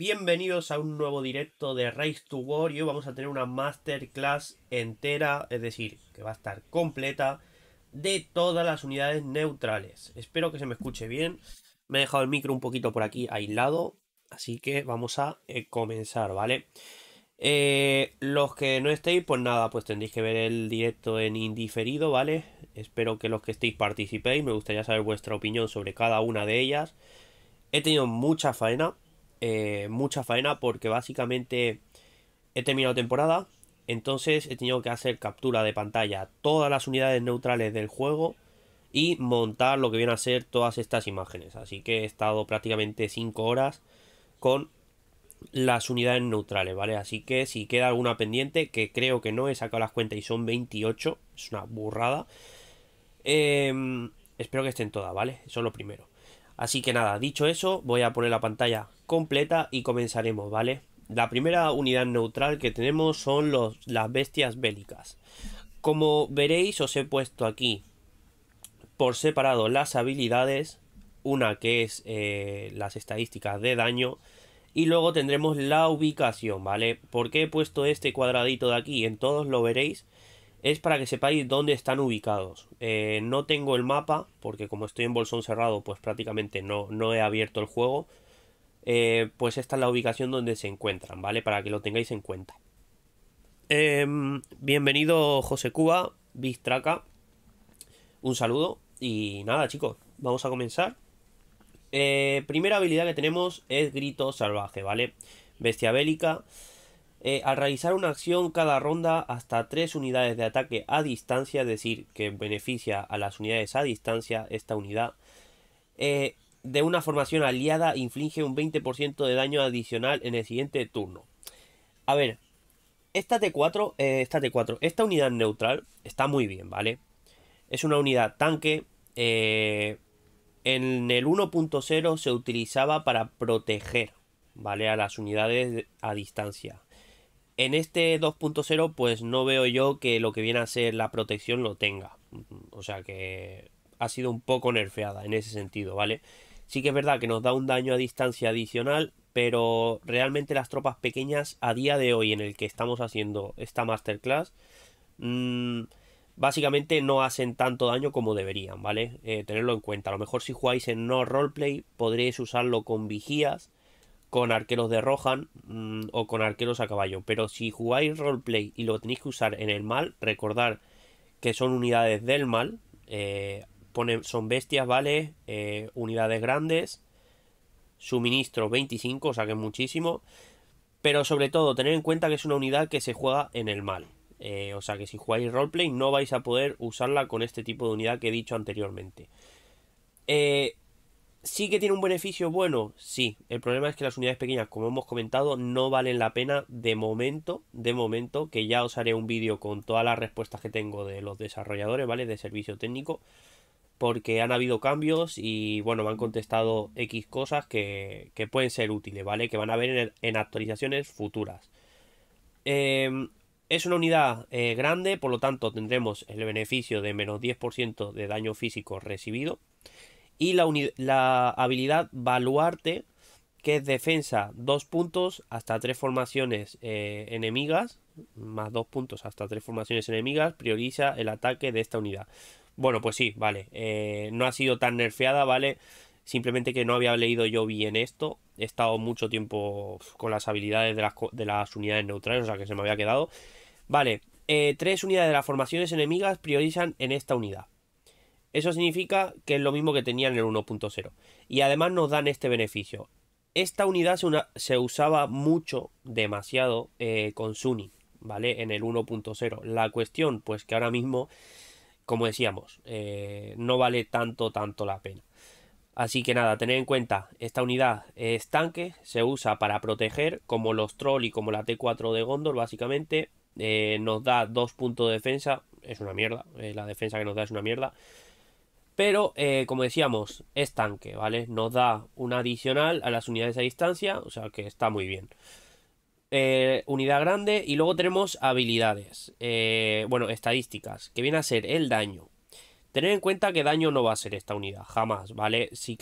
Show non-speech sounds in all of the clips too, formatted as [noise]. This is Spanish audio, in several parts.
Bienvenidos a un nuevo directo de Race to War. Y hoy vamos a tener una masterclass entera, es decir, que va a estar completa de todas las unidades neutrales. Espero que se me escuche bien. Me he dejado el micro un poquito por aquí aislado, así que vamos a eh, comenzar, ¿vale? Eh, los que no estéis, pues nada, pues tendréis que ver el directo en indiferido, ¿vale? Espero que los que estéis participéis, me gustaría saber vuestra opinión sobre cada una de ellas. He tenido mucha faena, eh, mucha faena porque básicamente he terminado temporada, entonces he tenido que hacer captura de pantalla todas las unidades neutrales del juego y montar lo que vienen a ser todas estas imágenes. Así que he estado prácticamente 5 horas con las unidades neutrales, ¿vale? Así que si queda alguna pendiente, que creo que no, he sacado las cuentas y son 28, es una burrada. Eh, espero que estén todas, ¿vale? Eso es lo primero. Así que nada, dicho eso, voy a poner la pantalla completa y comenzaremos, ¿vale? La primera unidad neutral que tenemos son las bestias bélicas. Como veréis, os he puesto aquí por separado las habilidades, una que es eh, las estadísticas de daño, y luego tendremos la ubicación, ¿vale? ¿Por qué he puesto este cuadradito de aquí? En todos lo veréis es para que sepáis dónde están ubicados. Eh, no tengo el mapa, porque como estoy en bolsón cerrado, pues prácticamente no, no he abierto el juego. Eh, pues esta es la ubicación donde se encuentran, ¿vale? Para que lo tengáis en cuenta. Em, bienvenido José Cuba, Bistraca. Un saludo. Y nada, chicos, vamos a comenzar. Eh, primera habilidad que tenemos es Grito Salvaje, ¿vale? Bestia Bélica. Eh, al realizar una acción cada ronda hasta 3 unidades de ataque a distancia, es decir, que beneficia a las unidades a distancia esta unidad, eh, de una formación aliada inflige un 20% de daño adicional en el siguiente turno. A ver, esta T4, eh, esta T4, esta unidad neutral está muy bien, ¿vale? Es una unidad tanque. en el 1.0 se utilizaba para proteger, ¿vale? A las unidades a distancia en este 2.0 pues no veo yo que lo que viene a ser la protección lo tenga. O sea que ha sido un poco nerfeada en ese sentido, ¿vale? Sí que es verdad que nos da un daño a distancia adicional, pero realmente las tropas pequeñas a día de hoy en el que estamos haciendo esta masterclass, mm, básicamente no hacen tanto daño como deberían, ¿vale? Eh, tenerlo en cuenta. A lo mejor si jugáis en no roleplay podréis usarlo con vigías con arqueros de Rohan mm, o con arqueros a caballo. Pero si jugáis roleplay y lo tenéis que usar en el mal, recordar que son unidades del mal. Eh, son bestias, ¿vale? Eh, unidades grandes. Suministro 25, o sea que es muchísimo. Pero sobre todo, tener en cuenta que es una unidad que se juega en el mal. Eh, o sea que si jugáis roleplay no vais a poder usarla con este tipo de unidad que he dicho anteriormente. Eh, Sí que tiene un beneficio bueno, sí. El problema es que las unidades pequeñas, como hemos comentado, no valen la pena de momento, de momento, que ya os haré un vídeo con todas las respuestas que tengo de los desarrolladores, ¿vale? De servicio técnico, porque han habido cambios y, bueno, me han contestado X cosas que, pueden ser útiles, ¿vale? Que van a ver en, actualizaciones futuras. Em, es una unidad eh, grande, por lo tanto tendremos el beneficio de menos 10% de daño físico recibido, y la, habilidad Baluarte, que es defensa dos puntos hasta tres formaciones eh, enemigas, más dos puntos hasta tres formaciones enemigas, prioriza el ataque de esta unidad. Bueno, pues sí, vale, eh, no ha sido tan nerfeada, ¿vale? Simplemente que no había leído yo bien esto. He estado mucho tiempo con las habilidades de las, unidades neutrales, o sea que se me había quedado. Vale, eh, tres unidades de las formaciones enemigas priorizan en esta unidad. Eso significa que es lo mismo que tenía en el 1.0. Y además nos dan este beneficio. Esta unidad se, se usaba mucho, demasiado, eh, con SUNY, ¿vale? En el 1.0. La cuestión, pues que ahora mismo, como decíamos, eh, no vale tanto, tanto la pena. Así que nada, tener en cuenta, esta unidad es tanque, se usa para proteger, como los troll y como la T4 de Gondor, básicamente. Eh, nos da dos puntos de defensa, es una mierda, la defensa que nos da es una mierda pero, eh, como decíamos, es tanque, ¿vale? Nos da una adicional a las unidades a distancia, o sea que está muy bien. Eh, unidad grande y luego tenemos habilidades, eh, bueno, estadísticas, que viene a ser el daño. Tened en cuenta que daño no va a ser esta unidad, jamás, ¿vale? Si,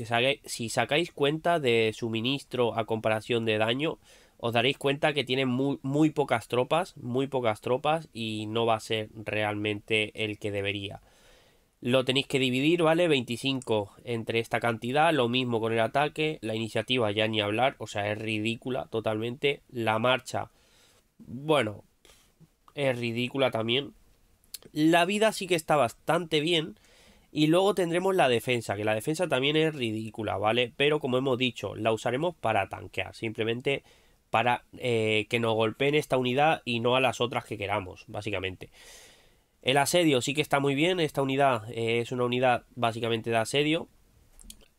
si sacáis cuenta de suministro a comparación de daño, os daréis cuenta que tiene muy pocas tropas, muy pocas tropas y no va a ser realmente el que debería. Lo tenéis que dividir, ¿vale? 25 entre esta cantidad, lo mismo con el ataque, la iniciativa ya ni hablar, o sea, es ridícula totalmente. La marcha, bueno, es ridícula también. La vida sí que está bastante bien. Y luego tendremos la defensa, que la defensa también es ridícula, ¿vale? Pero como hemos dicho, la usaremos para tanquear, simplemente para eh, que nos golpeen esta unidad y no a las otras que queramos, básicamente. El asedio sí que está muy bien. Esta unidad eh, es una unidad básicamente de asedio.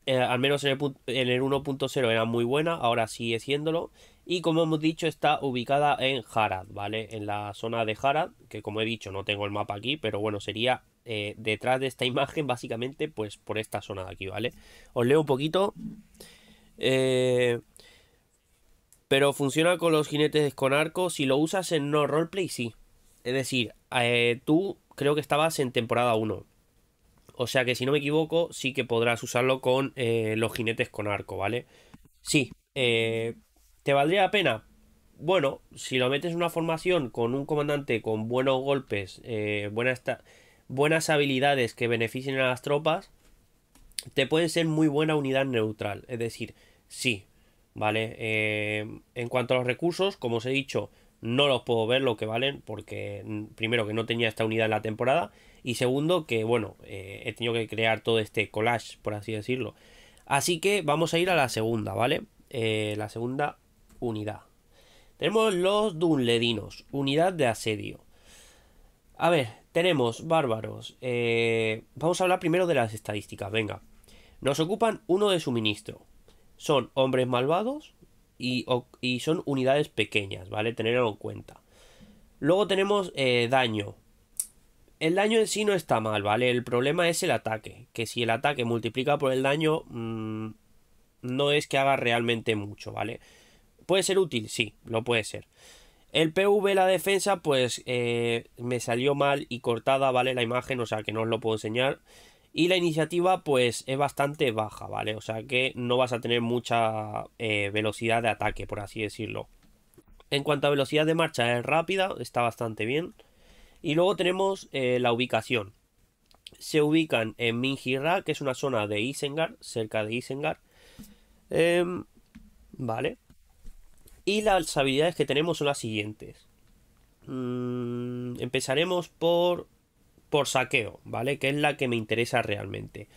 Eh, al menos en el, 1.0 era muy buena, ahora sigue siéndolo. Y como hemos dicho, está ubicada en Harad, ¿vale? En la zona de Harad, que como he dicho, no tengo el mapa aquí, pero bueno, sería eh, detrás de esta [laughs] imagen, básicamente, pues por esta zona de aquí, ¿vale? Os leo un poquito. pero funciona con los jinetes con arco. Si lo usas en no roleplay, sí. Es decir, eh, tú creo que estabas en temporada 1. O sea que si no me equivoco, sí que podrás usarlo con eh, los jinetes con arco, ¿vale? Sí. Eh, ¿Te valdría la pena? Bueno, si lo metes en una formación con un comandante con buenos golpes, buenas, buenas habilidades que beneficien a las tropas, te pueden ser muy buena unidad neutral. Es decir, sí, ¿vale? en cuanto a los recursos, como os he dicho, no los puedo ver lo que valen porque mm, primero que no tenía esta unidad en la temporada y segundo que bueno eh, he tenido que crear todo este collage por así decirlo así que vamos a ir a la segunda vale eh, la segunda unidad tenemos los dunledinos unidad de asedio a ver tenemos bárbaros eh, vamos a hablar primero de las estadísticas venga nos ocupan uno de suministro son hombres malvados y, son unidades pequeñas, ¿vale? Tenerlo en cuenta. Luego tenemos eh, daño. El daño en sí no está mal, ¿vale? El problema es el ataque. Que si el ataque multiplica por el daño, mm, no es que haga realmente mucho, ¿vale? ¿Puede ser útil? Sí, lo puede ser. El PV, la defensa, pues eh, me salió mal y cortada, ¿vale? La imagen, o sea que no os lo puedo enseñar. Y la iniciativa pues es bastante baja, ¿vale? O sea que no vas a tener mucha eh, velocidad de ataque, por así decirlo. En cuanto a velocidad de marcha es rápida, está bastante bien. Y luego tenemos eh, la ubicación. Se ubican en Minjira que es una zona de Isengard, cerca de Isengard. Em, vale. Y las habilidades que tenemos son las siguientes. Mm, empezaremos por por saqueo, ¿vale? Que es la que me interesa realmente.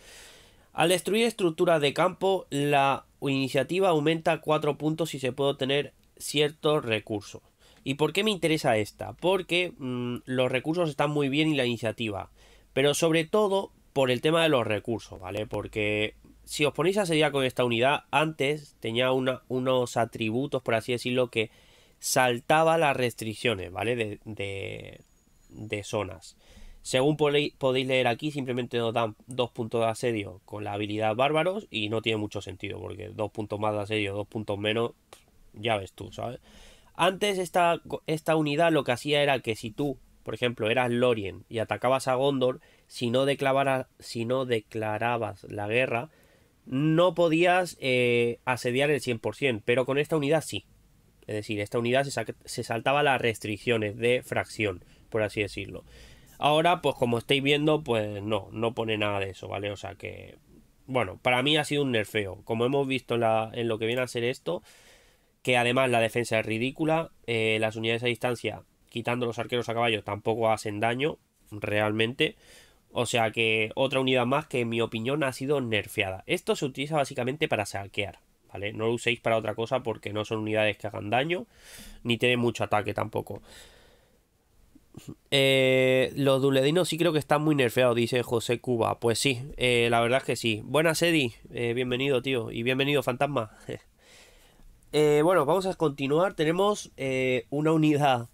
Al destruir estructuras de campo, la iniciativa aumenta 4 puntos si se puede obtener ciertos recursos. ¿Y por qué me interesa esta? Porque mm, los recursos están muy bien y la iniciativa. Pero sobre todo por el tema de los recursos, ¿vale? Porque si os ponéis a sería con esta unidad, antes tenía unos atributos, por así decirlo, que saltaba las restricciones, ¿vale? de zonas. Según podéis leer aquí, simplemente nos dan dos puntos de asedio con la habilidad bárbaros y no tiene mucho sentido, porque dos puntos más de asedio, dos puntos menos, ya ves tú, ¿sabes? Antes esta, esta unidad lo que hacía era que si tú, por ejemplo, eras Lorien y atacabas a Gondor, si no, declarabas, si no la guerra, no podías eh, asediar el 100%, pero con esta unidad sí. Es decir, esta unidad se, se saltaba las restricciones de fracción, por así decirlo. Ahora, pues como estáis viendo, pues no, no pone nada de eso, ¿vale? O sea que, bueno, para mí ha sido un nerfeo. Como hemos visto en, la, en lo que viene a ser esto, que además la defensa es ridícula, eh, las unidades a distancia, quitando los arqueros a caballo, tampoco hacen daño, realmente. O sea que otra unidad más que en mi opinión ha sido nerfeada. Esto se utiliza básicamente para saquear, ¿vale? No lo uséis para otra cosa porque no son unidades que hagan daño, ni tienen mucho ataque tampoco. Eh, los duledinos sí creo que están muy nerfeados, dice José Cuba. Pues sí, eh, la verdad es que sí. Buenas, Eddie. Eh, bienvenido, tío. Y bienvenido, fantasma. [laughs] bueno, vamos a continuar. Tenemos una unidad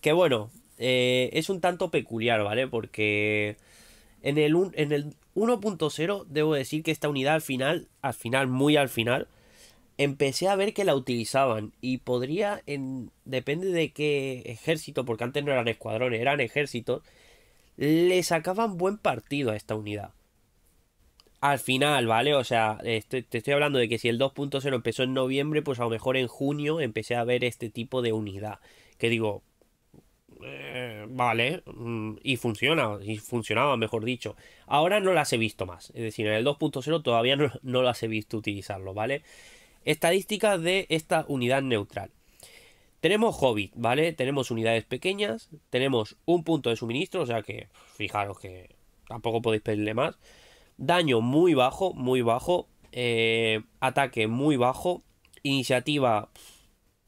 que, bueno, es un tanto peculiar, ¿vale? Porque en el, en el 1.0 debo decir que esta unidad al final, al final, muy al final, empecé a ver que la utilizaban y podría, en, depende de qué ejército, porque antes no eran escuadrones, eran ejércitos, le sacaban buen partido a esta unidad. Al final, ¿vale? O sea, este, te estoy hablando de que si el 2.0 empezó en noviembre, pues a lo mejor en junio empecé a ver este tipo de unidad. Que digo, eh, vale, mm, y funciona, y funcionaba, mejor dicho. Ahora no las he visto más, es decir, en el 2.0 todavía no, no, las he visto utilizarlo, ¿vale? Estadísticas de esta unidad neutral. Tenemos Hobbit, ¿vale? Tenemos unidades pequeñas, tenemos un punto de suministro, o sea que fijaros que tampoco podéis pedirle más. Daño muy bajo, muy bajo. Eh, ataque muy bajo. Iniciativa,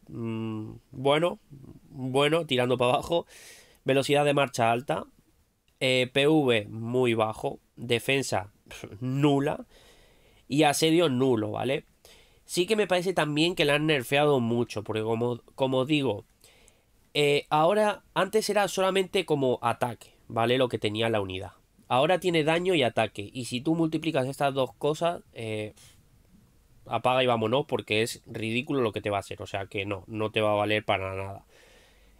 mm, bueno, bueno, tirando para abajo. Velocidad de marcha alta. Eh, PV muy bajo. Defensa nula. Y asedio nulo, ¿vale? Sí que me parece también que la han nerfeado mucho, porque como, como digo, eh, ahora antes era solamente como ataque, ¿vale? Lo que tenía la unidad. Ahora tiene daño y ataque. Y si tú multiplicas estas dos cosas, eh, apaga y vámonos porque es ridículo lo que te va a hacer. O sea que no, no te va a valer para nada.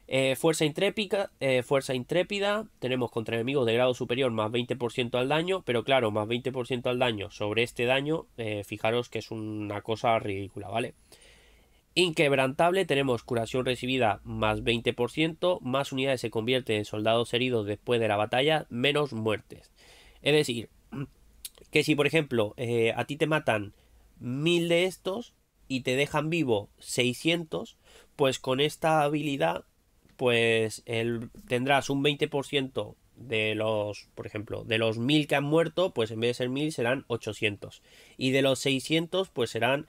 Eh, fuerza, eh, fuerza intrépida, tenemos contra enemigos de grado superior más 20% al daño, pero claro, más 20% al daño sobre este daño, eh, fijaros que es una cosa ridícula, ¿vale? Inquebrantable, tenemos curación recibida más 20%, más unidades se convierten en soldados heridos después de la batalla, menos muertes. Es decir, [clears throat] que si por ejemplo a ti te matan 1000 de estos y te dejan vivo 600, pues con esta habilidad pues el, tendrás un 20% de los, por ejemplo, de los 1000 que han muerto, pues en vez de ser 1000 serán 800. Y de los 600, pues serán,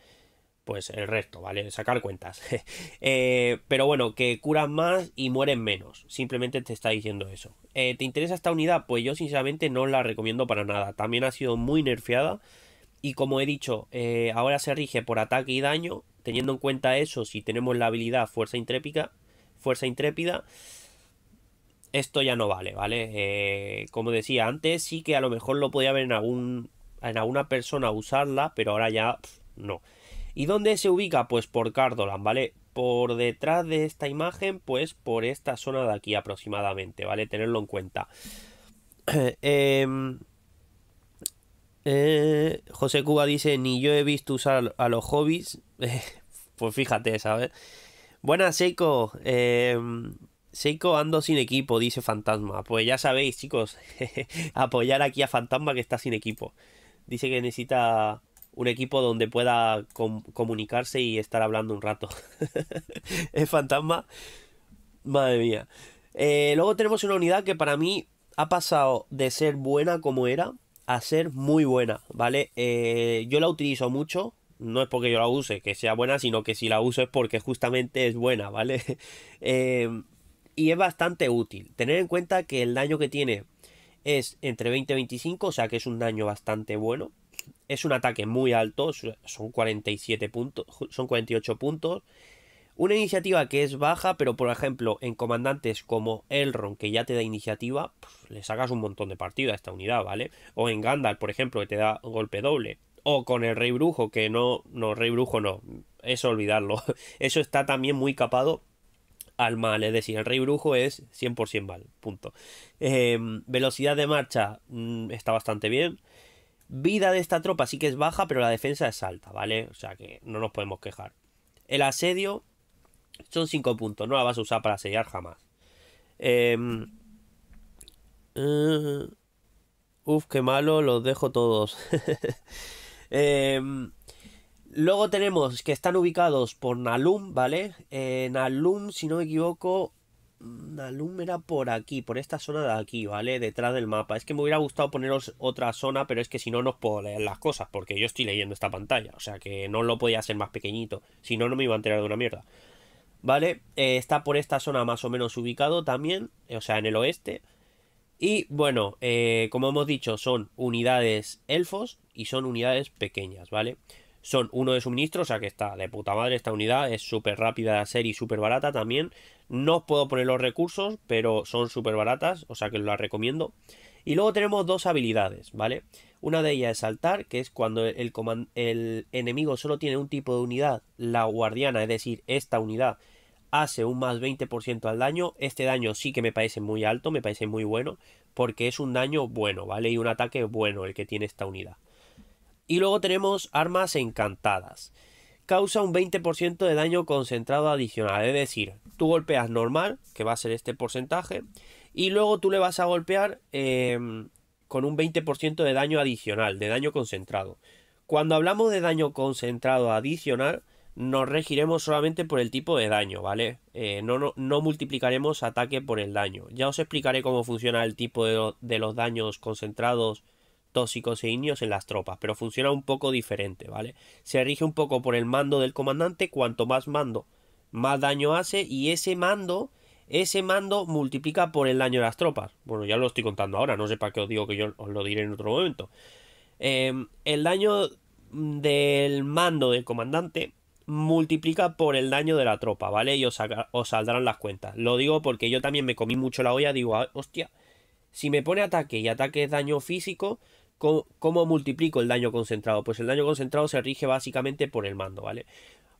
pues el resto, ¿vale? Sacar cuentas. [laughs] Eh, pero bueno, que curan más y mueren menos. Simplemente te está diciendo eso. Eh, ¿Te interesa esta unidad? Pues yo sinceramente no la recomiendo para nada. También ha sido muy nerfeada. Y como he dicho, eh, ahora se rige por ataque y daño. Teniendo en cuenta eso, si tenemos la habilidad Fuerza Intrépica, Fuerza Intrépida, esto ya no vale, ¿vale? Eh, como decía antes, sí que a lo mejor lo podía ver en, algún, en alguna persona usarla, pero ahora ya no. ¿Y dónde se ubica? Pues por Cardolan, ¿vale? Por detrás de esta imagen, pues por esta zona de aquí aproximadamente, ¿vale? Tenerlo en cuenta. [clears throat] Em, eh, José Cuba dice, ni yo he visto usar a los hobbies. [laughs] pues fíjate, ¿sabes? Buenas, Seiko. Em, Seiko ando sin equipo, dice Fantasma. Pues ya sabéis, chicos, [laughs] apoyar aquí a Fantasma que está sin equipo. Dice que necesita un equipo donde pueda comunicarse y estar hablando un rato. [laughs] es Fantasma. Madre mía. Eh, luego tenemos una unidad que para mí ha pasado de ser buena como era a ser muy buena, ¿vale? Eh, yo la utilizo mucho no es porque yo la use, que sea buena, sino que si la uso es porque justamente es buena, ¿vale? [laughs] Em, y es bastante útil. Tener en cuenta que el daño que tiene es entre 20 y 25, o sea que es un daño bastante bueno. Es un ataque muy alto, son 47 puntos, son 48 puntos. Una iniciativa que es baja, pero por ejemplo, en comandantes como Elrond, que ya te da iniciativa, le sacas un montón de partida a esta unidad, ¿vale? O en Gandalf, por ejemplo, que te da golpe doble o con el Rey Brujo, que no, no, Rey Brujo no, eso olvidarlo. [laughs] Eso está también muy capado al mal, es decir, el Rey Brujo es 100% mal, punto. Em, velocidad de marcha mm, está bastante bien. Vida de esta tropa sí que es baja, pero la defensa es alta, ¿vale? O sea que no nos podemos quejar. El asedio son 5 puntos, no la vas a usar para asediar jamás. Em, eh, uf, qué malo, los dejo todos. [laughs] Em, luego tenemos que están ubicados por Nalum, ¿vale? en eh, Nalum, si no me equivoco, Nalum era por aquí, por esta zona de aquí, ¿vale? Detrás del mapa. Es que me hubiera gustado poneros otra zona, pero es que si no, no os puedo leer las cosas, porque yo estoy leyendo esta pantalla. O sea que no lo podía hacer más pequeñito. Si no, no me iba a enterar de una mierda. ¿Vale? Eh, está por esta zona más o menos ubicado también, o sea, en el oeste. Y bueno, eh, como hemos dicho, son unidades elfos y son unidades pequeñas, ¿vale? Son uno de suministro, o sea que está de puta madre esta unidad, es súper rápida de hacer y súper barata también. No os puedo poner los recursos, pero son súper baratas, o sea que os las recomiendo. Y luego tenemos dos habilidades, ¿vale? Una de ellas es saltar, que es cuando el, el enemigo solo tiene un tipo de unidad, la guardiana, es decir, esta unidad hace un más 20% al daño. Este daño sí que me parece muy alto, me parece muy bueno, porque es un daño bueno, ¿vale? Y un ataque bueno el que tiene esta unidad. Y luego tenemos armas encantadas. Causa un 20% de daño concentrado adicional, es decir, tú golpeas normal, que va a ser este porcentaje, y luego tú le vas a golpear em, con un 20% de daño adicional, de daño concentrado. Cuando hablamos de daño concentrado adicional, nos regiremos solamente por el tipo de daño, ¿vale? Eh, no, no, multiplicaremos ataque por el daño. Ya os explicaré cómo funciona el tipo de, los daños concentrados, tóxicos e íneos en las tropas, pero funciona un poco diferente, ¿vale? Se rige un poco por el mando del comandante, cuanto más mando, más daño hace y ese mando, ese mando multiplica por el daño de las tropas. Bueno, ya lo estoy contando ahora, no sé para qué os digo que yo os lo diré en otro momento. Eh, el daño del mando del comandante multiplica por el daño de la tropa, ¿vale? Y os, saldrán las cuentas. Lo digo porque yo también me comí mucho la olla, digo, ah, hostia, si me pone ataque y ataque es daño físico, ¿cómo, multiplico el daño concentrado? Pues el daño concentrado se rige básicamente por el mando, ¿vale?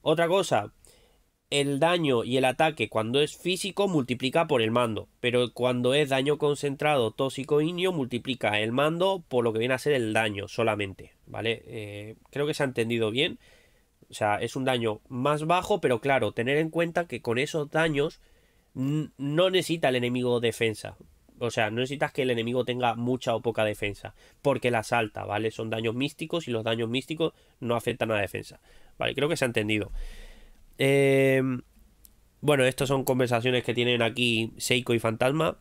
Otra cosa, el daño y el ataque cuando es físico multiplica por el mando, pero cuando es daño concentrado tóxico inio multiplica el mando por lo que viene a ser el daño solamente, ¿vale? Eh, creo que se ha entendido bien. O sea, es un daño más bajo, pero claro, tener en cuenta que con esos daños no necesita el enemigo defensa. O sea, no necesitas que el enemigo tenga mucha o poca defensa, porque la salta, ¿vale? Son daños místicos y los daños místicos no afectan a la defensa. Vale, creo que se ha entendido. Em, bueno, estas son conversaciones que tienen aquí Seiko y Fantasma.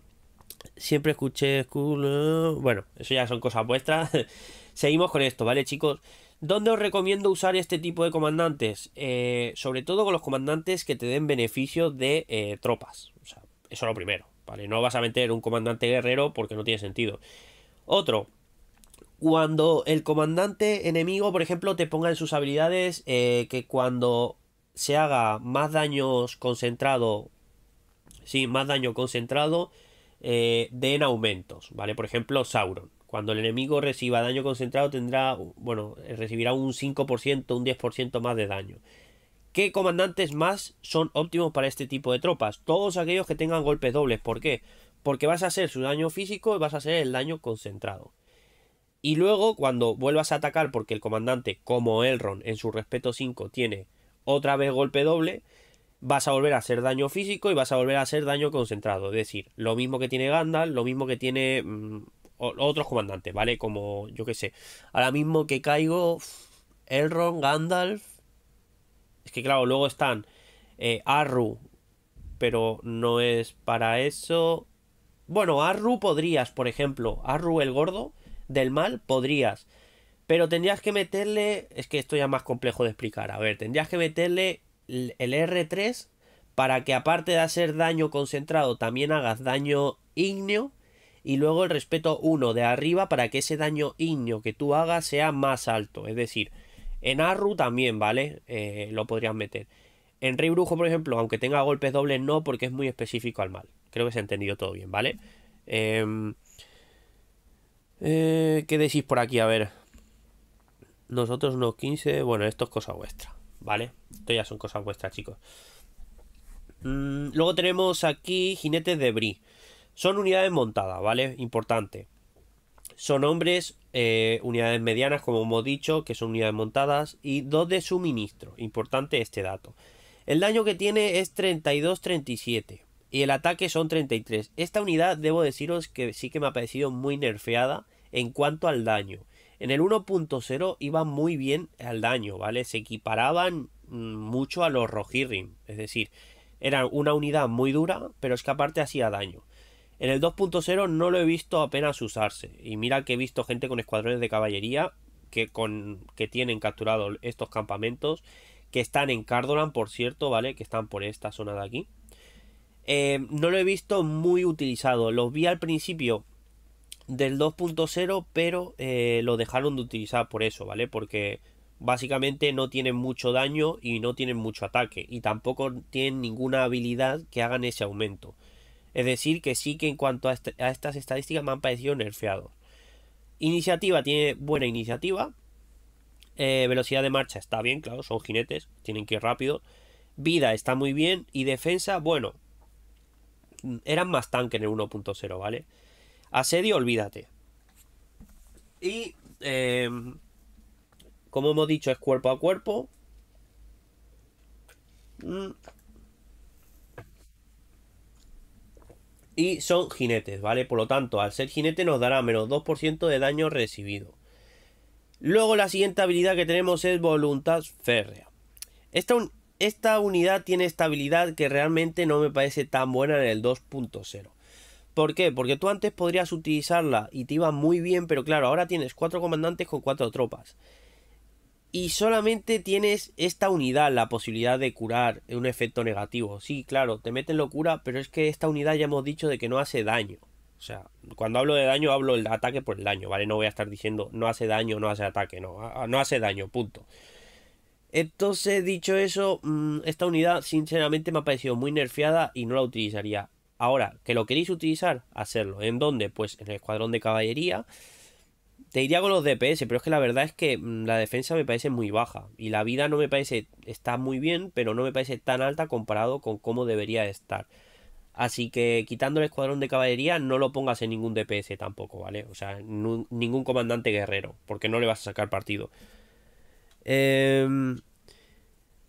Siempre escuché... Bueno, eso ya son cosas vuestras. [laughs] Seguimos con esto, ¿vale, chicos? ¿Dónde os recomiendo usar este tipo de comandantes? Eh, sobre todo con los comandantes que te den beneficio de eh, tropas. eso es lo primero, ¿vale? No vas a meter un comandante guerrero porque no tiene sentido. Otro, cuando el comandante enemigo, por ejemplo, te ponga en sus habilidades eh, que cuando se haga más daños concentrado, sí, más daño concentrado, den aumentos, ¿vale? Por ejemplo, Sauron. Cuando el enemigo reciba daño concentrado tendrá, bueno, recibirá un 5%, un 10% más de daño. ¿Qué comandantes más son óptimos para este tipo de tropas? Todos aquellos que tengan golpes dobles. ¿Por qué? Porque vas a hacer su daño físico y vas a hacer el daño concentrado. Y luego, cuando vuelvas a atacar, porque el comandante, como Elrond, en su respeto 5, tiene otra vez golpe doble, vas a volver a hacer daño físico y vas a volver a hacer daño concentrado. Es decir, lo mismo que tiene Gandalf, lo mismo que tiene mm, otros comandantes, ¿vale? Como, yo que sé, ahora mismo que caigo, Elrond, Gandalf, es que claro, luego están eh, Arru, pero no es para eso. Bueno, Arru podrías, por ejemplo, Arru el gordo del mal, podrías. Pero tendrías que meterle, es que esto ya es más complejo de explicar, a ver, tendrías que meterle el R3 para que aparte de hacer daño concentrado también hagas daño ígneo y luego el respeto 1 de arriba para que ese daño ignio que tú hagas sea más alto. Es decir, en Arru también, ¿vale? Eh, lo podrías meter. En Rey Brujo, por ejemplo, aunque tenga golpes dobles, no, porque es muy específico al mal. Creo que se ha entendido todo bien, ¿vale? Em, eh, ¿Qué decís por aquí? A ver. Nosotros unos 15. Bueno, esto es cosa vuestra, ¿vale? Esto ya son cosas vuestras, chicos. Mm, luego tenemos aquí jinetes de Bri. Son unidades montadas, ¿vale? Importante. Son hombres, eh, unidades medianas, como hemos dicho, que son unidades montadas, y dos de suministro. Importante este dato. El daño que tiene es 32-37 y el ataque son 33. Esta unidad debo deciros que sí que me ha parecido muy nerfeada en cuanto al daño. En el 1.0 iba muy bien al daño, ¿vale? Se equiparaban mm, mucho a los Rohirrim, es decir, era una unidad muy dura, pero es que aparte hacía daño. En el 2.0 no lo he visto apenas usarse. Y mira que he visto gente con escuadrones de caballería que, con, que tienen capturados estos campamentos, que están en Cardolan, por cierto, ¿vale? Que están por esta zona de aquí. Eh, no lo he visto muy utilizado. Los vi al principio del 2.0, pero eh, lo dejaron de utilizar por eso, ¿vale? Porque básicamente no tienen mucho daño y no tienen mucho ataque. Y tampoco tienen ninguna habilidad que hagan ese aumento. Es decir, que sí que en cuanto este, a, estas estadísticas me han parecido nerfeados. Iniciativa tiene buena iniciativa. Eh, velocidad de marcha está bien, claro, son jinetes, tienen que ir rápido. Vida está muy bien. Y defensa, bueno, eran más tanque en el 1.0, ¿vale? Asedio, olvídate. Y, eh, como hemos dicho, es cuerpo a cuerpo. Mm, y son jinetes, ¿vale? Por lo tanto, al ser jinete nos dará menos 2% de daño recibido. Luego la siguiente habilidad que tenemos es voluntad férrea. Esta, esta unidad tiene esta habilidad que realmente no me parece tan buena en el 2.0. ¿Por qué? Porque tú antes podrías utilizarla y te iba muy bien, pero claro, ahora tienes 4 comandantes con 4 tropas y solamente tienes esta unidad, la posibilidad de curar un efecto negativo. Sí, claro, te meten locura, pero es que esta unidad ya hemos dicho de que no hace daño. O sea, cuando hablo de daño, hablo del ataque por el daño, ¿vale? No voy a estar diciendo no hace daño, no hace ataque, no, no hace daño, punto. Entonces, dicho eso, mm, esta unidad sinceramente me ha parecido muy nerfeada y no la utilizaría. Ahora, que lo queréis utilizar, hacerlo. ¿En dónde? Pues en el escuadrón de caballería. Te iría con los DPS, pero es que la verdad es que mm, la defensa me parece muy baja. Y la vida no me parece. Está muy bien, pero no me parece tan alta comparado con cómo debería estar. Así que quitando el escuadrón de caballería, no lo pongas en ningún DPS tampoco, ¿vale? O sea, ningún comandante guerrero, porque no le vas a sacar partido. Em,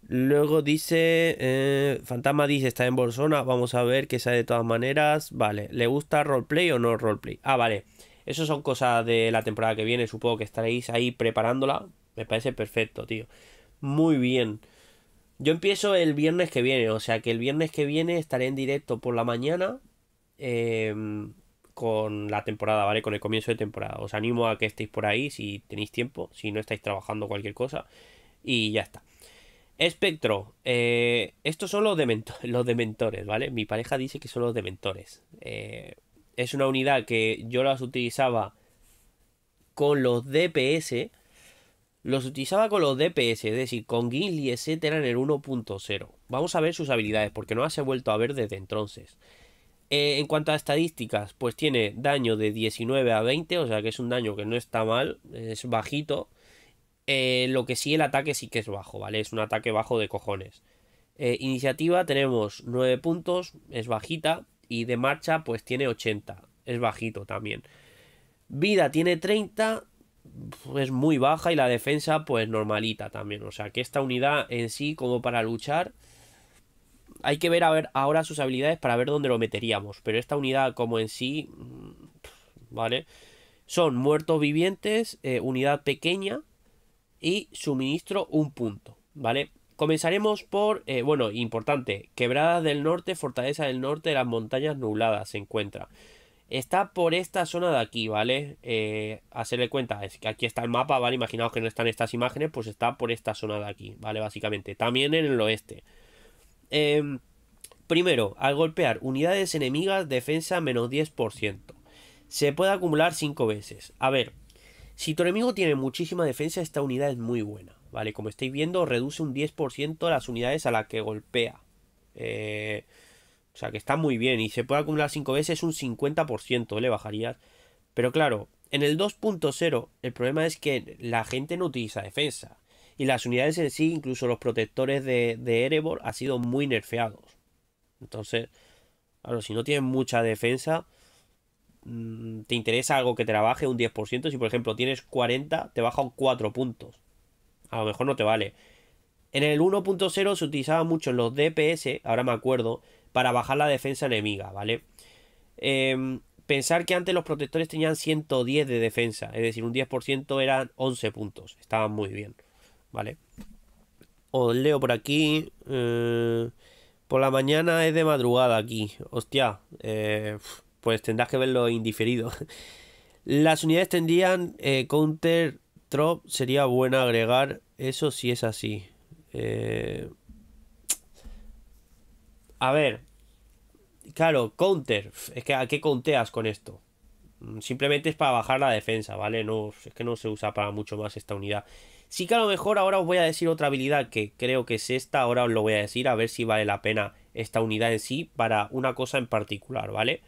luego dice: eh, Fantasma dice, está en Bolsona, vamos a ver qué sale de todas maneras. Vale, ¿le gusta roleplay o no roleplay? Ah, vale. Eso son cosas de la temporada que viene, supongo que estaréis ahí preparándola. Me parece perfecto, tío. Muy bien. Yo empiezo el viernes que viene, o sea que el viernes que viene estaré en directo por la mañana em, con la temporada, ¿vale? Con el comienzo de temporada. Os animo a que estéis por ahí si tenéis tiempo, si no estáis trabajando cualquier cosa. Y ya está. Espectro, eh, estos son los, [laughs] los dementores, ¿vale? Mi pareja dice que son los dementores. Eh, es una unidad que yo las utilizaba con los DPS. Los utilizaba con los DPS, es decir, con y etcétera, en el 1.0. Vamos a ver sus habilidades, porque no las he vuelto a ver desde entonces. Eh, en cuanto a estadísticas, pues tiene daño de 19 a 20, o sea que es un daño que no está mal, es bajito. Eh, lo que sí, el ataque sí que es bajo, ¿vale? Es un ataque bajo de cojones. Eh, iniciativa tenemos 9 puntos, es bajita y de marcha pues tiene 80, es bajito también. Vida tiene 30, es pues, muy baja y la defensa pues normalita también. O sea que esta unidad en sí como para luchar hay que ver, a ver ahora sus habilidades para ver dónde lo meteríamos. Pero esta unidad como en sí, mm, ¿vale? Son muertos vivientes, eh, unidad pequeña y suministro un punto, ¿vale? Comenzaremos por, eh, bueno, importante, Quebrada del Norte, Fortaleza del Norte, las montañas nubladas se encuentra. Está por esta zona de aquí, ¿vale? Eh, hacerle cuenta, es que aquí está el mapa, ¿vale? Imaginaos que no están estas imágenes, pues está por esta zona de aquí, ¿vale? Básicamente, también en el oeste. Em, primero, al golpear unidades enemigas, defensa menos 10%. Se puede acumular 5 veces. A ver, si tu enemigo tiene muchísima defensa, esta unidad es muy buena. ¿vale? Como estáis viendo, reduce un 10% las unidades a las que golpea. Eh, o sea que está muy bien y se puede acumular 5 veces un 50%, le bajarías. Pero claro, en el 2.0 el problema es que la gente no utiliza defensa. Y las unidades en sí, incluso los protectores de, de Erebor, han sido muy nerfeados. Entonces, claro, si no tienes mucha defensa, mm, te interesa algo que te la baje un 10%. Si por ejemplo tienes 40, te baja un 4 puntos a lo mejor no te vale. En el 1.0 se utilizaban mucho los DPS, ahora me acuerdo, para bajar la defensa enemiga, ¿vale? Em, pensar que antes los protectores tenían 110 de defensa, es decir, un 10% eran 11 puntos, estaban muy bien, ¿vale? Os leo por aquí. Eh, por la mañana es de madrugada aquí, hostia, eh, pues tendrás que verlo indiferido. [laughs] Las unidades tendrían eh, counter sería bueno agregar eso si es así. Eh, a ver, claro, counter. Es que ¿a qué conteas con esto? Mm, simplemente es para bajar la defensa, ¿vale? No, es que no se usa para mucho más esta unidad. Sí que a lo mejor ahora os voy a decir otra habilidad que creo que es esta, ahora os lo voy a decir a ver si vale la pena esta unidad en sí para una cosa en particular, ¿vale?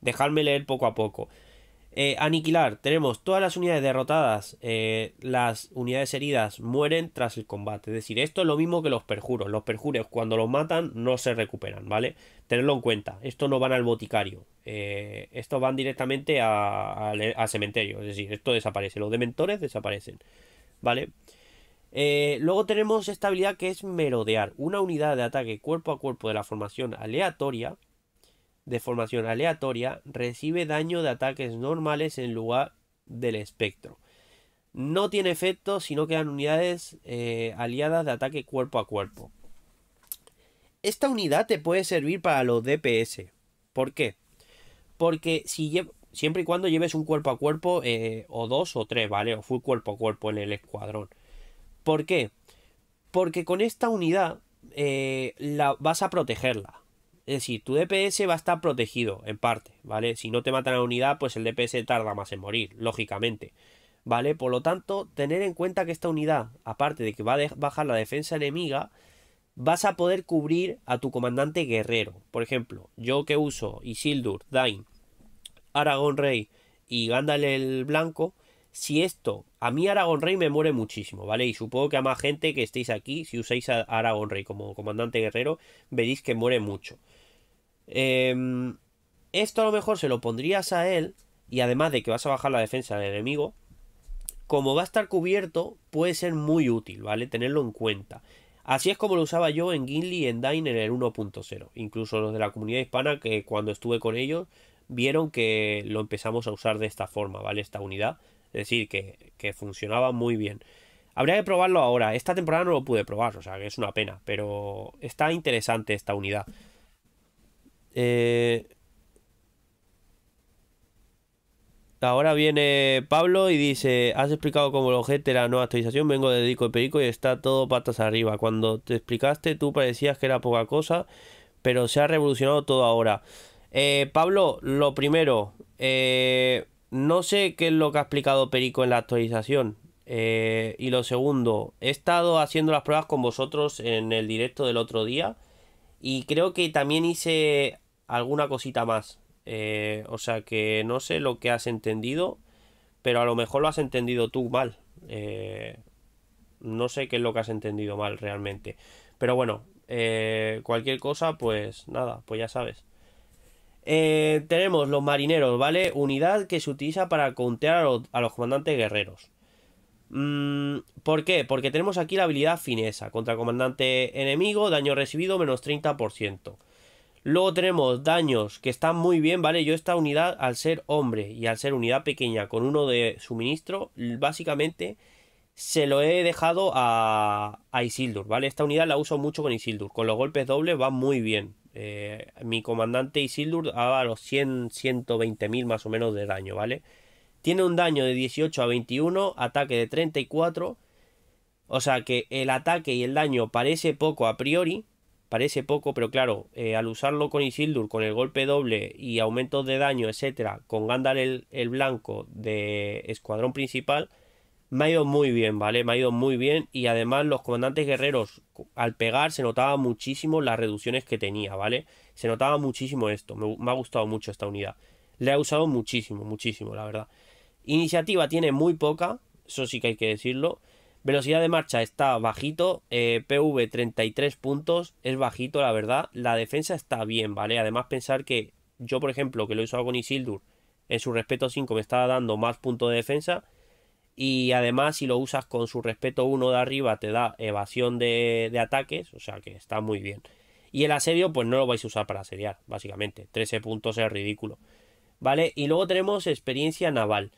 Dejadme leer poco a poco. Eh, aniquilar. Tenemos todas las unidades derrotadas, eh, las unidades heridas mueren tras el combate. Es decir, esto es lo mismo que los perjuros. Los perjuros cuando los matan no se recuperan, ¿vale? tenerlo en cuenta. esto no van al boticario. Eh, estos van directamente a, cementerio. Es decir, esto desaparece. Los dementores desaparecen, ¿vale? luego tenemos esta habilidad que es merodear. Una unidad de ataque cuerpo a cuerpo de la formación aleatoria de formación aleatoria recibe daño de ataques normales en lugar del espectro. No tiene efecto si no quedan unidades eh, aliadas de ataque cuerpo a cuerpo. Esta unidad te puede servir para los DPS. ¿Por qué? Porque si siempre y cuando lleves un cuerpo a cuerpo eh, o dos o tres, ¿vale? O full cuerpo a cuerpo en el escuadrón. ¿Por qué? Porque con esta unidad eh, la, vas a protegerla. Es decir, tu DPS va a estar protegido, en parte, ¿vale? Si no te matan a la unidad, pues el DPS tarda más en morir, lógicamente. ¿Vale? Por lo tanto, tener en cuenta que esta unidad, aparte de que va a bajar la defensa enemiga, vas a poder cubrir a tu comandante guerrero. Por ejemplo, yo que uso Isildur, Dain, Aragón Rey y Gandalf el Blanco, si esto, a mí Aragón Rey me muere muchísimo, ¿vale? Y supongo que a más gente que estéis aquí, si usáis a Aragón Rey como comandante guerrero, veréis que muere mucho. Em, esto a lo mejor se lo pondrías a él, y además de que vas a bajar la defensa del enemigo, como va a estar cubierto, puede ser muy útil, ¿vale? Tenerlo en cuenta. Así es como lo usaba yo en Gimli y en Dain en el 1.0. Incluso los de la comunidad hispana, que cuando estuve con ellos, vieron que lo empezamos a usar de esta forma, ¿vale? Esta unidad. Es decir, que, que funcionaba muy bien. Habría que probarlo ahora. Esta temporada no lo pude probar, o sea que es una pena. Pero está interesante esta unidad. Eh, ahora viene Pablo y dice, has explicado cómo lo objeto la nueva actualización, vengo de Dico y Perico y está todo patas arriba. Cuando te explicaste tú parecías que era poca cosa, pero se ha revolucionado todo ahora. Eh, Pablo, lo primero, eh, no sé qué es lo que ha explicado Perico en la actualización. y lo segundo, he estado haciendo las pruebas con vosotros en el directo del otro día y creo que también hice alguna cosita más. Eh, o sea que no sé lo que has entendido, pero a lo mejor lo has entendido tú mal. Eh, no sé qué es lo que has entendido mal realmente. Pero bueno, eh, cualquier cosa, pues nada, pues ya sabes. tenemos los marineros, ¿vale? Unidad que se utiliza para contear a los, comandantes guerreros. Mm, ¿Por qué? Porque tenemos aquí la habilidad finesa. Contra comandante enemigo, daño recibido menos 30%. Luego tenemos daños que están muy bien, ¿vale? Yo esta unidad, al ser hombre y al ser unidad pequeña con uno de suministro, básicamente se lo he dejado a, Isildur, ¿vale? Esta unidad la uso mucho con Isildur. Con los golpes dobles va muy bien. Eh, mi comandante Isildur a los 100, 120 mil más o menos de daño, ¿vale? Tiene un daño de 18 a 21, ataque de 34. O sea que el ataque y el daño parece poco a priori, Parece poco, pero claro, eh, al usarlo con Isildur, con el golpe doble y aumentos de daño, etcétera, con Gandalf el, blanco de escuadrón principal, me ha ido muy bien, ¿vale? Me ha ido muy bien y además los comandantes guerreros al pegar se notaba muchísimo las reducciones que tenía, ¿vale? Se notaba muchísimo esto, me, me ha gustado mucho esta unidad. le he usado muchísimo, muchísimo, la verdad. Iniciativa tiene muy poca, eso sí que hay que decirlo. Velocidad de marcha está bajito, eh, PV 33 puntos, es bajito la verdad, la defensa está bien, ¿vale? Además pensar que yo, por ejemplo, que lo he usado con Isildur, en su respeto 5 me estaba dando más puntos de defensa y además si lo usas con su respeto 1 de arriba te da evasión de, de ataques, o sea que está muy bien. Y el asedio pues no lo vais a usar para asediar, básicamente, 13 puntos es ridículo, ¿vale? Y luego tenemos experiencia naval.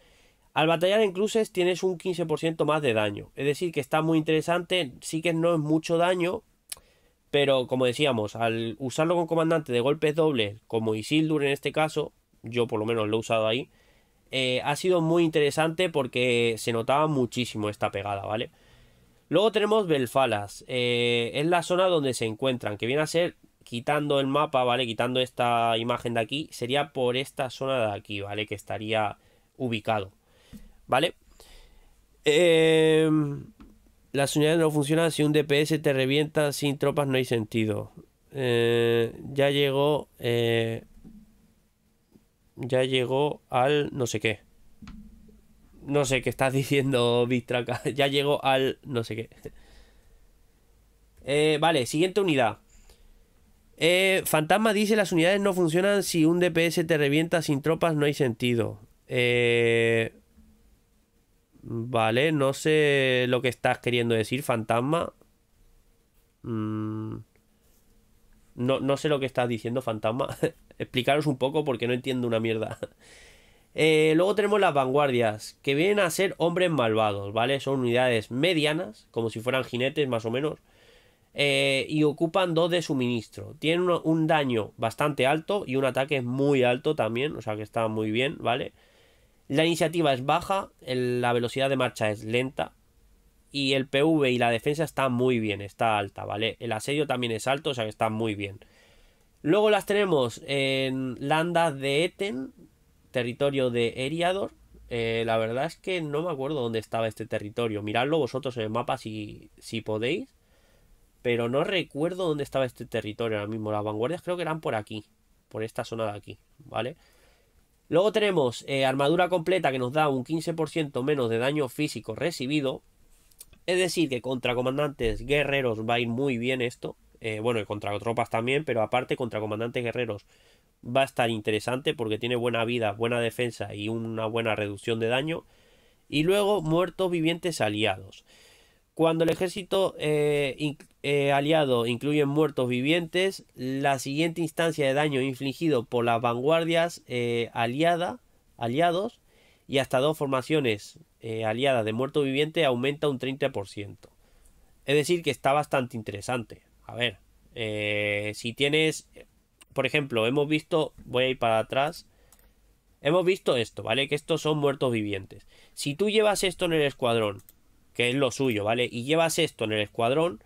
Al batallar en cruces tienes un 15% más de daño. Es decir, que está muy interesante. Sí que no es mucho daño. Pero como decíamos, al usarlo con comandante de golpes dobles, como Isildur en este caso, yo por lo menos lo he usado ahí, eh, ha sido muy interesante porque se notaba muchísimo esta pegada, ¿vale? Luego tenemos Belfalas. Eh, es la zona donde se encuentran, que viene a ser quitando el mapa, ¿vale? Quitando esta imagen de aquí, sería por esta zona de aquí, ¿vale? Que estaría ubicado. ¿Vale? Em, las unidades no funcionan Si un DPS te revienta sin tropas, no hay sentido. Eh, ya llegó. Eh, ya llegó al no sé qué. No sé qué estás [laughs] diciendo, Bistraca. Ya llegó al no sé qué. Eh, vale, siguiente unidad. Fantasma dice las unidades no funcionan si un DPS te revienta sin tropas, no hay sentido. Eh, Vale, no sé lo que estás queriendo decir, fantasma. Mm. No, sé lo que estás diciendo, fantasma. [laughs] Explicaros un poco porque no entiendo una mierda. [laughs] Eh, luego tenemos las vanguardias, que vienen a ser hombres malvados, ¿vale? Son unidades medianas, como si fueran jinetes más o menos. Eh, y ocupan dos de suministro. Tienen un, daño bastante alto y un ataque muy alto también, o sea que está muy bien, ¿vale? vale la iniciativa es baja, la velocidad de marcha es lenta y el PV y la defensa está muy bien, está alta, ¿vale? El asedio también es alto, o sea que está muy bien. Luego las tenemos en Landa de Eten, territorio de Eriador. Eh, la verdad es que no me acuerdo dónde estaba este territorio. Miradlo vosotros en el mapa si, si podéis. Pero no recuerdo dónde estaba este territorio ahora mismo. Las vanguardias creo que eran por aquí. Por esta zona de aquí, ¿vale? Luego tenemos eh, armadura completa que nos da un 15% menos de daño físico recibido. Es decir, que contra comandantes guerreros va a ir muy bien esto. Eh, bueno, y contra tropas también, pero aparte contra comandantes guerreros va a estar interesante porque tiene buena vida, buena defensa y una buena reducción de daño. Y luego muertos vivientes aliados. Cuando el ejército eh, eh, aliado incluye muertos vivientes, la siguiente instancia de daño infligido por las vanguardias aliadas. Eh, aliada, aliados y hasta dos formaciones aliadas de muertos vivientes aumenta un 30%. Es decir, que está bastante interesante. A ver, si tienes, por ejemplo, hemos visto, voy a ir para atrás, hemos visto esto, ¿vale? Que estos son muertos vivientes. Si tú llevas esto en el escuadrón que es lo suyo, ¿vale? Y llevas esto en el escuadrón.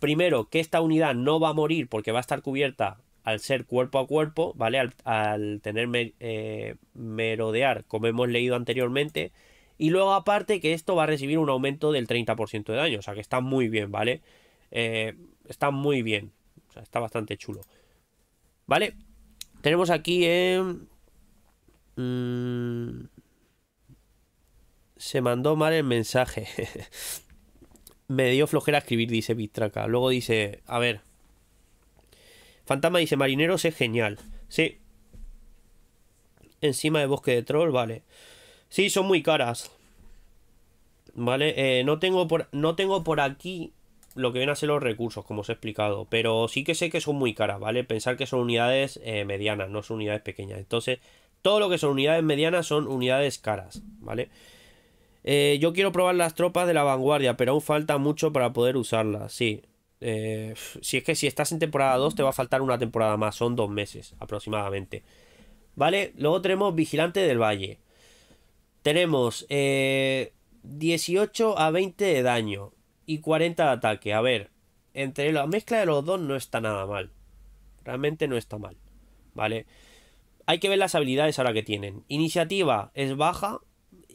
Primero, que esta unidad no va a morir porque va a estar cubierta al ser cuerpo a cuerpo, ¿vale? Al, al tener eh, merodear, como hemos leído anteriormente. Y luego aparte que esto va a recibir un aumento del 30% de daño, o sea que está muy bien, ¿vale? Eh, está muy bien, o sea, está bastante chulo. ¿Vale? Tenemos aquí en... Mm, se mandó mal el mensaje. [laughs] Me dio flojera escribir, dice Bistraca. Luego dice, a ver. Fantasma dice, marineros es genial. Sí. Encima de bosque de troll, vale. Sí, son muy caras. Vale, eh, no, tengo por, no tengo por aquí lo que vienen a ser los recursos, como os he explicado. Pero sí que sé que son muy caras, ¿vale? Pensar que son unidades eh, medianas, no son unidades pequeñas. Entonces, todo lo que son unidades medianas son unidades caras, ¿vale? vale eh, yo quiero probar las tropas de la vanguardia, pero aún falta mucho para poder usarlas, sí. Eh, si es que si estás en temporada 2 te va a faltar una temporada más, son dos meses aproximadamente. ¿Vale? Luego tenemos Vigilante del Valle. Tenemos 18 eh, a 20 de daño y 40 de ataque. A ver, entre la mezcla de los dos no está nada mal. Realmente no está mal. ¿Vale? Hay que ver las habilidades ahora que tienen. Iniciativa es baja,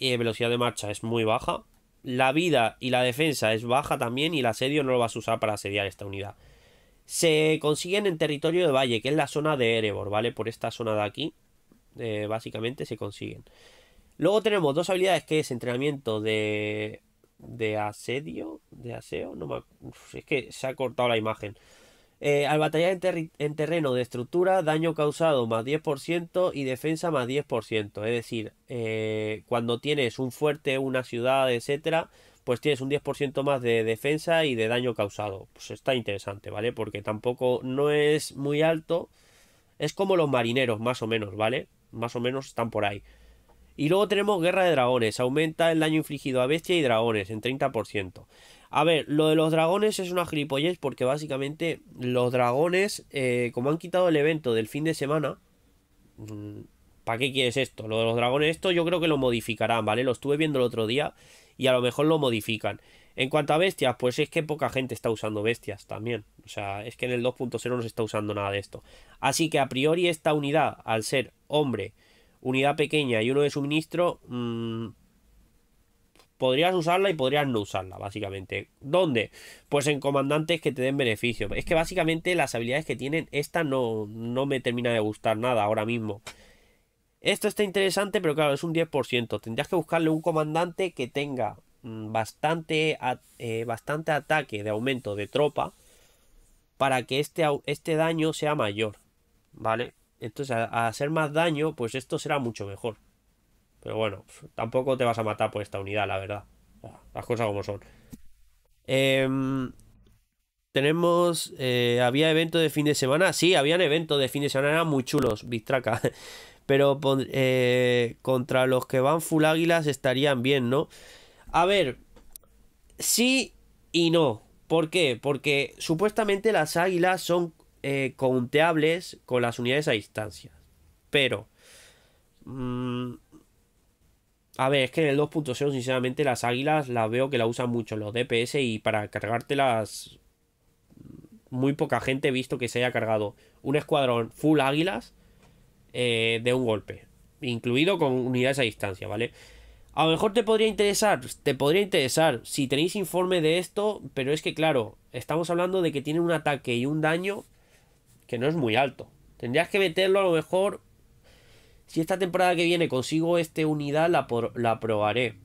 y velocidad de marcha es muy baja. La vida y la defensa es baja también y el asedio no lo vas a usar para asediar esta unidad. Se consiguen en territorio de valle, que es la zona de Erebor, ¿vale? Por esta zona de aquí, eh, básicamente se consiguen. Luego tenemos dos habilidades que es entrenamiento de, de asedio, de aseo, no es que se ha cortado la imagen. Eh, al batallar en, terreno de estructura, daño causado más 10% y defensa más 10%. Es decir, eh, cuando tienes un fuerte, una ciudad, etcétera, pues tienes un 10% más de defensa y de daño causado. Pues está interesante, ¿vale? Porque tampoco no es muy alto. Es como los marineros, más o menos, ¿vale? Más o menos están por ahí. Y luego tenemos Guerra de Dragones. Aumenta el daño infligido a bestia y dragones en 30%. A ver, lo de los dragones es una gilipollez porque básicamente los dragones, eh, como han quitado el evento del fin de semana, mm, ¿para qué quieres esto? Lo de los dragones, esto yo creo que lo modificarán, ¿vale? Lo estuve viendo el otro día y a lo mejor lo modifican. En cuanto a bestias, pues es que poca gente está usando bestias también. O sea, es que en el 2.0 no se está usando nada de esto. Así que a priori esta unidad, al ser hombre, unidad pequeña y uno de suministro, mm, podrías usarla y podrías no usarla, básicamente. ¿Dónde? Pues en comandantes que te den beneficio. Es que básicamente las habilidades que tienen, esta no, no me termina de gustar nada ahora mismo. Esto está interesante, pero claro, es un 10%. Tendrías que buscarle un comandante que tenga mm, bastante, eh, bastante ataque de aumento de tropa para que este, este daño sea mayor, ¿vale? Entonces, a, hacer más daño, pues esto será mucho mejor. Pero bueno, pues, tampoco te vas a matar por esta unidad, la verdad. Las cosas como son. Em, tenemos. Eh, ¿Había evento de fin de semana? Sí, habían eventos de fin de semana, eran muy chulos, Bistraca. [laughs] Pero eh, contra los que van full águilas estarían bien, ¿no? A ver, sí y no. ¿Por qué? Porque supuestamente las águilas son eh, conteables con las unidades a distancia. Pero. Mm, a ver, es que en el 2.0 sinceramente las águilas las veo que la usan mucho los DPS y para cargártelas muy poca gente he visto que se haya cargado un escuadrón full águilas eh, de un golpe, incluido con unidades a distancia, ¿vale? A lo mejor te podría interesar, te podría interesar si tenéis informe de esto, pero es que claro, estamos hablando de que tiene un ataque y un daño que no es muy alto. Tendrías que meterlo a lo mejor si esta temporada que viene consigo este unidad, la, la probaré.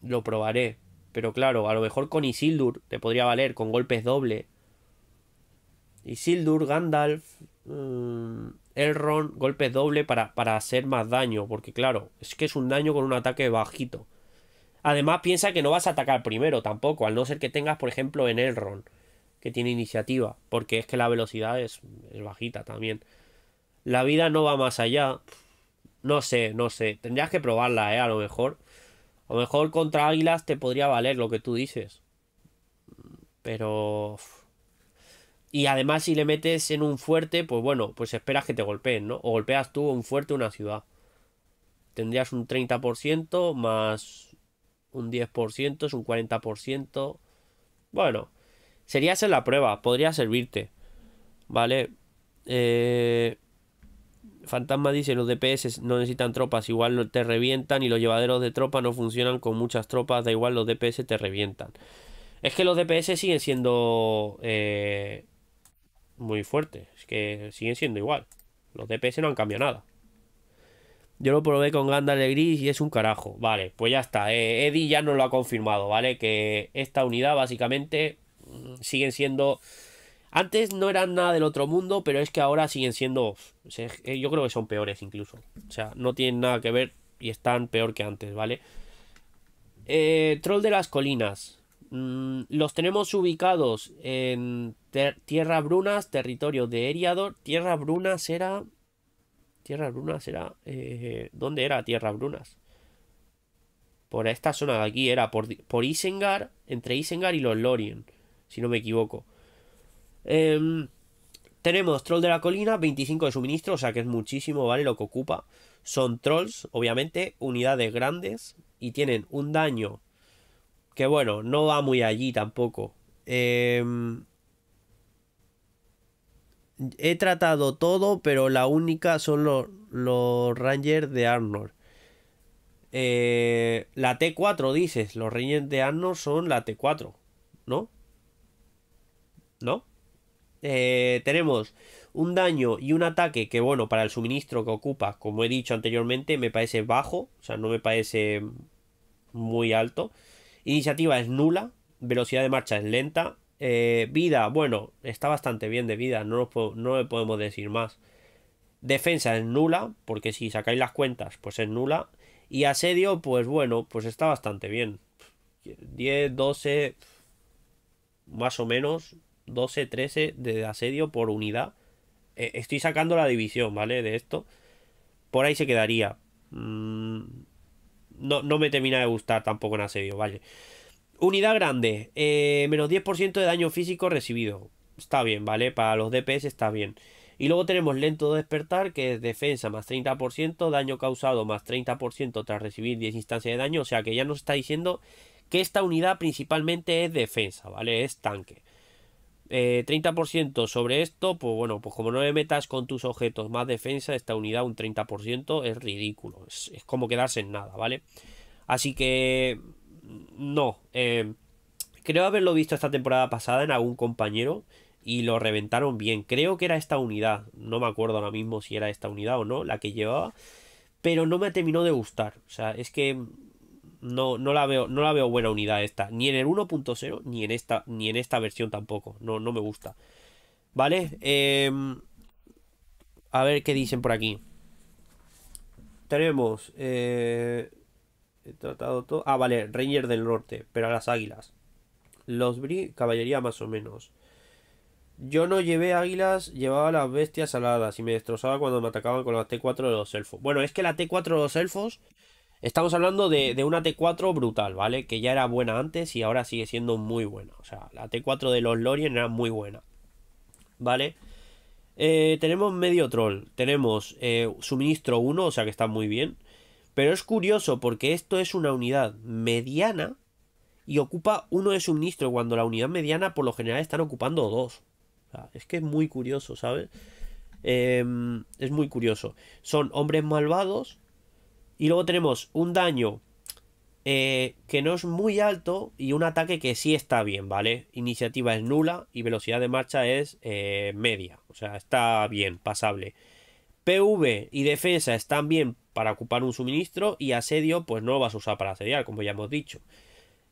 Lo probaré. Pero claro, a lo mejor con Isildur te podría valer, con golpes doble. Isildur, Gandalf, mm, Elrond, golpes doble para, para hacer más daño. Porque claro, es que es un daño con un ataque bajito. Además, piensa que no vas a atacar primero tampoco, al no ser que tengas, por ejemplo, en Elrond, que tiene iniciativa. Porque es que la velocidad es, es bajita también. La vida no va más allá. No sé, no sé. Tendrías que probarla, ¿eh? A lo mejor. A lo mejor contra Águilas te podría valer lo que tú dices. Pero... Y además si le metes en un fuerte, pues bueno, pues esperas que te golpeen, ¿no? O golpeas tú un fuerte una ciudad. Tendrías un 30% más un 10%, es un 40%. Bueno, sería hacer la prueba, podría servirte. ¿Vale? Eh... Fantasma dice, los DPS no necesitan tropas, igual te revientan y los llevaderos de tropas no funcionan con muchas tropas, da igual, los DPS te revientan. Es que los DPS siguen siendo eh, muy fuertes, es que siguen siendo igual. Los DPS no han cambiado nada. Yo lo probé con Gandalf Gris y es un carajo. Vale, pues ya está. Eh, Eddie ya nos lo ha confirmado, ¿vale? Que esta unidad básicamente mm, siguen siendo antes no eran nada del otro mundo, pero es que ahora siguen siendo. Eh, yo creo que son peores incluso. O sea, no tienen nada que ver y están peor que antes, ¿vale? Eh, Troll de las colinas. Mm, los tenemos ubicados en Tierra Brunas, territorio de Eriador. Tierra Brunas era. Tierra Brunas era. Eh, ¿Dónde era Tierra Brunas? Por esta zona de aquí era por, por Isengar, entre Isengar y los Lorien, si no me equivoco. Em, tenemos troll de la colina, 25 de suministro, o sea que es muchísimo, ¿vale? Lo que ocupa. Son trolls, obviamente, unidades grandes y tienen un daño que, bueno, no va muy allí tampoco. Em, he tratado todo, pero la única son los, Rangers de Arnor. Eh, la T4 dices, los Rangers de Arnor son la T4, ¿no? ¿No? Eh, tenemos un daño y un ataque que, bueno, para el suministro que ocupa, como he dicho anteriormente, me parece bajo, o sea, no me parece muy alto. Iniciativa es nula, velocidad de marcha es lenta. Eh, vida, bueno, está bastante bien de vida, no, no le podemos decir más. Defensa es nula, porque si sacáis las cuentas, pues es nula. Y asedio, pues bueno, pues está bastante bien. 10, 12, más o menos, 12, 13 de asedio por unidad. Eh, estoy sacando la división, ¿vale? De esto. Por ahí se quedaría. Mm, no, me termina de gustar tampoco en asedio, ¿vale? Unidad grande, eh, menos 10% de daño físico recibido. Está bien, ¿vale? Para los DPS está bien. Y luego tenemos lento despertar, que es defensa más 30%, daño causado más 30% tras recibir 10 instancias de daño. O sea que ya nos está diciendo que esta unidad principalmente es defensa, ¿vale? Es tanque. 30% eh, sobre esto, pues bueno, pues como no le metas con tus objetos más defensa, esta unidad un 30% es ridículo. Es, como quedarse en nada, ¿vale? Así que... No. Eh, creo haberlo visto esta temporada pasada en algún compañero y lo reventaron bien. Creo que era esta unidad. No me acuerdo ahora mismo si era esta unidad o no, la que llevaba. Pero no me terminó de gustar. O sea, es que no, la veo, no la veo buena unidad esta. Ni en el 1.0, ni en esta, ni en esta versión tampoco. No, no me gusta. ¿Vale? Em, a ver qué dicen por aquí. Tenemos. Eh, he tratado todo. Ah, vale, Ranger del Norte, pero a las águilas. Los Bri, caballería más o menos. Yo no llevé águilas, llevaba las bestias aladas y me destrozaba cuando me atacaban con la T4 de los elfos. Bueno, es que la T4 de los elfos Estamos hablando de, una T4 brutal, ¿vale? Que ya era buena antes y ahora sigue siendo muy buena. O sea, la T4 de los Lorien era muy buena. ¿Vale? Eh, tenemos medio troll. Tenemos eh, suministro 1, o sea que está muy bien. Pero es curioso porque esto es una unidad mediana y ocupa uno de suministro. Cuando la unidad mediana por lo general están ocupando dos. es que es muy curioso, ¿sabes? Em, es muy curioso. Son hombres malvados y luego tenemos un daño eh, que no es muy alto y un ataque que sí está bien, ¿vale? Iniciativa es nula y velocidad de marcha es eh, media, o sea, está bien, pasable. PV y defensa están bien para ocupar un suministro y asedio pues no lo vas a usar para asediar, como ya hemos dicho.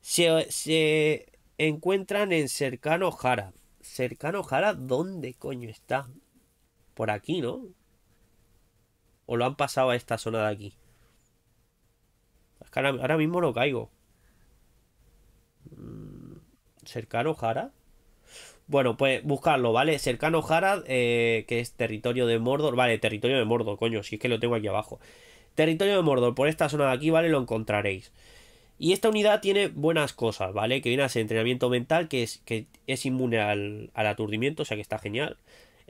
Se, se encuentran en Cercano Jara. ¿Cercano Jara dónde coño está? Por aquí, ¿no? ¿O lo han pasado a esta zona de aquí? ahora, mismo no caigo. Mm, cercano Jara. Bueno, pues buscarlo, ¿vale? Cercano Jara, eh, que es territorio de Mordor. Vale, territorio de Mordor, coño, si es que lo tengo aquí abajo. Territorio de Mordor, por esta zona de aquí, ¿vale? Lo encontraréis. Y esta unidad tiene buenas cosas, ¿vale? Que viene a ser entrenamiento mental, que es, que es inmune al, al aturdimiento, o sea que está genial.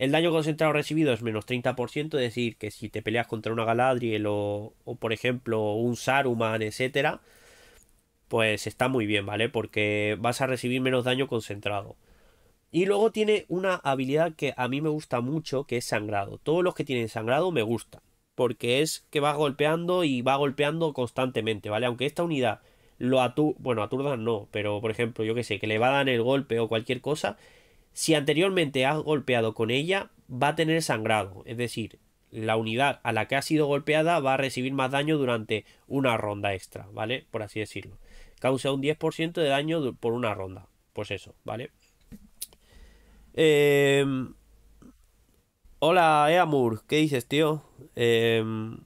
El daño concentrado recibido es menos 30%, es decir, que si te peleas contra una Galadriel o, por ejemplo un Saruman, etcétera, pues está muy bien, ¿vale? Porque vas a recibir menos daño concentrado. Y luego tiene una habilidad que a mí me gusta mucho, que es sangrado. Todos los que tienen sangrado me gustan. Porque es que va golpeando y va golpeando constantemente, ¿vale? Aunque esta unidad lo aturda, Bueno, aturdan no, pero por ejemplo, yo que sé, que le va a dar el golpe o cualquier cosa, si anteriormente has golpeado con ella, va a tener sangrado, es decir, la unidad a la que ha sido golpeada va a recibir más daño durante una ronda extra, ¿vale? Por así decirlo. Causa un 10% de daño por una ronda. Pues eso, ¿vale? Em, hola, Eamur, ¿qué dices, tío? Em,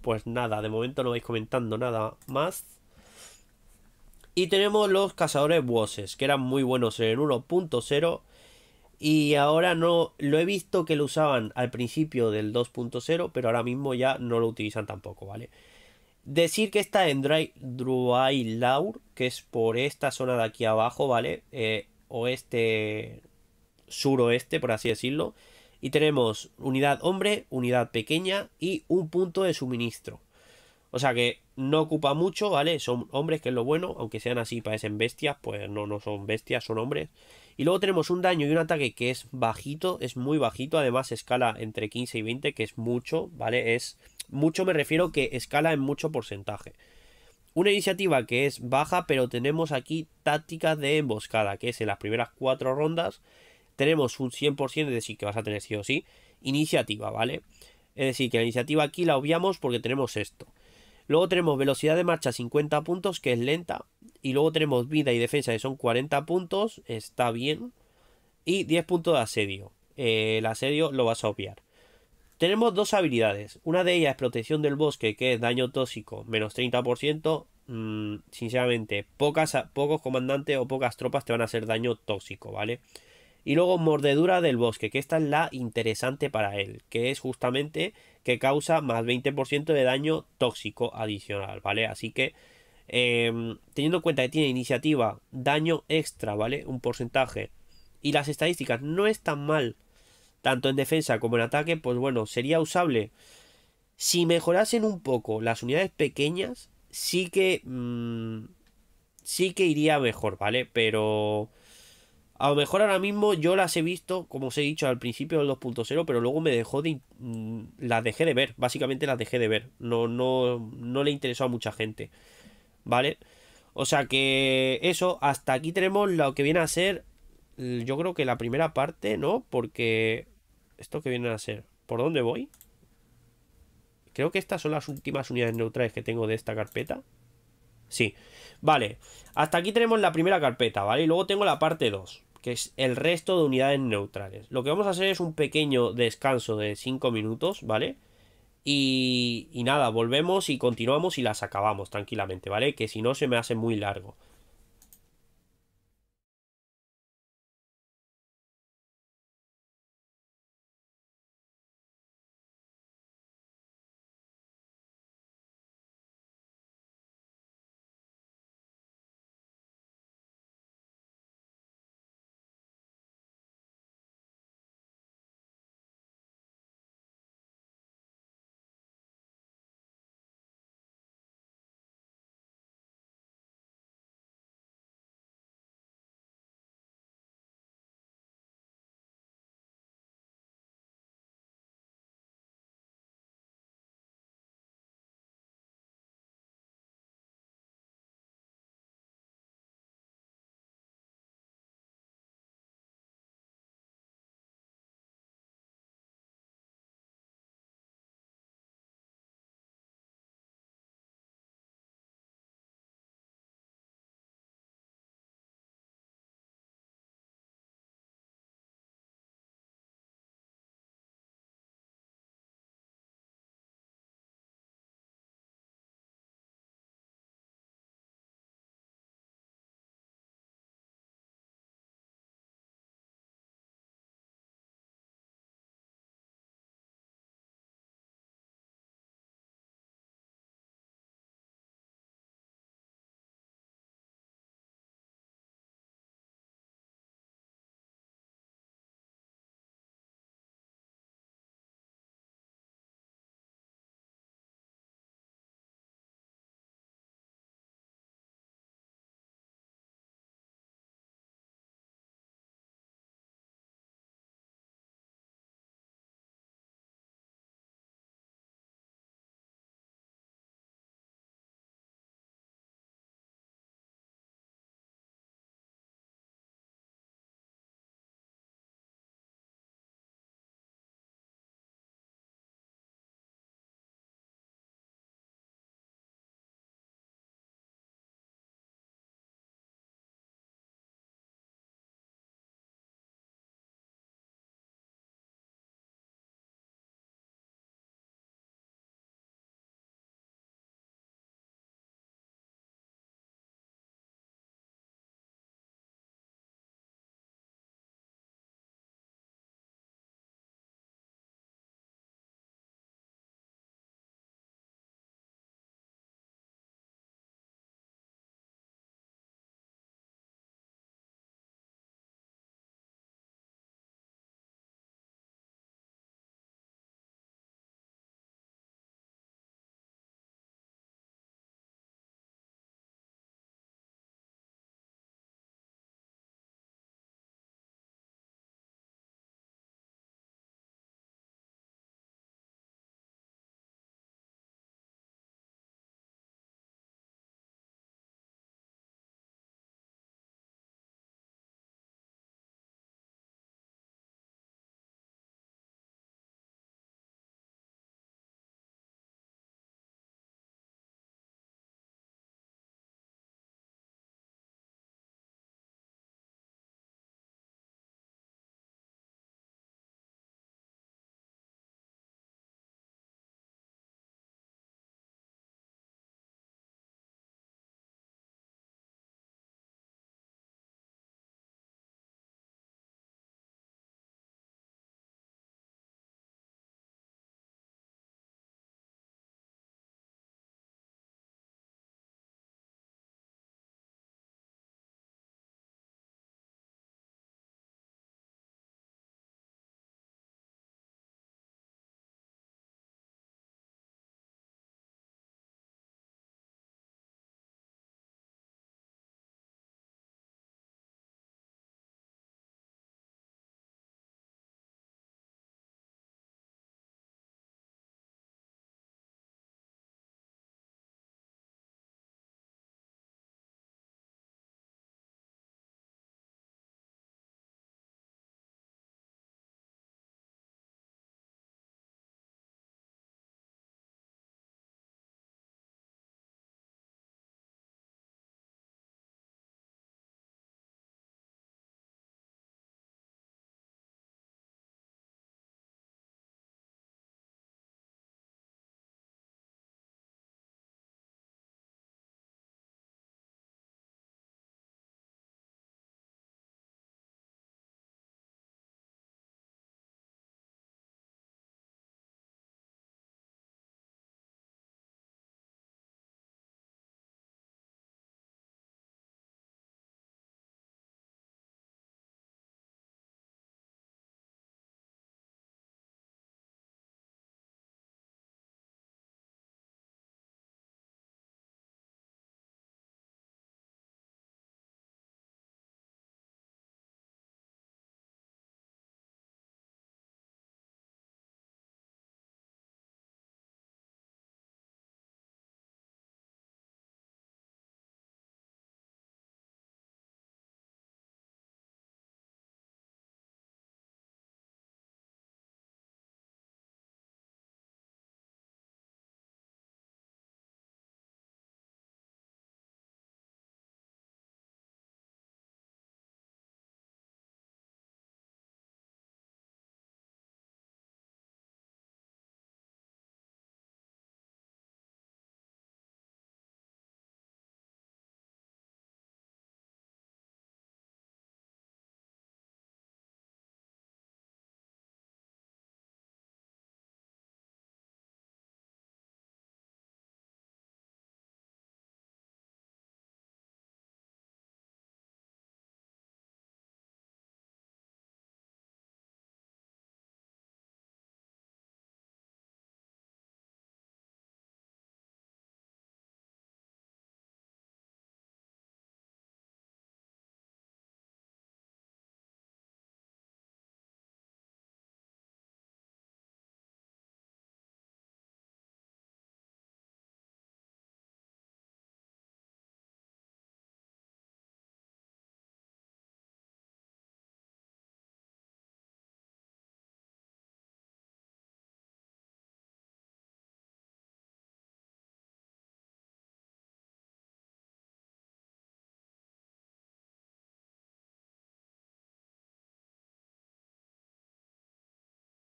pues nada, de momento no vais comentando nada más. Y tenemos los cazadores bosses, que eran muy buenos en el 1.0. Y ahora no lo he visto que lo usaban al principio del 2.0, pero ahora mismo ya no lo utilizan tampoco, ¿vale? Decir que está en Dry, Dry Laur, que es por esta zona de aquí abajo, ¿vale? Eh, oeste, suroeste, por así decirlo. Y tenemos unidad hombre, unidad pequeña y un punto de suministro. O sea que no ocupa mucho, ¿vale? Son hombres, que es lo bueno, aunque sean así, parecen bestias, pues no, no son bestias, son hombres. Y luego tenemos un daño y un ataque que es bajito, es muy bajito, además escala entre 15 y 20, que es mucho, ¿vale? Es mucho me refiero que escala en mucho porcentaje. Una iniciativa que es baja, pero tenemos aquí tácticas de emboscada, que es en las primeras cuatro rondas tenemos un 100% de decir que vas a tener sí o sí iniciativa, ¿vale? Es decir, que la iniciativa aquí la obviamos porque tenemos esto. Luego tenemos velocidad de marcha 50 puntos, que es lenta. Y luego tenemos vida y defensa, que son 40 puntos, está bien. Y 10 puntos de asedio. el asedio lo vas a obviar. Tenemos dos habilidades. Una de ellas es protección del bosque, que es daño tóxico, menos 30%. Mm, sinceramente, pocas, pocos comandantes o pocas tropas te van a hacer daño tóxico, ¿vale? vale y luego mordedura del bosque, que esta es la interesante para él, que es justamente que causa más 20% de daño tóxico adicional, ¿vale? Así que em, teniendo en cuenta que tiene iniciativa, daño extra, ¿vale? Un porcentaje. Y las estadísticas no están mal, tanto en defensa como en ataque, pues bueno, sería usable. Si mejorasen un poco las unidades pequeñas, sí que... Mm, sí que iría mejor, ¿vale? Pero a lo mejor ahora mismo yo las he visto, como os he dicho al principio del 2.0, pero luego me dejó de. Mm, las dejé de ver, básicamente las dejé de ver. No, no, no le interesó a mucha gente. ¿Vale? O sea que eso, hasta aquí tenemos lo que viene a ser. Yo creo que la primera parte, ¿no? Porque. ¿Esto que viene a ser? ¿Por dónde voy? Creo que estas son las últimas unidades neutrales que tengo de esta carpeta. Sí. Vale. Hasta aquí tenemos la primera carpeta, ¿vale? Y luego tengo la parte 2 que es el resto de unidades neutrales. Lo que vamos a hacer es un pequeño descanso de 5 minutos, ¿vale? Y, y nada, volvemos y continuamos y las acabamos tranquilamente, ¿vale? Que si no se me hace muy largo.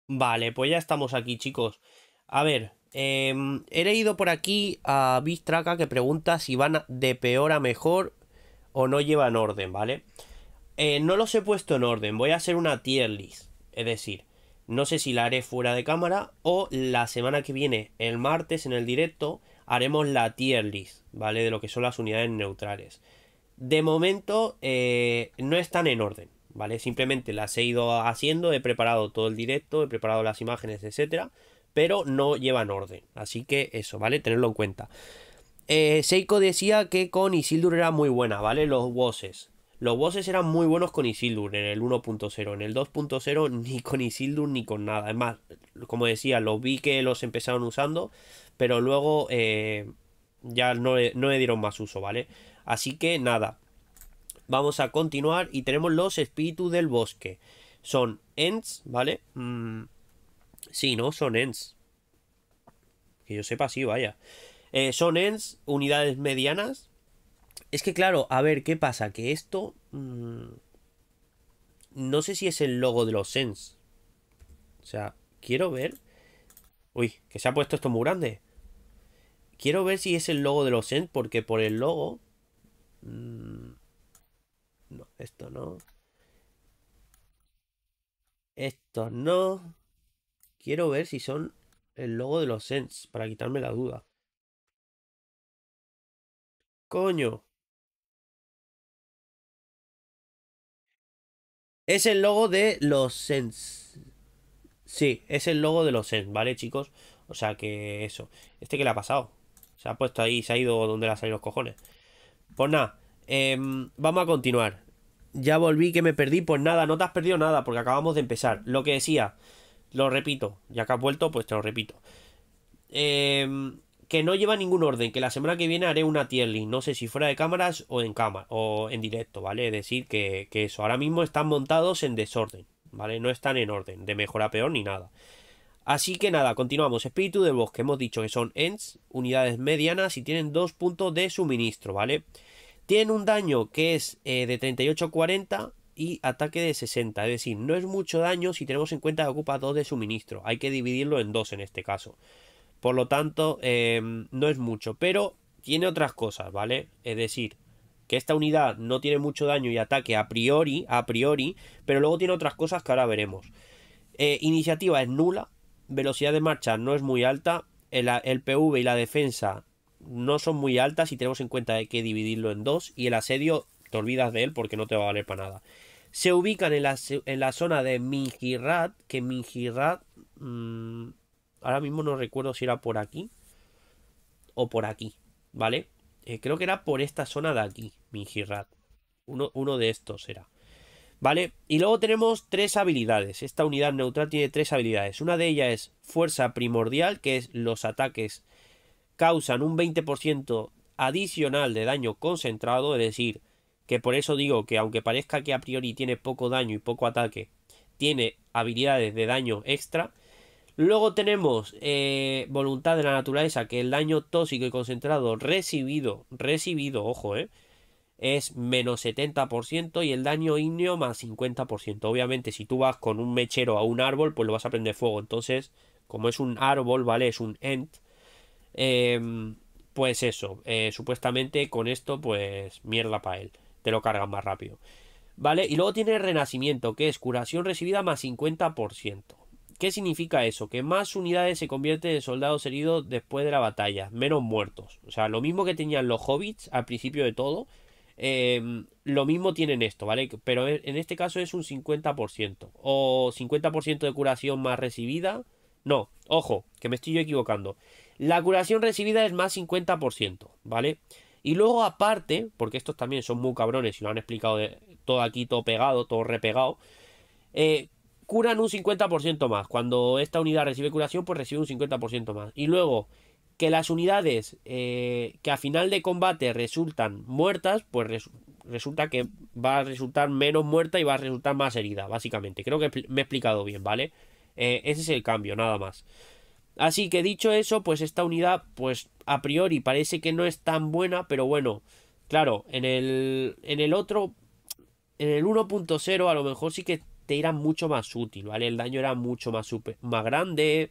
Vale, pues ya estamos aquí, chicos. A ver, em, he leído por aquí a Bistraca que pregunta si van de peor a mejor o no llevan orden, ¿vale? Eh, no los he puesto en orden, voy a hacer una tier list. Es decir, no sé si la haré fuera de cámara o la semana que viene, el martes en el directo, haremos la tier list, ¿vale? De lo que son las unidades neutrales. De momento eh, no están en orden, ¿vale? Simplemente las he ido haciendo, he preparado todo el directo, he preparado las imágenes, etcétera, pero no llevan orden. Así que eso, ¿vale? Tenerlo en cuenta. Eh, Seiko decía que con Isildur era muy buena, ¿vale? Los bosses. Los bosses eran muy buenos con Isildur en el 1.0. En el 2.0 [laughs] ni con Isildur ni con nada. Es más, como decía, los vi que los empezaron usando, pero luego eh, ya no, no le dieron más uso, ¿vale? Así que nada, Vamos a continuar y tenemos los espíritus del bosque. Son Ents, ¿vale? Mm, sí, ¿no? Son Ents. Que yo sepa, sí, vaya. Eh, son Ents, unidades medianas. Es que claro, a ver, ¿qué pasa? Que esto... Mm, no sé si es el logo de los Ents. O sea, quiero ver... Uy, que se ha puesto esto muy grande. Quiero ver si es el logo de los Ents, porque por el logo... Mm, no, esto no. Esto no. Quiero ver si son el logo de los Sens, para quitarme la duda. Coño. Es el logo de los Sens. Sí, es el logo de los Sens, ¿vale, chicos? O sea que eso. ¿Este que le ha pasado? Se ha puesto ahí, se ha ido donde le ha salido los cojones. Pues nada. Em, vamos a continuar. Ya volví que me perdí. Pues nada, no te has perdido nada porque acabamos de empezar. Lo que decía, lo repito. Ya que has vuelto, pues te lo repito. Em, que no lleva ningún orden, que la semana que viene haré una tier list, no sé si fuera de cámaras o en cámara o en directo, ¿vale? Es decir, que, eso, ahora mismo están montados en desorden, ¿vale? No están en orden, de mejor a peor ni nada. Así que nada, continuamos. Espíritu de bosque, hemos dicho que son ends, unidades medianas y tienen dos puntos de suministro, ¿vale? vale tiene un daño que es eh, de 38-40 y ataque de 60. Es decir, no es mucho daño si tenemos en cuenta que ocupa 2 de suministro. Hay que dividirlo en 2 en este caso. Por lo tanto, em, no es mucho. Pero tiene otras cosas, ¿vale? Es decir, que esta unidad no tiene mucho daño y ataque a priori, a priori, pero luego tiene otras cosas que ahora veremos. Eh, iniciativa es nula, velocidad de marcha no es muy alta, el, el PV y la defensa no son muy altas y tenemos en cuenta que dividirlo en dos y el asedio te olvidas de él porque no te va a valer para nada. Se ubican en la, zona de Minjirat. que Minjirat... Mm, ahora mismo no recuerdo si era por aquí o por aquí, ¿vale? Eh, creo que era por esta zona de aquí, Minjirat. Uno, uno de estos era. ¿Vale? Y luego tenemos tres habilidades. Esta unidad neutral tiene tres habilidades. Una de ellas es fuerza primordial, que es los ataques causan un 20% adicional de daño concentrado, es decir, que por eso digo que aunque parezca que a priori tiene poco daño y poco ataque, tiene habilidades de daño extra. Luego tenemos eh, voluntad de la naturaleza, que el daño tóxico y concentrado recibido, recibido, ojo, eh, es menos 70% y el daño ígneo más 50%. Obviamente, si tú vas con un mechero a un árbol, pues lo vas a prender fuego. Entonces, como es un árbol, ¿vale? Es un ent, Em, pues eso, eh, supuestamente con esto, pues mierda para él. Te lo cargan más rápido. ¿Vale? Y luego tiene renacimiento, que es curación recibida más 50%. ¿Qué significa eso? Que más unidades se convierten en soldados heridos después de la batalla, menos muertos. O sea, lo mismo que tenían los hobbits al principio de todo, em, lo mismo tienen esto, ¿vale? Pero e, en este caso es un 50%. O 50% de curación más recibida. No, ojo, que me estoy yo equivocando. La curación recibida es más 50%, ¿vale? Y luego aparte, porque estos también son muy cabrones y lo han explicado todo aquí, todo pegado, todo repegado, eh, curan un 50% más. Cuando esta unidad recibe curación, pues recibe un 50% más. Y luego, que las unidades eh, que a final de combate resultan muertas, pues resulta que va a resultar menos muerta y va a resultar más herida, básicamente. Creo que me he explicado bien, ¿vale? Eh, ese es el cambio, nada más. Así que dicho eso, pues esta unidad, pues a priori parece que no es tan buena, pero bueno, claro, en el, en el otro, en el 1.0 a lo mejor sí que te era mucho más útil, ¿vale? El daño era mucho más, más grande,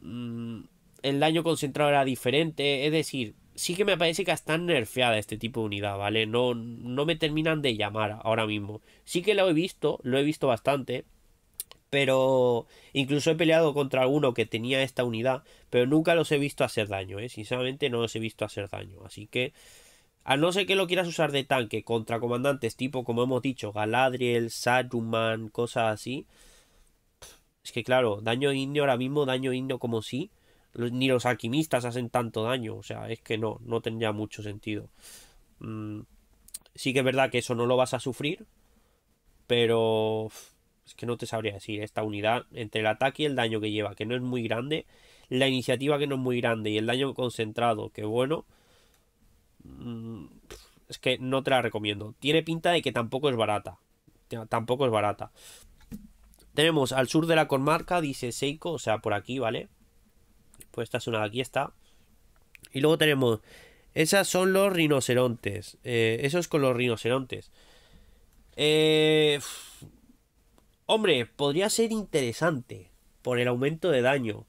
mm, el daño concentrado era diferente, es decir, sí que me parece que están nerfeada este tipo de unidad, ¿vale? No, no me terminan de llamar ahora mismo. Sí que lo he visto, lo he visto bastante, pero incluso he peleado contra alguno que tenía esta unidad, pero nunca los he visto hacer daño, ¿eh? Sinceramente no los he visto hacer daño. Así que, a no ser que lo quieras usar de tanque contra comandantes tipo, como hemos dicho, Galadriel, Saruman, cosas así. Es que claro, daño indio ahora mismo, daño indio como sí. ni los alquimistas hacen tanto daño. O sea, es que no, no tendría mucho sentido. Mm, sí que es verdad que eso no lo vas a sufrir. Pero es que no te sabría decir, esta unidad, entre el ataque y el daño que lleva, que no es muy grande, la iniciativa que no es muy grande y el daño concentrado, que bueno, mm, es que no te la recomiendo. Tiene pinta de que tampoco es barata, tampoco es barata. Tenemos al sur de la comarca, dice Seiko, o sea, por aquí, ¿vale? Pues esta es una, aquí está. Y luego tenemos, esas son los rinocerontes, eh, Esos con los rinocerontes. Eh... Hombre, podría ser interesante por el aumento de daño.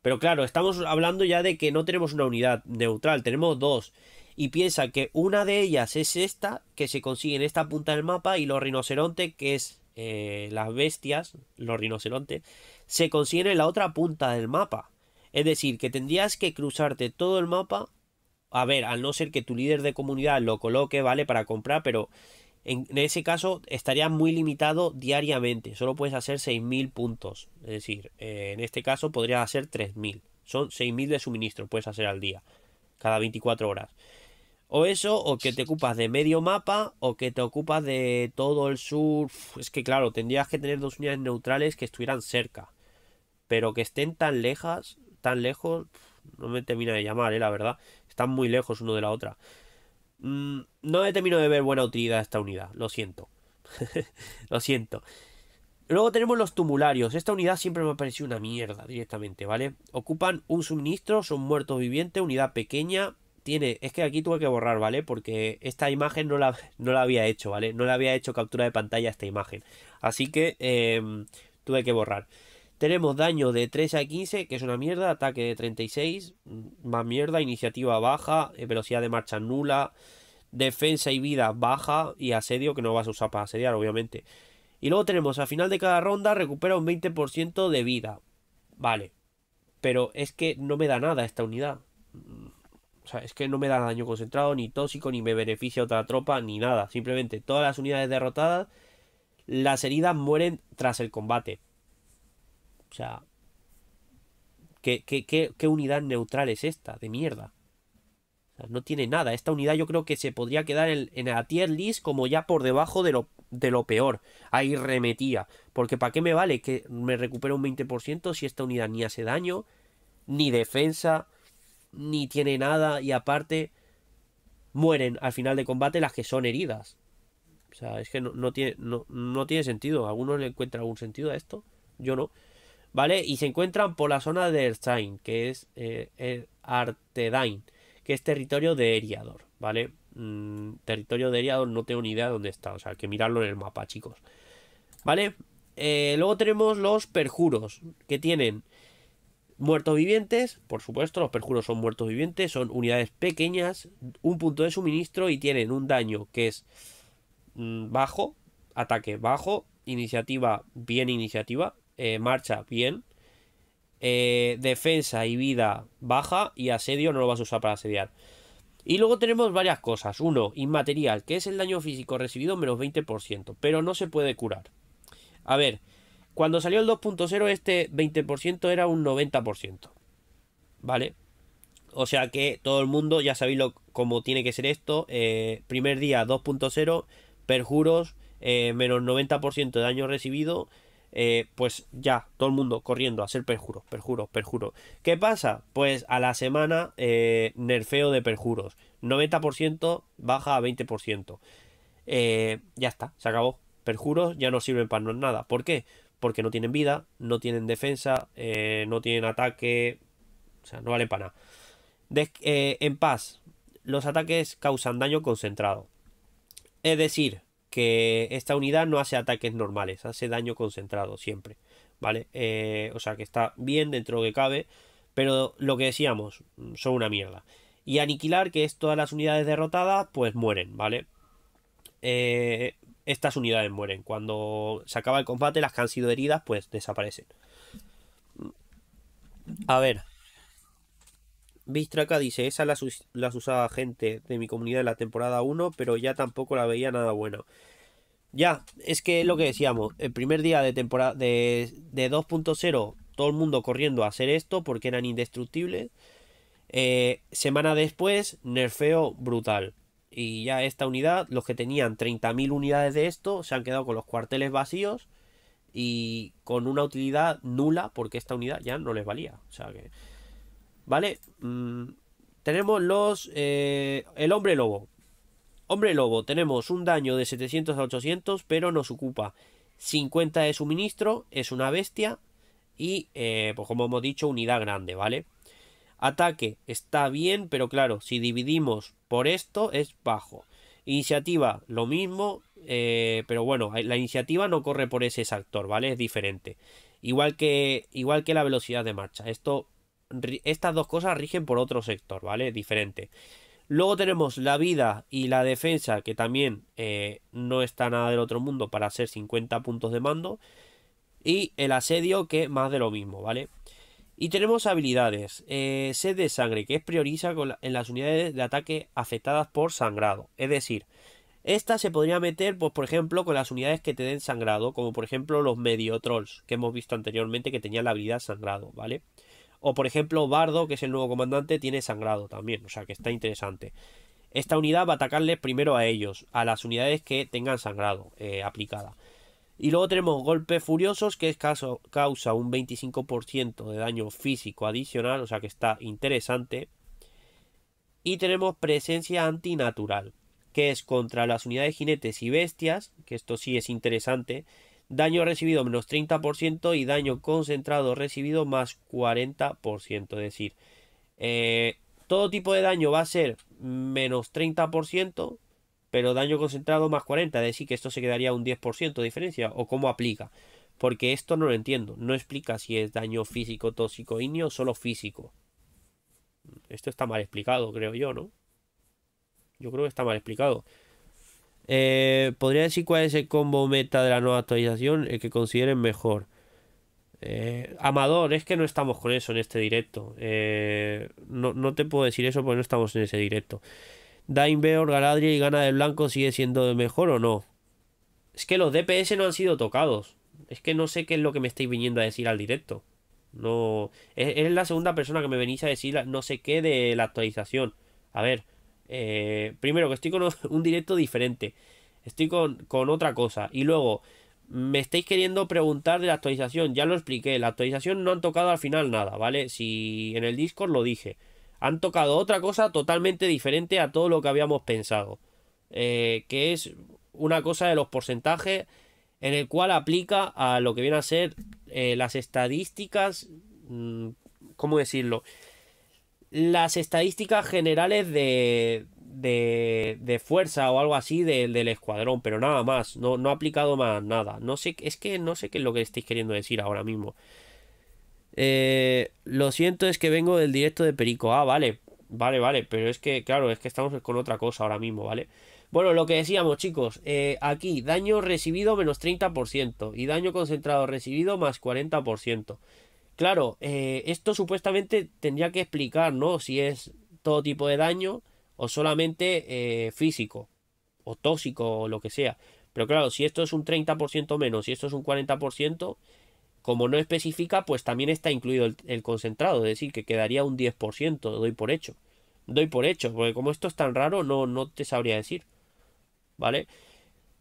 Pero claro, estamos hablando ya de que no tenemos una unidad neutral, tenemos dos. Y piensa que una de ellas es esta, que se consigue en esta punta del mapa, y los rinocerontes, que es eh, las bestias, los rinocerontes, se consiguen en la otra punta del mapa. Es decir, que tendrías que cruzarte todo el mapa. A ver, al no ser que tu líder de comunidad lo coloque, ¿vale? Para comprar, pero en, ese caso estaría muy limitado diariamente, solo puedes hacer 6.000 puntos, es decir, eh, en este caso podrías hacer 3.000, son 6.000 de suministro, puedes hacer al día, cada 24 horas. O eso, o que te ocupas de medio mapa, o que te ocupas de todo el sur. Es que claro, tendrías que tener dos unidades neutrales que estuvieran cerca. Pero que estén tan lejas, tan lejos, no me termina de llamar, eh, la verdad. Están muy lejos uno de la otra. Mm, no he de ver buena utilidad esta unidad, lo siento. [laughs] lo siento. Luego tenemos los tumularios. Esta unidad siempre me ha parecido una mierda directamente, ¿vale? Ocupan un suministro, son muertos vivientes, unidad pequeña. Tiene, es que aquí tuve que borrar, ¿vale? Porque esta imagen no la, [laughs] no la había hecho, ¿vale? No la había hecho captura de pantalla esta imagen. Así que em, tuve que borrar. Tenemos daño de 3 a 15, que es una mierda, ataque de 36, más mierda, iniciativa baja, eh, velocidad de marcha nula, defensa y vida baja y asedio que no vas a usar para asediar, obviamente. Y luego tenemos, al final de cada ronda recupera un 20% de vida. Vale. Pero es que no me da nada esta unidad. O sea, es que no me da daño concentrado, ni tóxico, ni me beneficia otra tropa, ni nada. Simplemente todas las unidades derrotadas, las heridas mueren tras el combate. O sea, ¿qué, qué, unidad neutral es esta de mierda? O sea, no tiene nada. Esta unidad yo creo que se podría quedar en, en la tier list como ya por debajo de lo, de lo peor. Ahí remetía. Porque ¿para qué me vale que me recupere un 20% si esta unidad ni hace daño, ni defensa, ni tiene nada y aparte mueren al final de combate las que son heridas? O sea, es que no, tiene, no, tiene sentido. ¿Alguno le encuentra algún sentido a esto? Yo no. ¿vale? Y se encuentran por la zona de Erstein, que es eh, eh, Artedain, que es territorio de Eriador, ¿vale? Mm, territorio de Eriador, no tengo ni idea de dónde está, o sea, hay que mirarlo en el mapa, chicos. ¿Vale? Eh, luego tenemos los perjuros, que tienen muertos vivientes, por supuesto, los perjuros son muertos vivientes, son unidades pequeñas, un punto de suministro y tienen un daño que es mm, bajo, ataque bajo, iniciativa bien iniciativa, eh, marcha bien. Eh, defensa y vida baja. Y asedio no lo vas a usar para asediar. Y luego tenemos varias cosas. Uno, inmaterial, que es el daño físico recibido menos 20%, pero no se puede curar. A ver, cuando salió el 2.0 este 20% era un 90%. ¿Vale? O sea que todo el mundo ya sabéis lo, cómo tiene que ser esto. Eh, primer día 2.0, perjuros, menos 90% de daño recibido eh, pues ya, todo el mundo corriendo a hacer perjuros, perjuros, perjuros. ¿Qué pasa? Pues a la semana, eh, nerfeo de perjuros. 90% baja a 20%. Eh, ya está, se acabó. Perjuros ya no sirven para nada. ¿Por qué? Porque no tienen vida, no tienen defensa, no tienen ataque. O sea, no valen para nada. en paz, los ataques causan daño concentrado. Es decir, que esta unidad no hace ataques normales, hace daño concentrado siempre, ¿vale? Eh, o sea que está bien dentro de lo que cabe, pero lo que decíamos, son una mierda. Y aniquilar, que es todas las unidades derrotadas, pues mueren, ¿vale? Eh, estas unidades mueren. Cuando se acaba el combate, las que han sido heridas, pues desaparecen. A ver, Vistraca dice, esa las, usaba gente de mi comunidad en la temporada 1, pero ya tampoco la veía nada buena. Ya, es que lo que decíamos, el primer día de temporada de, de 2.0, todo el mundo corriendo a hacer esto porque eran indestructibles. Eh, semana después, nerfeo brutal. Y ya esta unidad, los que tenían 30.000 unidades de esto, se han quedado con los cuarteles vacíos y con una utilidad nula porque esta unidad ya no les valía. O sea que... ¿Vale? Mm, tenemos los... Eh, el hombre lobo. Hombre lobo, tenemos un daño de 700 a 800, pero nos ocupa 50 de suministro, es una bestia y, eh, pues como hemos dicho, unidad grande, ¿vale? Ataque está bien, pero claro, si dividimos por esto es bajo. Iniciativa, lo mismo, eh, pero bueno, la iniciativa no corre por ese sector, ¿vale? Es diferente. Igual que, igual que la velocidad de marcha. Esto estas dos cosas rigen por otro sector, ¿vale? Diferente. Luego tenemos la vida y la defensa, que también eh, no está nada del otro mundo para hacer 50 puntos de mando. Y el asedio, que más de lo mismo, ¿vale? Y tenemos habilidades. Eh, sed de sangre, que es prioriza en las unidades de ataque afectadas por sangrado. Es decir, esta se podría meter, pues, por ejemplo, con las unidades que te den sangrado, como por ejemplo los medio trolls, que hemos visto anteriormente que tenían la habilidad sangrado, ¿vale? vale o por ejemplo, Bardo, que es el nuevo comandante, tiene sangrado también, o sea que está interesante. Esta unidad va a atacarle primero a ellos, a las unidades que tengan sangrado eh, aplicada. Y luego tenemos golpes furiosos, que es causa un 25% de daño físico adicional, o sea que está interesante. Y tenemos presencia antinatural, que es contra las unidades jinetes y bestias, que esto sí es interesante, daño recibido menos 30% y daño concentrado recibido más 40%. Es decir, eh, todo tipo de daño va a ser menos 30%, pero daño concentrado más 40%. Es decir, que esto se quedaría un 10% de diferencia. ¿O cómo aplica? Porque esto no lo entiendo. No explica si es daño físico, tóxico, inio o solo físico. Esto está mal explicado, creo yo, ¿no? Yo creo que está mal explicado. Eh, ¿Podría decir cuál es el combo meta de la nueva actualización? El que consideren mejor. Eh, Amador, es que no estamos con eso en este directo. Eh, no, te puedo decir eso porque no estamos en ese directo. Dainbeor, Galadriel y Gana de Blanco sigue siendo mejor o no. Es que los DPS no han sido tocados. Es que no sé qué es lo que me estáis viniendo a decir al directo. No. E-, es, es la segunda persona que me venís a decir no sé qué de la actualización. A ver, eh, primero, que estoy con [laughs] un directo diferente. Estoy con, otra cosa. Y luego, me estáis queriendo preguntar de la actualización. Ya lo expliqué. La actualización no han tocado al final nada, ¿vale? Si en el Discord lo dije. Han tocado otra cosa totalmente diferente a todo lo que habíamos pensado. Eh, que es una cosa de los porcentajes en el cual aplica a lo que viene a ser eh, las estadísticas, mm, ¿cómo decirlo? las estadísticas generales de, de, de fuerza o algo así del escuadrón, pero nada más, no, no ha aplicado más nada. No sé, es que no sé qué es lo que estáis queriendo decir ahora mismo. Eh, lo siento, es que vengo del directo de Perico. Ah, vale, vale, vale, pero es que, claro, es que estamos con otra cosa ahora mismo, ¿vale? Bueno, lo que decíamos, chicos, eh, aquí daño recibido menos 30% y daño concentrado recibido más 40%. Claro, eh, esto supuestamente tendría que explicar, ¿no? Si es todo tipo de daño o solamente eh, físico o tóxico o lo que sea. Pero claro, si esto es un 30% menos, si esto es un 40%, como no especifica, pues también está incluido el, concentrado, es decir, que quedaría un 10%, doy por hecho. Doy por hecho, porque como esto es tan raro, no, no te sabría decir. ¿Vale?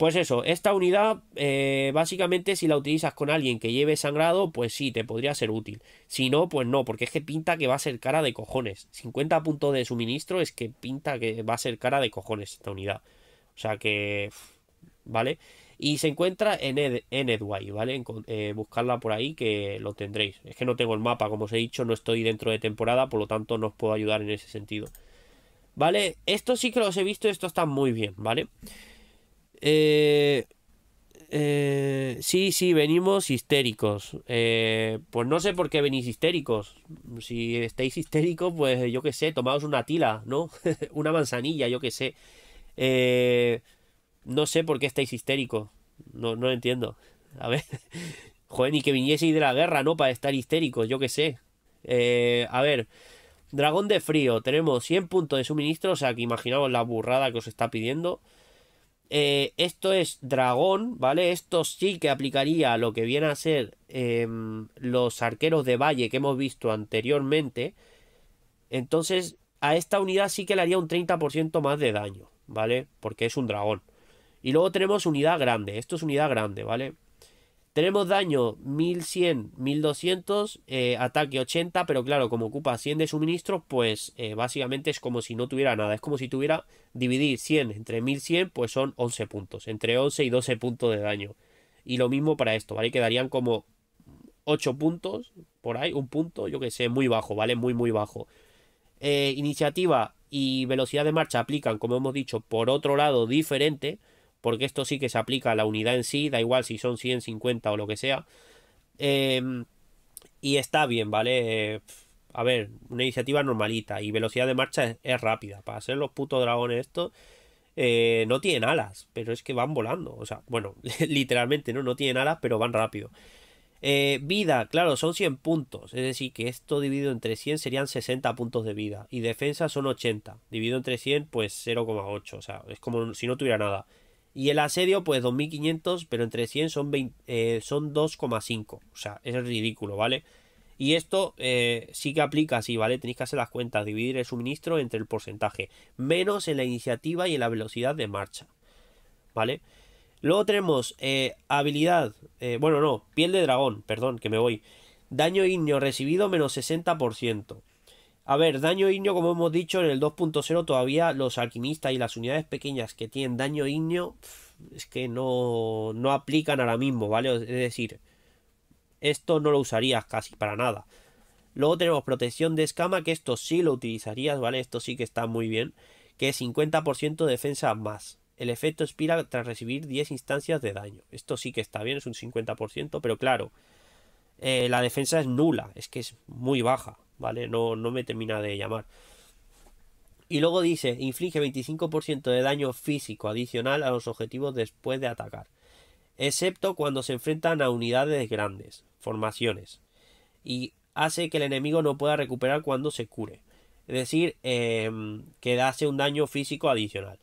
Pues eso, esta unidad eh, básicamente si la utilizas con alguien que lleve sangrado, pues sí, te podría ser útil. Si no, pues no, porque es que pinta que va a ser cara de cojones. 50 puntos de suministro es que pinta que va a ser cara de cojones esta unidad. O sea que... ¿Vale? Y se encuentra en, Ed, ¿vale? Eh, buscarla por ahí que lo tendréis. Es que no tengo el mapa, como os he dicho, no estoy dentro de temporada, por lo tanto no os puedo ayudar en ese sentido. ¿Vale? esto sí que los he visto, esto está muy bien, ¿vale? vale eh, eh, sí, sí, venimos histéricos. Eh, pues no sé por qué venís histéricos. Si estáis histéricos, pues yo qué sé, tomaos una tila, ¿no? [laughs] una manzanilla, yo qué sé. Eh, no sé por qué estáis histéricos. No, no lo entiendo. A ver. [laughs] Joder, ni que vinieseis de la guerra, ¿no? Para estar histéricos, yo qué sé. a ver. Dragón de frío. Tenemos 100 puntos de suministro, o sea que imaginaos la burrada que os está pidiendo. Eh, esto es dragón, ¿vale? Esto sí que aplicaría a lo que viene a ser em, los arqueros de valle que hemos visto anteriormente. Entonces, a esta unidad sí que le haría un 30% más de daño, ¿vale? Porque es un dragón. Y luego tenemos unidad grande. Esto es unidad grande, ¿vale? Tenemos daño 1100, 1200, eh, ataque 80, pero claro, como ocupa 100 de suministros, pues eh, básicamente es como si no tuviera nada. Es como si tuviera dividir 100 entre 1100, pues son 11 puntos, entre 11 y 12 puntos de daño. Y lo mismo para esto, ¿vale? Quedarían como 8 puntos, por ahí, un punto, yo que sé, muy bajo, ¿vale? Muy, muy bajo. Eh, iniciativa y velocidad de marcha aplican, como hemos dicho, por otro lado diferente porque esto sí que se aplica a la unidad en sí, da igual si son 150 o lo que sea. Em, y está bien, ¿vale? a ver, una iniciativa normalita y velocidad de marcha es, rápida. Para ser los putos dragones estos, eh, no tienen alas, pero es que van volando. O sea, bueno, [laughs] literalmente no, no tienen alas, pero van rápido. Eh, vida, claro, son 100 puntos. Es decir, que esto dividido entre 100 serían 60 puntos de vida. Y defensa son 80. Dividido entre 100, pues 0,8. O sea, es como si no tuviera nada. Y el asedio, pues 2500, pero entre 100 son, eh, son 2,5. O sea, es ridículo, ¿vale? Y esto eh, sí que aplica así, ¿vale? Tenéis que hacer las cuentas, dividir el suministro entre el porcentaje, menos en la iniciativa y en la velocidad de marcha, ¿vale? Luego tenemos eh, habilidad, bueno, no, piel de dragón, perdón, que me voy. Daño igno recibido menos 60%. A ver, daño ignio, como hemos dicho, en el 2.0 todavía los alquimistas y las unidades pequeñas que tienen daño ignio es que no, no aplican ahora mismo, ¿vale? Es decir, esto no lo usarías casi para nada. Luego tenemos protección de escama, que esto sí lo utilizarías, ¿vale? Esto sí que está muy bien. Que es 50% de defensa más. El efecto expira tras recibir 10 instancias de daño. Esto sí que está bien, es un 50%, pero claro, eh, la defensa es nula, es que es muy baja. ¿vale? No, me termina de llamar. Y luego dice, inflige 25% de daño físico adicional a los objetivos después de atacar, excepto cuando se enfrentan a unidades grandes, formaciones, y hace que el enemigo no pueda recuperar cuando se cure, es decir, em, que hace un daño físico adicional.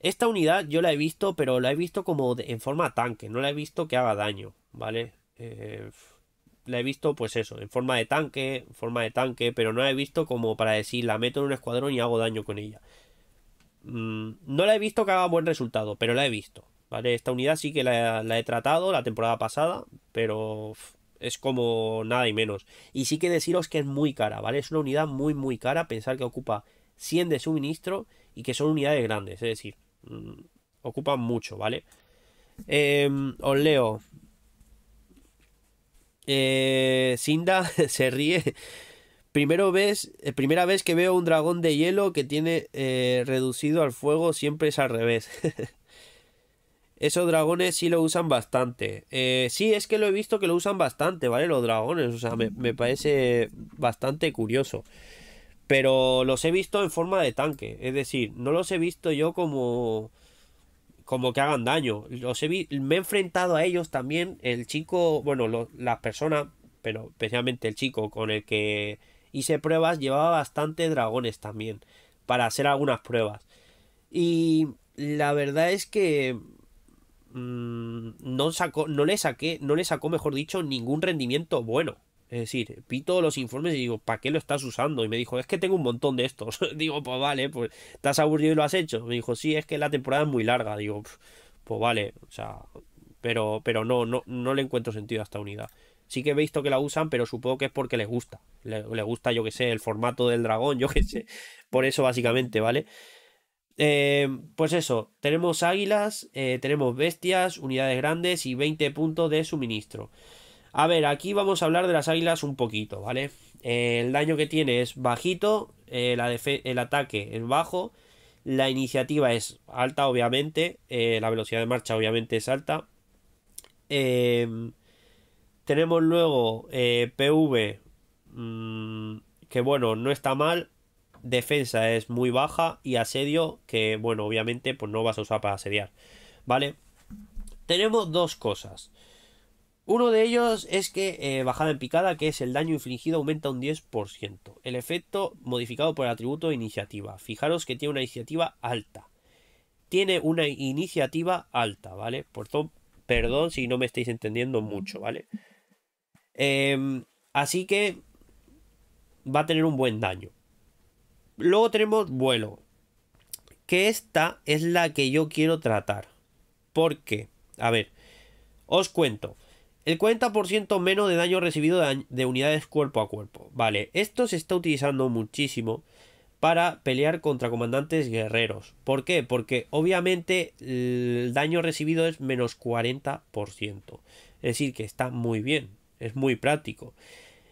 Esta unidad yo la he visto, pero la he visto como en forma tanque, no la he visto que haga daño, ¿vale? Eh, la he visto pues eso, en forma de tanque, en forma de tanque, pero no la he visto como para decir la meto en un escuadrón y hago daño con ella. Mm, no la he visto que haga buen resultado, pero la he visto. ¿vale? Esta unidad sí que la, he tratado la temporada pasada, pero es como nada y menos. Y sí que deciros que es muy cara, ¿vale? Es una unidad muy muy cara, pensar que ocupa 100 de suministro y que son unidades grandes, es decir, mm, ocupan mucho, ¿vale? Em, os leo, eh, Sinda [laughs] se ríe. Primero ves, eh, primera vez que veo un dragón de hielo que tiene eh, reducido al fuego siempre es al revés. [laughs] Esos dragones sí lo usan bastante. Eh, sí, es que lo he visto que lo usan bastante, ¿vale? Los dragones, o sea, me, me parece bastante curioso. Pero los he visto en forma de tanque, es decir, no los he visto yo como como que hagan daño. me he enfrentado a ellos también. El chico, bueno, las personas, pero especialmente el chico con el que hice pruebas, llevaba bastante dragones también para hacer algunas pruebas. Y la verdad es que mm, no, no le saqué, no le sacó, mejor dicho, ningún rendimiento bueno. Es decir, vi todos los informes y digo, ¿para qué lo estás usando? Y me dijo, es que tengo un montón de estos. [laughs] digo, pues vale, pues estás aburrido y lo has hecho. Me dijo, sí, es que la temporada es muy larga. Digo, pues vale, o sea, pero, pero no, no, no le encuentro sentido a esta unidad. Sí que he visto que la usan, pero supongo que es porque les gusta. Le, gusta, yo que sé, el formato del dragón, yo [laughs] que sé. Por eso, básicamente, ¿vale? Eh, pues eso, tenemos águilas, eh, tenemos bestias, unidades grandes y 20 puntos de suministro. A ver, aquí vamos a hablar de las águilas un poquito, ¿vale? Eh, el daño que tiene es bajito, eh, la el ataque es bajo, la iniciativa es alta, obviamente, eh, la velocidad de marcha obviamente es alta. Em, tenemos luego PV, mm, que bueno, no está mal, defensa es muy baja y asedio, que bueno, obviamente pues no vas a usar para asediar, ¿vale? Tenemos dos cosas uno de ellos es que eh, bajada en picada, que es el daño infligido, aumenta un 10%. El efecto modificado por el atributo iniciativa. Fijaros que tiene una iniciativa alta. Tiene una iniciativa alta, ¿vale? Por todo, perdón si no me estáis entendiendo mucho, ¿vale? Em, así que va a tener un buen daño. Luego tenemos vuelo. Que esta es la que yo quiero tratar. Porque, a ver, os cuento. El 40% menos de daño recibido de unidades cuerpo a cuerpo. Vale, esto se está utilizando muchísimo para pelear contra comandantes guerreros. ¿Por qué? Porque obviamente el daño recibido es menos 40%. Es decir, que está muy bien, es muy práctico.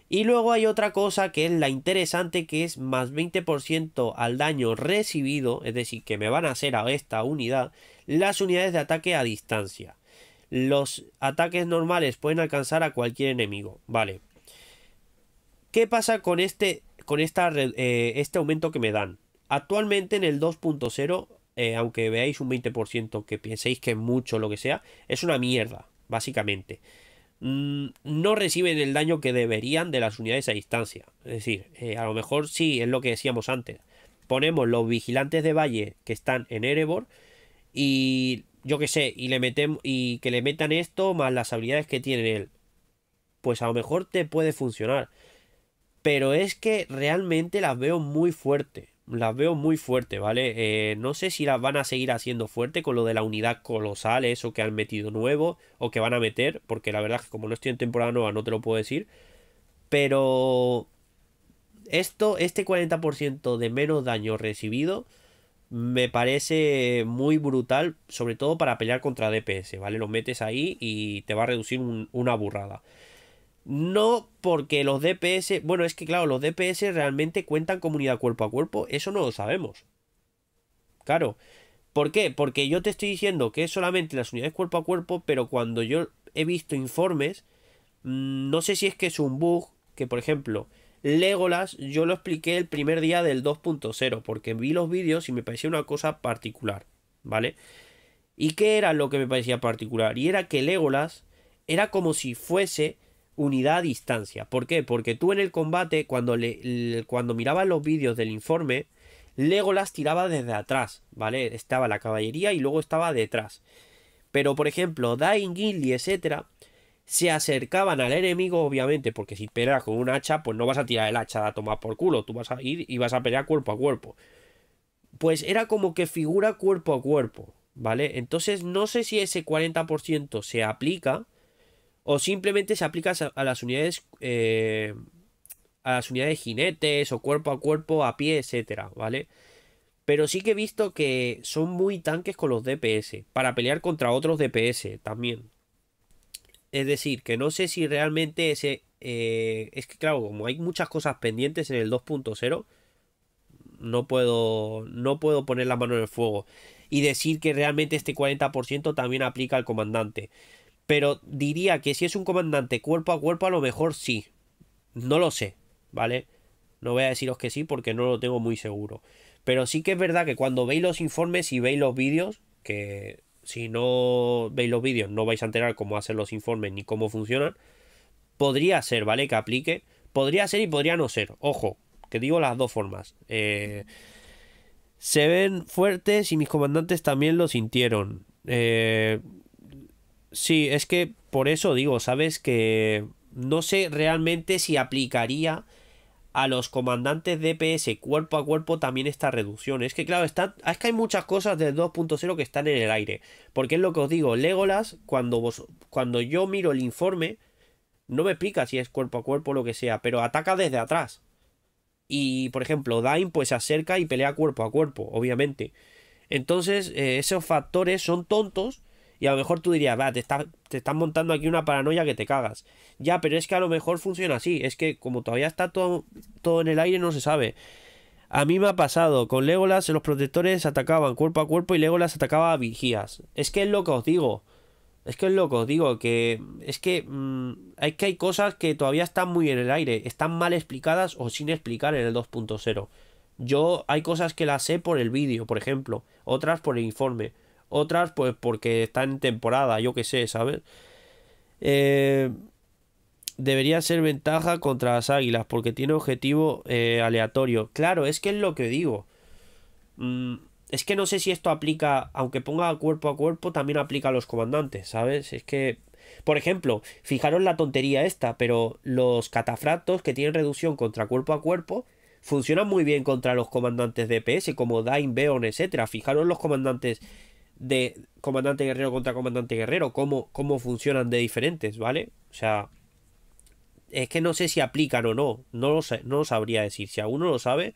Y luego hay otra cosa que es la interesante, que es más 20% al daño recibido, es decir, que me van a hacer a esta unidad, las unidades de ataque a distancia. Los ataques normales pueden alcanzar a cualquier enemigo. Vale. ¿Qué pasa con este, con esta, eh, este aumento que me dan? Actualmente en el 2.0, eh, aunque veáis un 20% que penséis que es mucho lo que sea, es una mierda, básicamente. Mm, no reciben el daño que deberían de las unidades a distancia. Es decir, eh, a lo mejor sí, es lo que decíamos antes. Ponemos los vigilantes de valle que están en Erebor y yo qué sé, y, le y que le metan esto más las habilidades que tiene él. Pues a lo mejor te puede funcionar. Pero es que realmente las veo muy fuerte. Las veo muy fuerte, ¿vale? Eh, no sé si las van a seguir haciendo fuerte con lo de la unidad colosal, eso que han metido nuevo o que van a meter, porque la verdad es que como no estoy en temporada nueva no te lo puedo decir. Pero esto, este 40% de menos daño recibido, me parece muy brutal, sobre todo para pelear contra DPS, ¿vale? los metes ahí y te va a reducir una burrada. No porque los DPS, bueno, es que claro, los DPS realmente cuentan comunidad cuerpo a cuerpo, eso no lo sabemos. Claro. ¿Por qué? Porque yo te estoy diciendo que es solamente las unidades cuerpo a cuerpo, pero cuando yo he visto informes, mm, no sé si es que es un bug, que por ejemplo, Legolas yo lo expliqué el primer día del 2.0 porque vi los vídeos y me parecía una cosa particular, ¿vale? ¿Y qué era lo que me parecía particular? Y era que Legolas era como si fuese unidad a distancia. ¿Por qué? Porque tú en el combate, cuando, le, cuando mirabas los vídeos del informe, Legolas tiraba desde atrás, ¿vale? Estaba la caballería y luego estaba detrás. Pero, por ejemplo, Dying Guild y etcétera, se acercaban al enemigo, obviamente, porque si peleas con un hacha, pues no vas a tirar el hacha a tomar por culo, tú vas a ir y vas a pelear cuerpo a cuerpo. Pues era como que figura cuerpo a cuerpo, ¿vale? Entonces no sé si ese 40% se aplica o simplemente se aplica a las unidades a las unidades eh, jinetes o cuerpo a cuerpo, a pie, etcétera, ¿vale? Pero sí que he visto que son muy tanques con los DPS para pelear contra otros DPS también, es decir, que no sé si realmente ese... Eh, es que claro, como hay muchas cosas pendientes en el 2.0, no puedo, no puedo poner la mano en el fuego y decir que realmente este 40% también aplica al comandante. Pero diría que si es un comandante cuerpo a cuerpo, a lo mejor sí. No lo sé, ¿vale? No voy a deciros que sí porque no lo tengo muy seguro. Pero sí que es verdad que cuando veis los informes y veis los vídeos, que si no veis los vídeos no vais a enterar cómo hacen los informes ni cómo funcionan. Podría ser, ¿vale? Que aplique. Podría ser y podría no ser. Ojo, que digo las dos formas. Eh, se ven fuertes y mis comandantes también lo sintieron. Eh, sí, es que por eso digo, ¿sabes? Que no sé realmente si aplicaría a los comandantes DPS cuerpo a cuerpo también esta reducción. Es que claro, está, es que hay muchas cosas del 2.0 que están en el aire. Porque es lo que os digo, Legolas, cuando, vos, cuando yo miro el informe, no me explica si es cuerpo a cuerpo o lo que sea, pero ataca desde atrás. Y por ejemplo, Dain pues se acerca y pelea cuerpo a cuerpo, obviamente. Entonces, eh, esos factores son tontos, y a lo mejor tú dirías, te, te están montando aquí una paranoia que te cagas. Ya, pero es que a lo mejor funciona así. Es que como todavía está todo, todo en el aire, no se sabe. A mí me ha pasado, con Legolas los protectores atacaban cuerpo a cuerpo y Legolas atacaba a vigías. Es que es lo que os digo. Es que es lo que os digo, que es que mm, es que hay cosas que todavía están muy en el aire, están mal explicadas o sin explicar en el 2.0. Yo hay cosas que las sé por el vídeo, por ejemplo, otras por el informe, otras, pues porque está en temporada, yo qué sé, ¿sabes? Eh, debería ser ventaja contra las águilas porque tiene objetivo eh, aleatorio. Claro, es que es lo que digo. Mm, es que no sé si esto aplica, aunque ponga cuerpo a cuerpo, también aplica a los comandantes, ¿sabes? Es que, por ejemplo, fijaros la tontería esta, pero los catafractos que tienen reducción contra cuerpo a cuerpo funcionan muy bien contra los comandantes de PS como Dain, Beon, etcétera. Fijaros los comandantes de comandante guerrero contra comandante guerrero, cómo, cómo funcionan de diferentes, ¿vale? O sea, es que no sé si aplican o no, no lo, no sabría decir, si alguno lo sabe,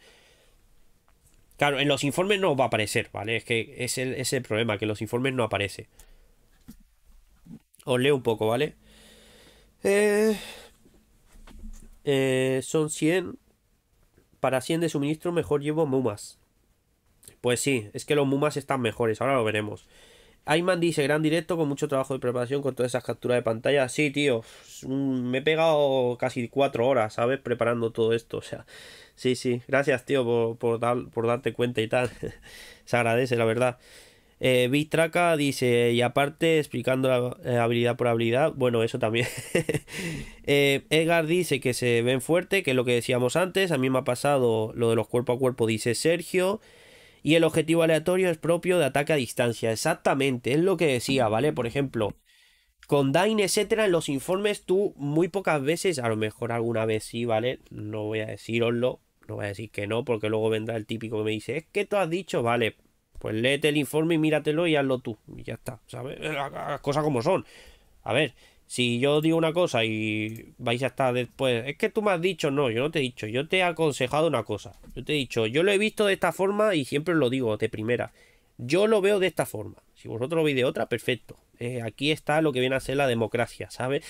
claro, en los informes no va a aparecer, ¿vale? Es que es el, problema, que en los informes no aparece. Os leo un poco, ¿vale? Eh, eh, son 100. Para 100 de suministro mejor llevo mumas. Pues sí, es que los Mumas están mejores, ahora lo veremos. Ayman dice, gran directo con mucho trabajo de preparación con todas esas capturas de pantalla. Sí, tío, me he pegado casi cuatro horas, ¿sabes? Preparando todo esto, o sea. Sí, sí, gracias, tío, por, por darte cuenta y tal. [laughs] Se agradece, la verdad. Eh, Bistraca dice, y aparte, explicando eh, habilidad por habilidad, bueno, eso también. [laughs] Eh, Edgar dice que se ven fuerte, que es lo que decíamos antes. A mí me ha pasado lo de los cuerpo a cuerpo, dice Sergio. Y el objetivo aleatorio es propio de ataque a distancia. Exactamente, es lo que decía, ¿vale? Por ejemplo, con Dine, etcétera, en los informes tú muy pocas veces, a lo mejor alguna vez sí, ¿vale? No voy a deciroslo, no voy a decir que no, porque luego vendrá el típico que me dice, es que tú has dicho, vale, pues léete el informe y míratelo y hazlo tú. Y ya está, ¿sabes? Las [laughs] cosas como son. A ver, si yo digo una cosa y vais a estar después, es que tú me has dicho, no, yo no te he dicho, yo te he aconsejado una cosa. Yo te he dicho, yo lo he visto de esta forma y siempre lo digo de primera. Yo lo veo de esta forma. Si vosotros lo veis de otra, perfecto. Eh, aquí está lo que viene a ser la democracia, ¿sabes?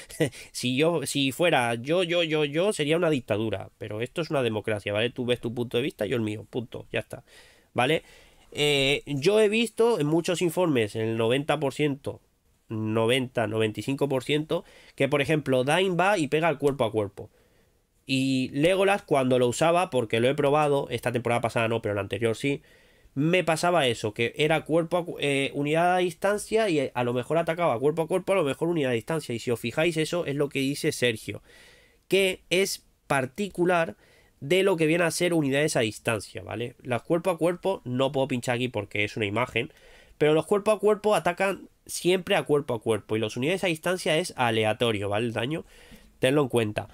[laughs] si yo, si fuera yo, yo, yo, yo, sería una dictadura. Pero esto es una democracia, ¿vale? Tú ves tu punto de vista, yo el mío, punto, ya está. ¿Vale? Eh, yo he visto en muchos informes, en el 90% 90-95%, que por ejemplo Dain va y pega al cuerpo a cuerpo. Y Legolas cuando lo usaba, porque lo he probado, esta temporada pasada no, pero la anterior sí, me pasaba eso, que era cuerpo a, eh, unidad a distancia y eh, a lo mejor atacaba cuerpo a cuerpo, a lo mejor unidad a distancia. Y si os fijáis, eso es lo que dice Sergio, que es particular de lo que viene a ser unidades a distancia, ¿vale? Las cuerpo a cuerpo no puedo pinchar aquí porque es una imagen, pero los cuerpo a cuerpo atacan siempre a cuerpo a cuerpo. Y los unidades a distancia es aleatorio, ¿vale? El daño. Tenlo en cuenta.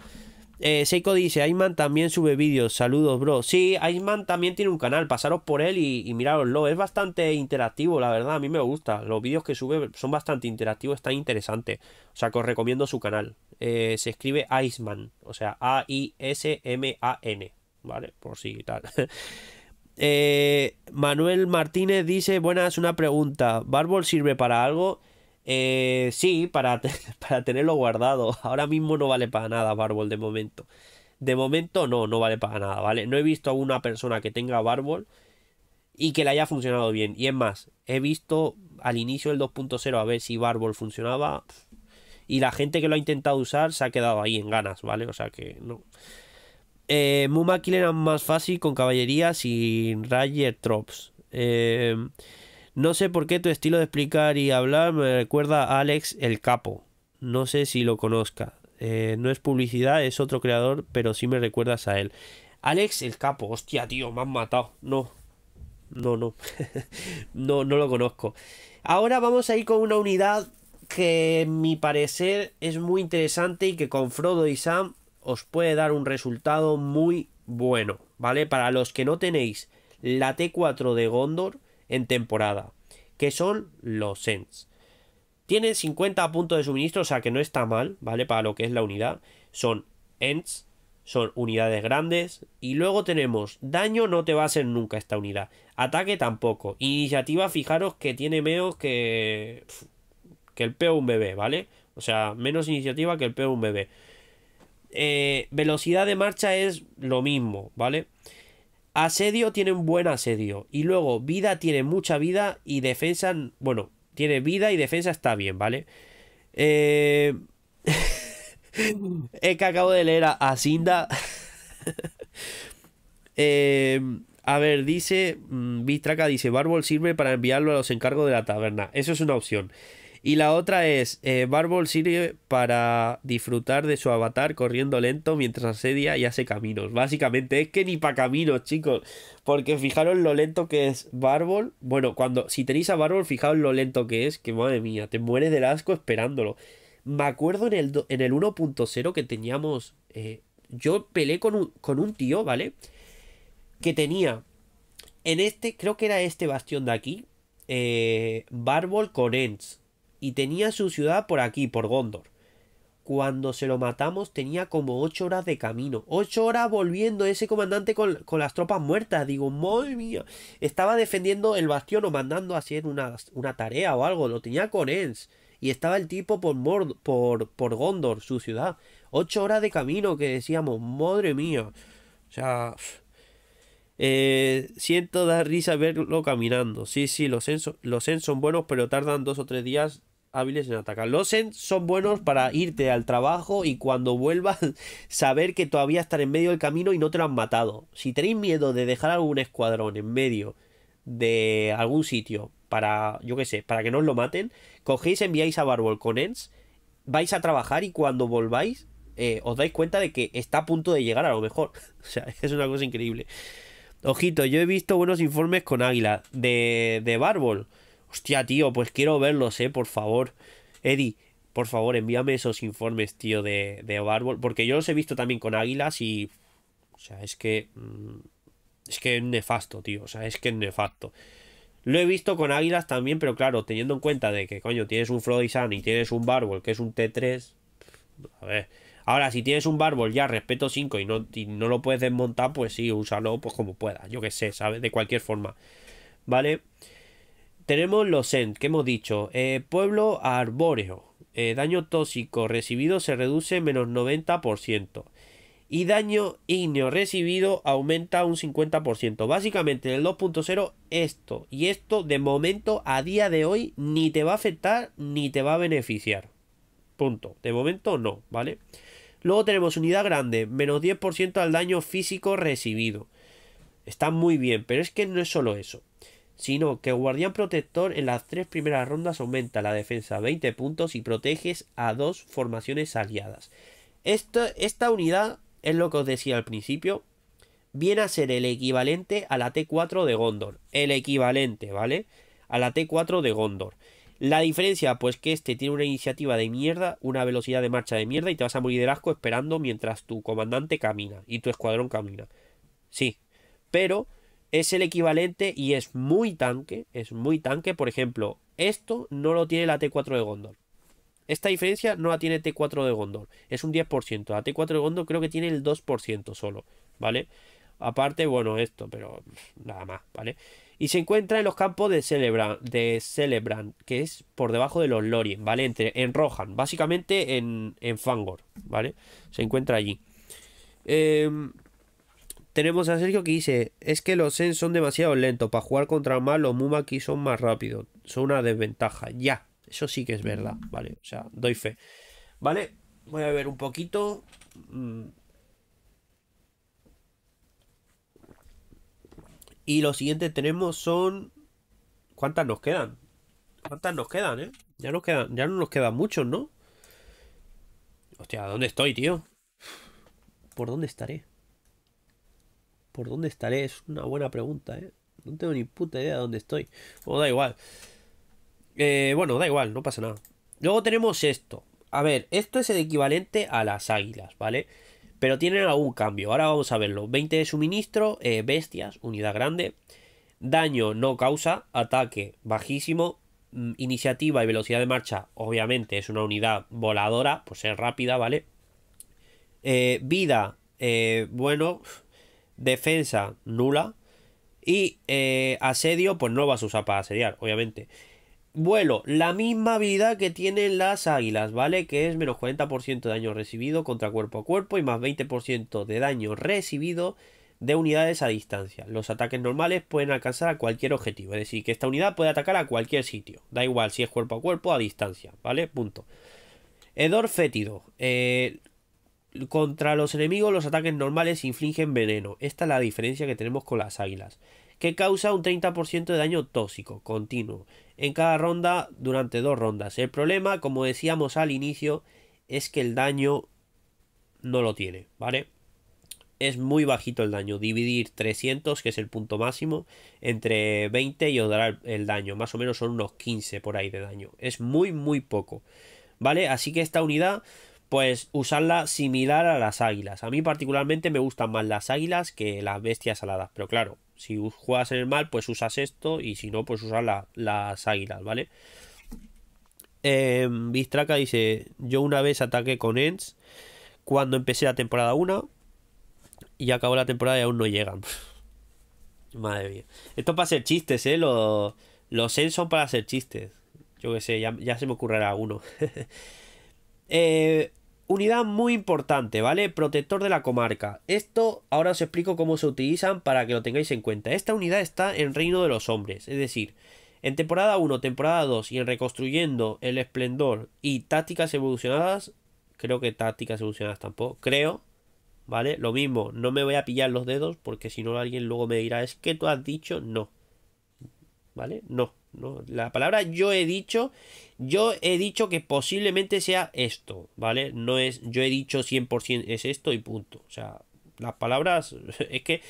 Eh, Seiko dice, Iceman también sube vídeos, saludos bro. Sí, Iceman también tiene un canal, pasaros por él y, y Es bastante interactivo, la verdad, a mí me gusta. Los vídeos que sube son bastante interactivos, están interesantes. O sea, que os recomiendo su canal. Eh, se escribe Iceman, o sea, A-I-S-M-A-N, ¿vale? Por si tal. [laughs] Eh, Manuel Martínez dice, buenas, una pregunta. ¿Barbol sirve para algo? Eh, sí, para, [laughs] para tenerlo guardado. Ahora mismo no vale para nada Barbol de momento. De momento no, no vale para nada, ¿vale? No he visto a una persona que tenga Barbol y que le haya funcionado bien. Y es más, he visto al inicio del 2.0 a ver si Barbol funcionaba. Y la gente que lo ha intentado usar se ha quedado ahí en ganas, ¿vale? O sea que no. Eh, Muma más fácil con caballería sin Ranger Trops. Eh, no sé por qué tu estilo de explicar y hablar me recuerda a Alex el Capo. No sé si lo conozca. Eh, no es publicidad, es otro creador, pero sí me recuerdas a él. Alex el Capo, hostia, tío, me han matado. No, no, no. [laughs] no, no lo conozco. Ahora vamos a ir con una unidad que, en mi parecer, es muy interesante y que con Frodo y Sam os puede dar un resultado muy bueno, ¿vale? Para los que no tenéis la T4 de Gondor en temporada, que son los Ents Tienen 50 puntos de suministro, o sea que no está mal, ¿vale? Para lo que es la unidad. Son Ents, son unidades grandes. Y luego tenemos daño, no te va a hacer nunca esta unidad. Ataque tampoco. Iniciativa, fijaros que tiene menos que. que el P un bebé, ¿vale? O sea, menos iniciativa que el P un bebé. Eh, velocidad de marcha es lo mismo, ¿vale? Asedio tiene un buen asedio. Y luego vida tiene mucha vida y defensa, bueno, tiene vida y defensa está bien, ¿vale? Eh, [laughs] es que acabo de leer a, Asinda [laughs] eh, a ver, dice mm, Bistraca, dice Barbol sirve para enviarlo a los encargos de la taberna. Eso es una opción. Y la otra es, eh, Barbol sirve para disfrutar de su avatar corriendo lento mientras asedia y hace caminos. Básicamente, es que ni para caminos, chicos. Porque fijaros lo lento que es Barbol. Bueno, cuando si tenéis a Barbol, fijaos lo lento que es, que madre mía, te mueres del asco esperándolo. Me acuerdo en el, el 1.0 que teníamos... Eh, yo peleé con un, con un tío, ¿vale? Que tenía... En este, creo que era este bastión de aquí. Eh, Barbol con Ents y tenía su ciudad por aquí, por Gondor. Cuando se lo matamos tenía como ocho horas de camino. Ocho horas volviendo ese comandante con, las tropas muertas. Digo, madre mía. Estaba defendiendo el bastión o mandando a hacer una, una tarea o algo. Lo tenía con Ens. Y estaba el tipo por, por, por Gondor, su ciudad. Ocho horas de camino que decíamos, madre mía. O sea, eh, siento dar risa verlo caminando. Sí, sí, los Ens los son buenos, pero tardan dos o tres días hábiles en atacar. Los Ents son buenos para irte al trabajo y cuando vuelvas [laughs] saber que todavía están en medio del camino y no te lo han matado. Si tenéis miedo de dejar algún escuadrón en medio de algún sitio para, yo qué sé, para que no os lo maten, cogéis, enviáis a Barbol con ends, vais a trabajar y cuando volváis eh, os dais cuenta de que está a punto de llegar a lo mejor. [laughs] O sea, [laughs] es una cosa increíble. Ojito, yo he visto buenos informes con Águila de, de Barbol. Hostia, tío, pues quiero verlos, eh, por favor. Eddie, por favor, envíame esos informes, tío, de, de Barbol. Porque yo los he visto también con águilas y. O sea, es que. Mm, es que es nefasto, tío. O sea, es que es nefasto. Lo he visto con águilas también, pero claro, teniendo en cuenta de que, coño, tienes un Sun y tienes un Barbol, que es un T3. A ver. Ahora, si tienes un Barbol ya respeto 5 y no, no lo puedes desmontar, pues sí, úsalo pues como pueda Yo qué sé, ¿sabes? De cualquier forma. ¿Vale? vale tenemos los END que hemos dicho. Eh, pueblo arbóreo. Eh, daño tóxico recibido se reduce menos 90%. Y daño ígneo recibido aumenta un 50%. Básicamente en el 2.0 esto. Y esto de momento a día de hoy ni te va a afectar ni te va a beneficiar. Punto. De momento no, ¿vale? Luego tenemos unidad grande, menos 10% al daño físico recibido. Está muy bien, pero es que no es solo eso sino que Guardián Protector en las tres primeras rondas aumenta la defensa 20 puntos y proteges a dos formaciones aliadas. Esta, esta unidad, es lo que os decía al principio, viene a ser el equivalente a la T4 de Gondor. El equivalente, ¿vale? A la T4 de Gondor. La diferencia, pues que este tiene una iniciativa de mierda, una velocidad de marcha de mierda y te vas a morir de asco esperando mientras tu comandante camina y tu escuadrón camina. Sí, pero es el equivalente y es muy tanque, es muy tanque, por ejemplo, esto no lo tiene la T4 de Gondor. Esta diferencia no la tiene T4 de Gondor, es un 10%, la T4 de Gondor creo que tiene el 2% solo, ¿vale? Aparte, bueno, esto, pero nada más, ¿vale? Y se encuentra en los campos de Celebrant, de que es por debajo de los Lorien, ¿vale? Entre, en Rohan, básicamente en, en Fangor, ¿vale? Se encuentra allí. Eh, tenemos a Sergio que dice, es que los Zen son demasiado lentos, para jugar contra mal los Mumaki son más rápidos, son una desventaja, ya, eso sí que es verdad, vale, o sea, doy fe. Vale, voy a ver un poquito. Mm. Y lo siguiente tenemos son... ¿Cuántas nos quedan? ¿Cuántas nos quedan, eh? Ya nos quedan, ya no nos quedan muchos, ¿no? Hostia, ¿dónde estoy, tío? ¿Por dónde estaré? ¿Por dónde estaré? Es una buena pregunta, ¿eh? No tengo ni puta idea de dónde estoy. Bueno, da igual. Eh, bueno, da igual, no pasa nada. Luego tenemos esto. A ver, esto es el equivalente a las águilas, ¿vale? Pero tienen algún cambio. Ahora vamos a verlo. 20 de suministro, eh, bestias, unidad grande. Daño no causa, ataque bajísimo. Mm, iniciativa y velocidad de marcha, obviamente, es una unidad voladora, pues es rápida, ¿vale? Eh, vida, bueno, defensa nula y eh, asedio pues no vas a usar para asediar, obviamente. Vuelo, la misma habilidad que tienen las águilas, ¿vale? Que es menos 40% de daño recibido contra cuerpo a cuerpo y más 20% de daño recibido de unidades a distancia. Los ataques normales pueden alcanzar a cualquier objetivo, es decir, que esta unidad puede atacar a cualquier sitio, da igual si es cuerpo a cuerpo a distancia, ¿vale? Punto. Hedor fétido. Eh, contra los enemigos los ataques normales infligen veneno. Esta es la diferencia que tenemos con las águilas. Que causa un 30% de daño tóxico continuo en cada ronda durante dos rondas. El problema, como decíamos al inicio, es que el daño no lo tiene, ¿vale? Es muy bajito el daño. Dividir 300, que es el punto máximo, entre 20 y os dará el daño. Más o menos son unos 15 por ahí de daño. Es muy, muy poco, ¿vale? Así que esta unidad pues usarla similar a las águilas. A mí particularmente me gustan más las águilas que las bestias aladas, pero claro, si juegas en el mal, pues usas esto y si no, pues usas las águilas, ¿vale? Eh, Bistraca dice, yo una vez ataqué con ens. cuando empecé la temporada 1 y acabó la temporada y aún no llegan. [laughs] Madre mía. Esto para ser chistes, ¿eh? Los, los son para hacer chistes. Yo qué sé, ya, se me ocurrirá uno [laughs] eh, unidad muy importante, ¿vale? Protector de la comarca. Esto ahora os explico cómo se utilizan para que lo tengáis en cuenta. Esta unidad está en Reino de los Hombres, es decir, en temporada 1, temporada 2 y en Reconstruyendo el Esplendor y Tácticas Evolucionadas, creo que Tácticas Evolucionadas tampoco, creo, ¿vale? Lo mismo, no me voy a pillar los dedos porque si no alguien luego me dirá, es que tú has dicho no, ¿vale? No. La palabra yo he dicho, yo he dicho que posiblemente sea esto, ¿vale? No es yo he dicho 100% es esto y punto. O sea, las palabras [laughs] es que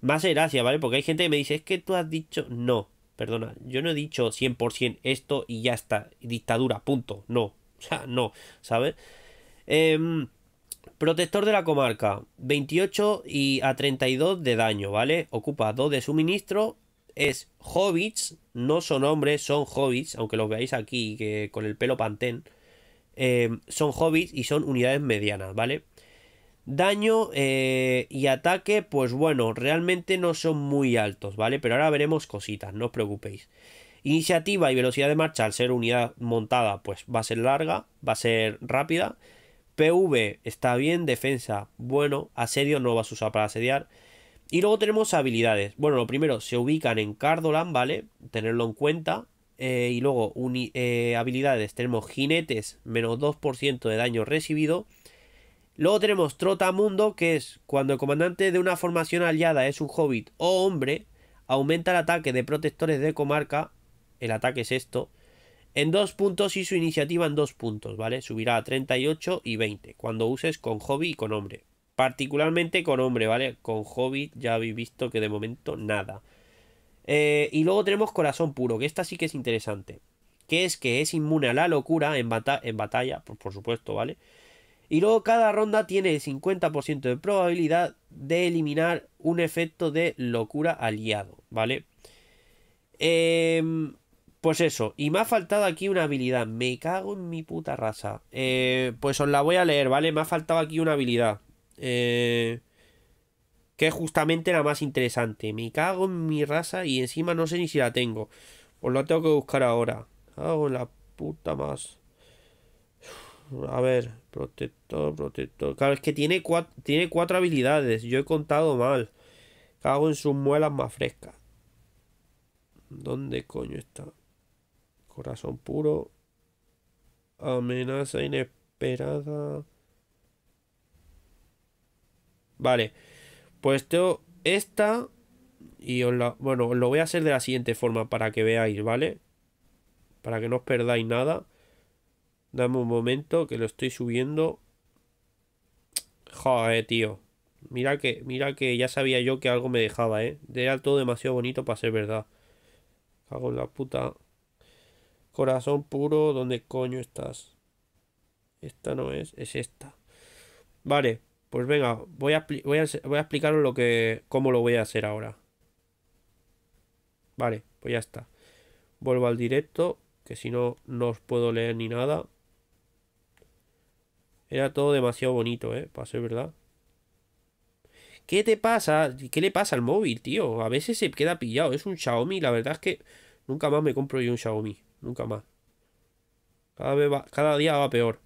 más hace ¿vale? Porque hay gente que me dice, es que tú has dicho, no, perdona, yo no he dicho 100% esto y ya está, dictadura, punto, no, o sea, no, ¿sabes? Em, protector de la comarca, 28 y a 32 de daño, ¿vale? Ocupa 2 de suministro es hobbits, no son hombres, son hobbits, aunque los veáis aquí que con el pelo pantén, em, son hobbits y son unidades medianas, ¿vale? Daño eh, y ataque, pues bueno, realmente no son muy altos, ¿vale? Pero ahora veremos cositas, no os preocupéis. Iniciativa y velocidad de marcha, al ser unidad montada, pues va a ser larga, va a ser rápida. PV está bien, defensa, bueno, asedio no vas a usar para asediar. Y luego tenemos habilidades. Bueno, lo primero, se ubican en Cardolan, ¿vale? Tenerlo en cuenta. Eh, y luego, eh, habilidades, tenemos jinetes, menos 2% de daño recibido. Luego tenemos Trotamundo, que es cuando el comandante de una formación aliada es un hobbit o hombre, aumenta el ataque de protectores de comarca, el ataque es esto, en dos puntos y su iniciativa en dos puntos, ¿vale? Subirá a 38 y 20 cuando uses con hobbit y con hombre. Particularmente con hombre, ¿vale? Con Hobbit ya habéis visto que de momento nada. Eh, y luego tenemos Corazón Puro, que esta sí que es interesante. Que es que es inmune a la locura en, batalla, por, supuesto, ¿vale? Y luego cada ronda tiene el 50% de probabilidad de eliminar un efecto de locura aliado, ¿vale? Em, pues eso, y me ha faltado aquí una habilidad, me cago en mi puta raza. Eh, pues os la voy a leer, ¿vale? Me ha faltado aquí una habilidad. Eh, que es justamente la más interesante. Me cago en mi raza y encima no sé ni si la tengo. Pues la tengo que buscar ahora. Hago la puta más. A ver, protector, protector. Claro, es que tiene tiene cuatro habilidades. Yo he contado mal. Cago en sus muelas más frescas. ¿Dónde coño está? Corazón puro. Amenaza inesperada. Vale. Pues tengo esta y os la, bueno, os lo voy a hacer de la siguiente forma para que veáis, ¿vale? Para que no os perdáis nada. Dame un momento que lo estoy subiendo. Joder, tío. Mira que, mira que ya sabía yo que algo me dejaba, ¿eh? Era todo demasiado bonito para ser verdad. Cago la puta. Corazón puro, ¿dónde coño estás? Esta no es, es esta. Vale. Pues venga, voy a, voy a, explicaros lo que, cómo lo voy a hacer ahora. Vale, pues ya está. Vuelvo al directo, que si no, no os puedo leer ni nada. Era todo demasiado bonito, ¿eh? Para ser verdad. ¿Qué te pasa? ¿Qué le pasa al móvil, tío? A veces se queda pillado. Es un Xiaomi. La verdad es que nunca más me compro yo un Xiaomi. Nunca más. Cada, cada día va peor.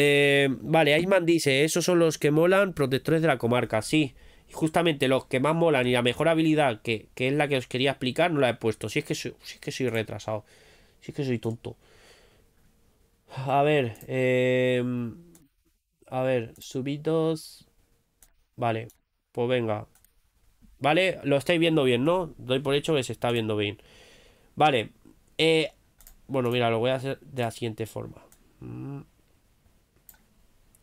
Eh, vale, Aisman dice, esos son los que molan protectores de la comarca, sí. Y justamente los que más molan y la mejor habilidad, que, es la que os quería explicar, no la he puesto. Si es que soy, que soy retrasado. Si es que soy tonto. A ver, em, a ver, subidos. Vale, pues venga. Vale, lo estáis viendo bien, ¿no? Doy por hecho que se está viendo bien. Vale, eh, bueno, mira, lo voy a hacer de la siguiente forma. Mm.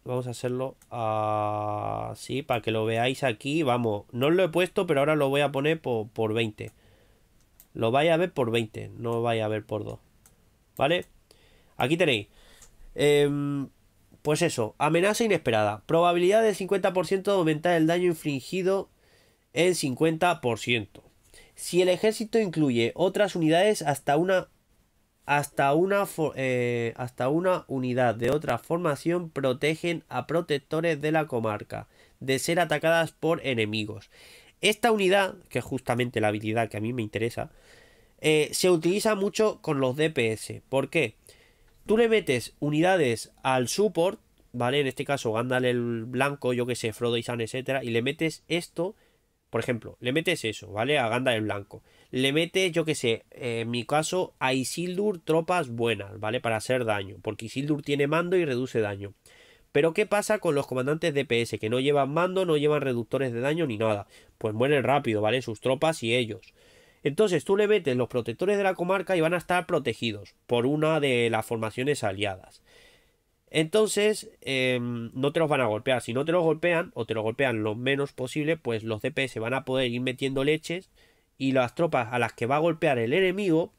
Vamos a hacerlo así ah, para que lo veáis aquí. Vamos, no lo he puesto, pero ahora lo voy a poner por, 20. Lo vaya a ver por 20, no vaya a ver por 2. ¿Vale? Aquí tenéis. Em, pues eso, amenaza inesperada. Probabilidad del 50% de aumentar el daño infligido en 50%. Si el ejército incluye otras unidades hasta una hasta una, eh, hasta una unidad de otra formación protegen a protectores de la comarca de ser atacadas por enemigos. Esta unidad, que es justamente la habilidad que a mí me interesa, eh, se utiliza mucho con los DPS. ¿Por qué? Tú le metes unidades al support, ¿vale? En este caso, Gandalf el blanco, yo que sé, Frodo y San, etcétera, y le metes esto, por ejemplo, le metes eso, ¿vale? A Gandalf el blanco le mete, yo qué sé, eh, en mi caso, a Isildur tropas buenas, ¿vale? Para hacer daño, porque Isildur tiene mando y reduce daño. Pero ¿qué pasa con los comandantes DPS que no llevan mando, no llevan reductores de daño ni nada? Pues mueren rápido, ¿vale? Sus tropas y ellos. Entonces tú le metes los protectores de la comarca y van a estar protegidos por una de las formaciones aliadas. Entonces, em, no te los van a golpear. Si no te los golpean, o te los golpean lo menos posible, pues los DPS van a poder ir metiendo leches y las tropas a las que va a golpear el enemigo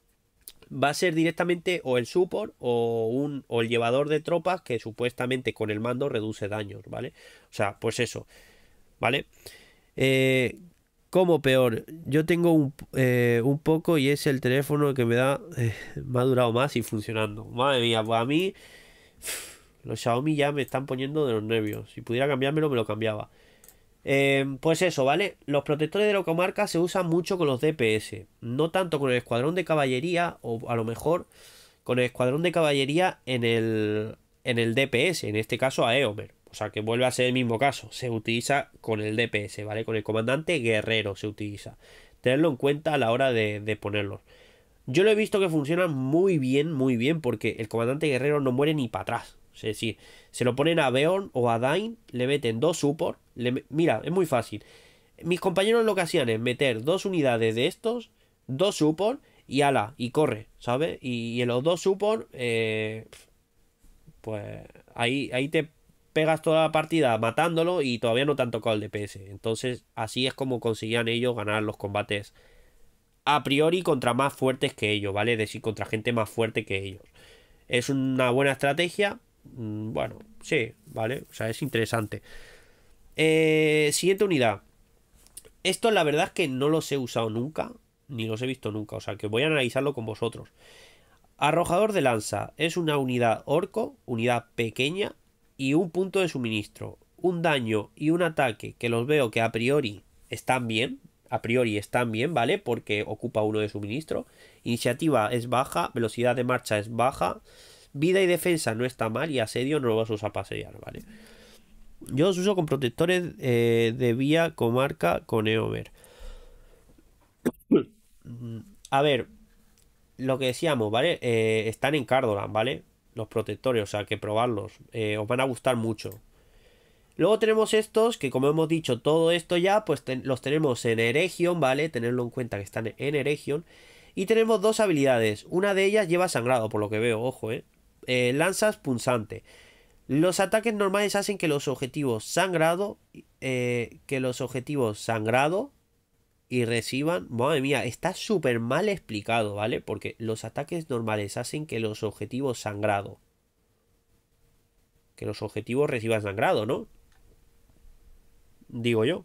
va a ser directamente o el support o, un, o el llevador de tropas que supuestamente con el mando reduce daños, ¿vale? O sea, pues eso, ¿vale? Eh, como peor, yo tengo eh, un, poco y es el teléfono que me da, eh, me ha durado más y funcionando. Madre mía, pues a mí los Xiaomi ya me están poniendo de los nervios. Si pudiera cambiármelo, me lo cambiaba. Em, pues eso, ¿vale? Los protectores de la comarca se usan mucho con los DPS, no tanto con el escuadrón de caballería, o a lo mejor con el escuadrón de caballería en el, en el DPS, en este caso a Eomer. O sea, que vuelve a ser el mismo caso, se utiliza con el DPS, ¿vale? Con el comandante guerrero se utiliza. Tenerlo en cuenta a la hora de, ponerlo ponerlos. Yo lo he visto que funciona muy bien, muy bien, porque el comandante guerrero no muere ni para atrás. Es decir, se lo ponen a Beorn o a Dain, le meten dos support. Mira, es muy fácil. Mis compañeros lo que hacían es meter dos unidades de estos, dos support y ala, y corre, ¿sabes? Y, en los dos support, eh, pues ahí, ahí te pegas toda la partida matándolo y todavía no tanto tocado el DPS. Entonces, así es como conseguían ellos ganar los combates a priori contra más fuertes que ellos, ¿vale? Es decir, contra gente más fuerte que ellos. Es una buena estrategia, Mm, bueno, sí, vale, o sea, es interesante. Eh, siguiente unidad. Esto la verdad es que no los he usado nunca, ni los he visto nunca, o sea, que voy a analizarlo con vosotros. Arrojador de lanza es una unidad orco, unidad pequeña y un punto de suministro. Un daño y un ataque que los veo que a priori están bien, a priori están bien, ¿vale? Porque ocupa uno de suministro. Iniciativa es baja, velocidad de marcha es baja. Vida y defensa no está mal y asedio no lo vas a usar para asediar, ¿vale? Yo los uso con protectores eh, de vía, comarca, con Eomer. A ver, lo que decíamos, ¿vale? Eh, están en Cardolan, ¿vale? Los protectores, o sea, que probarlos. Eh, os van a gustar mucho. Luego tenemos estos, que como hemos dicho, todo esto ya, pues los tenemos en Eregion, ¿vale? Tenerlo en cuenta que están en Eregion. Y tenemos dos habilidades. Una de ellas lleva sangrado, por lo que veo, ojo, ¿eh? Eh, lanzas punzante. Los ataques normales hacen que los objetivos sangrado, eh, que los objetivos sangrado y reciban, madre mía, está súper mal explicado, ¿vale? Porque los ataques normales hacen que los objetivos sangrado, que los objetivos reciban sangrado, ¿no? Digo yo.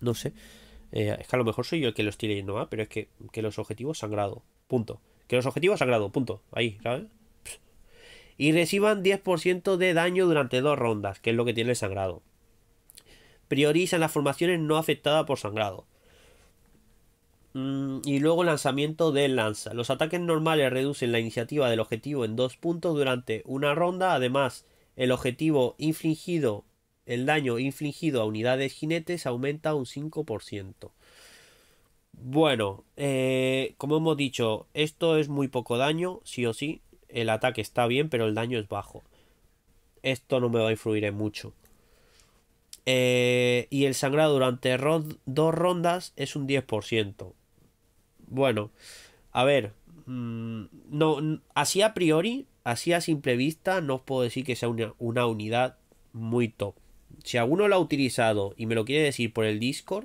No sé. Eh, es que a lo mejor soy yo el que lo estoy leyendo, ¿ah? Pero es que, que los objetivos sangrado. Punto. Que los objetivos sangrado. Punto. Ahí, ¿sabes? y reciban 10% de daño durante dos rondas, que es lo que tiene el sangrado. Priorizan las formaciones no afectadas por sangrado. Mm, y luego lanzamiento de lanza. Los ataques normales reducen la iniciativa del objetivo en dos puntos durante una ronda. Además, el objetivo infligido, el daño infligido a unidades jinetes aumenta un 5%. Bueno, eh, como hemos dicho, esto es muy poco daño, sí o sí el ataque está bien, pero el daño es bajo. Esto no me va a influir en mucho. Eh, y el sangrado durante dos rondas es un 10%. Bueno, a ver. Mm, no, así a priori, así a simple vista, no os puedo decir que sea una, unidad muy top. Si alguno lo ha utilizado y me lo quiere decir por el Discord,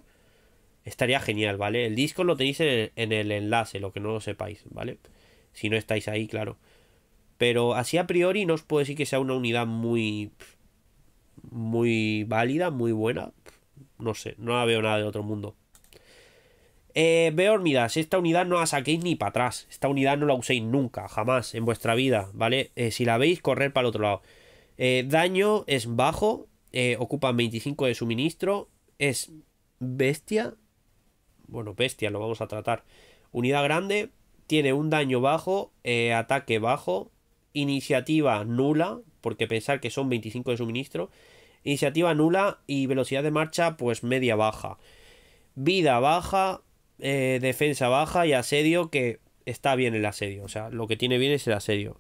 estaría genial, ¿vale? El Discord lo tenéis en el enlace, lo que no lo sepáis, ¿vale? Si no estáis ahí, claro. Pero así a priori no os puedo decir que sea una unidad muy. muy válida, muy buena. No sé, no la veo nada del otro mundo. Eh, veo hormigas, esta unidad no la saquéis ni para atrás. Esta unidad no la uséis nunca, jamás, en vuestra vida, ¿vale? Eh, si la veis, correr para el otro lado. Eh, daño es bajo, Ocupa 25 de suministro, es bestia. Bueno, bestia, lo vamos a tratar. Unidad grande, tiene un daño bajo, ataque bajo, iniciativa nula, porque pensar que son 25 de suministro, iniciativa nula y velocidad de marcha pues media baja. Vida baja, eh, defensa baja y asedio que está bien el asedio, o sea, lo que tiene bien es el asedio.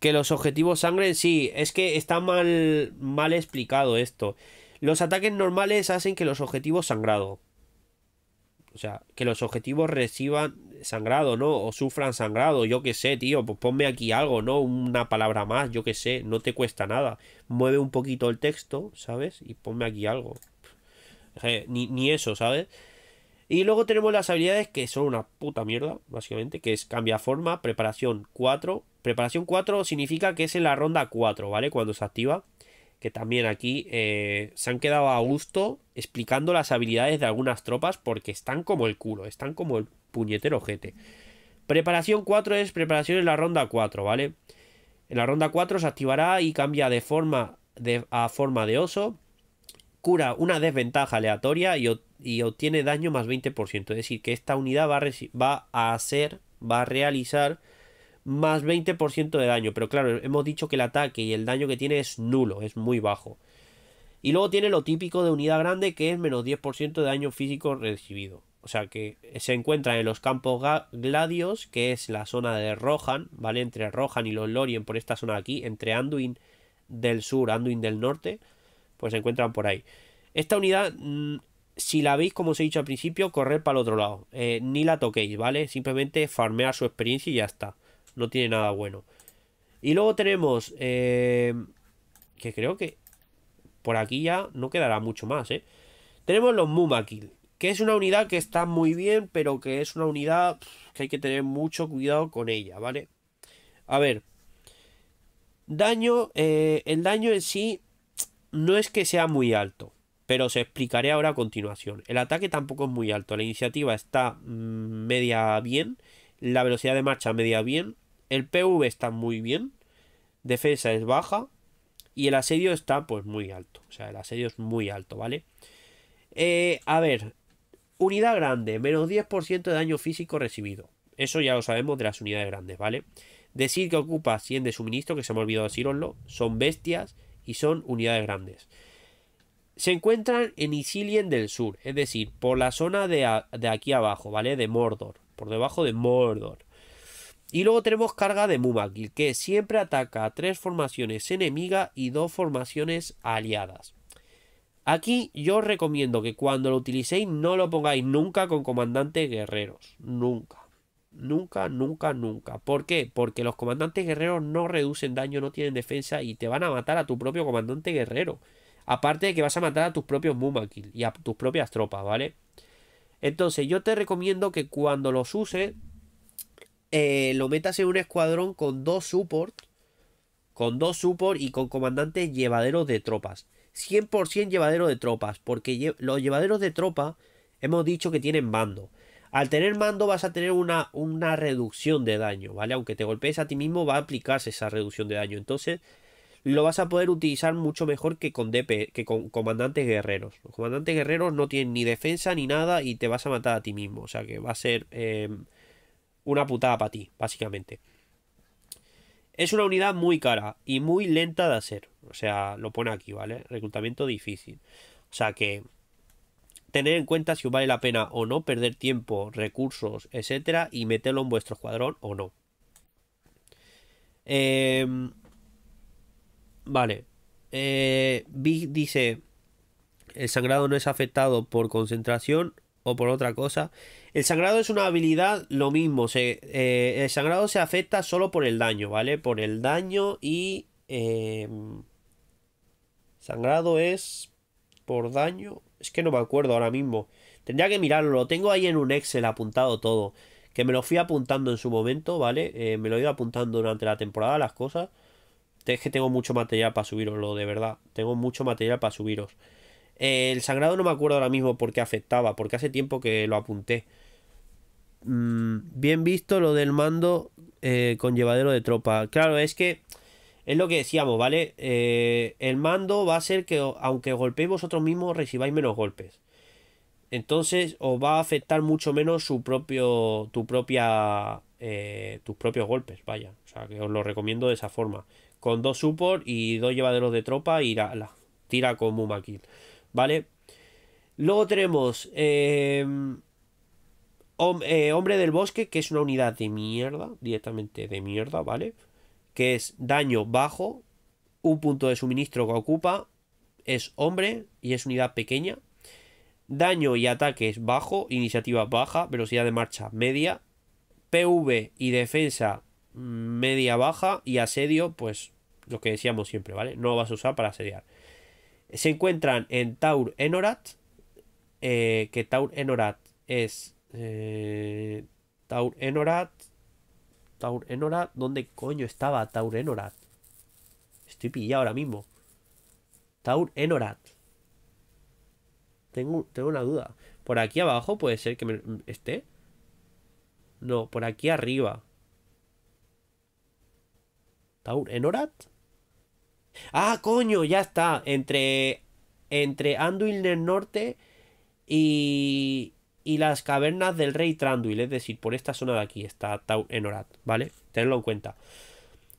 Que los objetivos sangren, sí, es que está mal, mal explicado esto. Los ataques normales hacen que los objetivos sangrado. O sea, que los objetivos reciban, sangrado, ¿no? O sufran sangrado, yo qué sé, tío, pues ponme aquí algo, ¿no? Una palabra más, yo qué sé, no te cuesta nada. Mueve un poquito el texto, ¿sabes? Y ponme aquí algo. Ni, eso, ¿sabes? Y luego tenemos las habilidades que son una puta mierda, básicamente, que es cambia forma, preparación 4. Preparación 4 significa que es en la ronda 4, ¿vale? Cuando se activa. Que también aquí eh, se han quedado a gusto explicando las habilidades de algunas tropas porque están como el culo, están como el puñetero gente Preparación 4 es preparación en la ronda 4, ¿vale? En la ronda 4 se activará y cambia de forma de, a forma de oso. Cura una desventaja aleatoria y, obtiene daño más 20%. Es decir, que esta unidad va va a hacer, va a realizar más 20% de daño. Pero claro, hemos dicho que el ataque y el daño que tiene es nulo, es muy bajo. Y luego tiene lo típico de unidad grande que es menos 10% de daño físico recibido o sea que se encuentran en los campos Gladios, que es la zona de Rohan, ¿vale? Entre Rohan y los Lorien, por esta zona aquí, entre Anduin del sur, Anduin del norte, pues se encuentran por ahí. Esta unidad, mm, si la veis, como os he dicho al principio, correr para el otro lado, eh, ni la toquéis, ¿vale? Simplemente farmear su experiencia y ya está, no tiene nada bueno. Y luego tenemos, eh, que creo que por aquí ya no quedará mucho más, ¿eh? Tenemos los Mumakil, que es una unidad que está muy bien, pero que es una unidad que hay que tener mucho cuidado con ella, ¿vale? A ver, daño, eh, el daño en sí no es que sea muy alto, pero se explicaré ahora a continuación. El ataque tampoco es muy alto, la iniciativa está mm, media bien, la velocidad de marcha media bien, el PV está muy bien, defensa es baja y el asedio está pues muy alto, o sea, el asedio es muy alto, ¿vale? Eh, a ver, Unidad grande, menos 10% de daño físico recibido. Eso ya lo sabemos de las unidades grandes, ¿vale? Decir que ocupa 100 de suministro, que se me ha olvidado deciroslo, son bestias y son unidades grandes. Se encuentran en Isilien del Sur, es decir, por la zona de, de aquí abajo, ¿vale? De Mordor, por debajo de Mordor. Y luego tenemos carga de Mumakil, que siempre ataca a tres formaciones enemigas y dos formaciones aliadas. Aquí yo os recomiendo que cuando lo utilicéis no lo pongáis nunca con comandantes guerreros. Nunca. Nunca, nunca, nunca. ¿Por qué? Porque los comandantes guerreros no reducen daño, no tienen defensa y te van a matar a tu propio comandante guerrero. Aparte de que vas a matar a tus propios Mumakil y a tus propias tropas, ¿vale? Entonces yo te recomiendo que cuando los uses, eh, lo metas en un escuadrón con dos support, con dos support y con comandantes llevaderos de tropas. 100% llevadero de tropas, porque los llevaderos de tropa hemos dicho que tienen mando. Al tener mando vas a tener una, una reducción de daño, ¿vale? Aunque te golpees a ti mismo va a aplicarse esa reducción de daño. Entonces lo vas a poder utilizar mucho mejor que con, DP, que con comandantes guerreros. Los comandantes guerreros no tienen ni defensa ni nada y te vas a matar a ti mismo. O sea que va a ser em, una putada para ti, básicamente. Es una unidad muy cara y muy lenta de hacer. O sea, lo pone aquí, ¿vale? Reclutamiento difícil. O sea que tener en cuenta si vale la pena o no perder tiempo, recursos, etcétera, y meterlo en vuestro escuadrón o no. Em, vale. Eh, Big dice: El sangrado no es afectado por concentración o por otra cosa. El sangrado es una habilidad, lo mismo. Eh, el sangrado se afecta solo por el daño, ¿vale? Por el daño y. Em, Sangrado es por daño. Es que no me acuerdo ahora mismo. Tendría que mirarlo. tengo ahí en un Excel apuntado todo. Que me lo fui apuntando en su momento, ¿vale? Eh, me lo he ido apuntando durante la temporada las cosas. Es que tengo mucho material para subiroslo, de verdad. Tengo mucho material para subiros. Eh, el sangrado no me acuerdo ahora mismo por qué afectaba. Porque hace tiempo que lo apunté. Mm, bien visto lo del mando eh, con llevadero de tropa. Claro, es que es lo que decíamos, ¿vale? Eh, el mando va a ser que aunque golpeéis vosotros mismos recibáis menos golpes. Entonces os va a afectar mucho menos su propio, tu propia, eh, tus propios golpes, vaya. O sea, que os lo recomiendo de esa forma. Con dos support y dos llevaderos de tropa y la, la tira con Mumakil, ¿vale? Luego tenemos em, eh, Hombre del Bosque, que es una unidad de mierda, directamente de mierda, ¿vale? vale que es daño bajo, un punto de suministro que ocupa, es hombre y es unidad pequeña. Daño y ataque es bajo, iniciativa baja, velocidad de marcha media, PV y defensa mm, media baja y asedio, pues lo que decíamos siempre, ¿vale? No vas a usar para asediar. Se encuentran en Taur Enorat, eh, que Taur Enorat es... Eh, Taur Enorat Taur Enorat. ¿Dónde coño estaba Taur Enorat? Estoy pillado ahora mismo. Taur Enorat. Tengo, tengo una duda. Por aquí abajo puede ser que me, esté. No, por aquí arriba. Taur Enorat. Ah, coño, ya está. Entre. Entre Anduin del Norte y y las cavernas del rey Tranduil, es decir, por esta zona de aquí está en Enorat, ¿vale? Tenedlo en cuenta.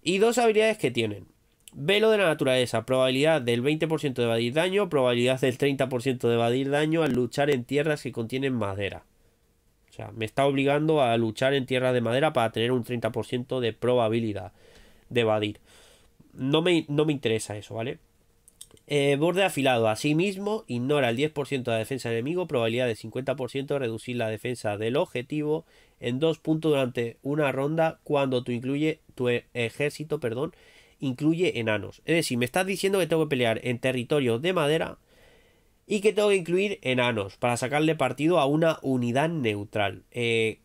Y dos habilidades que tienen. Velo de la naturaleza, probabilidad del 20% de evadir daño, probabilidad del 30% de evadir daño al luchar en tierras que contienen madera. O sea, me está obligando a luchar en tierras de madera para tener un 30% de probabilidad de evadir. No me, no me interesa eso, ¿vale? Eh, borde afilado. Asimismo, ignora el 10% de defensa del enemigo, probabilidad de 50% reducir la defensa del objetivo en 2 puntos durante una ronda cuando tu, incluye, tu e, ejército perdón, incluye enanos. Es decir, me estás diciendo que tengo que pelear en territorio de madera y que tengo que incluir enanos para sacarle partido a una unidad neutral. Eh,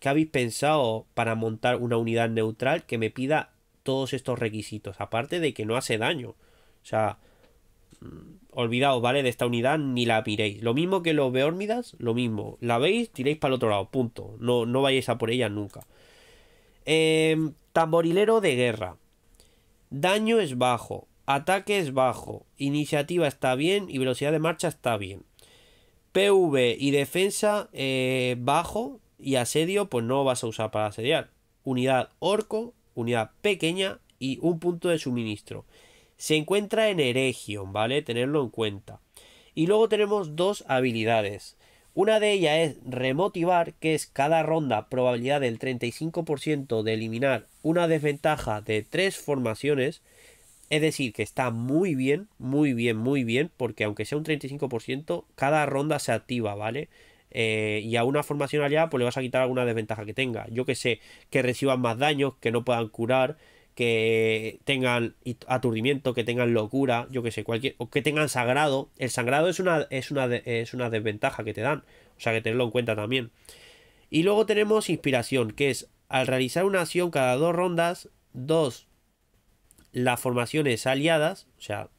¿Qué habéis pensado para montar una unidad neutral que me pida todos estos requisitos? Aparte de que no hace daño. O sea, mm, olvidaos, ¿vale? De esta unidad ni la miréis. Lo mismo que los Beórmidas, lo mismo. La veis, tiréis para el otro lado, punto. No, no vayáis a por ella nunca. Em, tamborilero de guerra. Daño es bajo, ataque es bajo, iniciativa está bien y velocidad de marcha está bien. PV y defensa eh, bajo y asedio pues no vas a usar para asediar. Unidad orco, unidad pequeña y un punto de suministro. Se encuentra en Eregion, ¿vale? Tenerlo en cuenta. Y luego tenemos dos habilidades. Una de ellas es remotivar, que es cada ronda probabilidad del 35% de eliminar una desventaja de tres formaciones. Es decir, que está muy bien, muy bien, muy bien, porque aunque sea un 35%, cada ronda se activa, ¿vale? Eh, y a una formación aliada pues le vas a quitar alguna desventaja que tenga. Yo que sé, que reciban más daños, que no puedan curar, que tengan aturdimiento, que tengan locura, yo que sé, cualquier, o que tengan sagrado. El sangrado es una, es una, es una desventaja que te dan, o sea que tenerlo en cuenta también. Y luego tenemos inspiración, que es al realizar una acción cada dos rondas, dos las formaciones aliadas, o sea,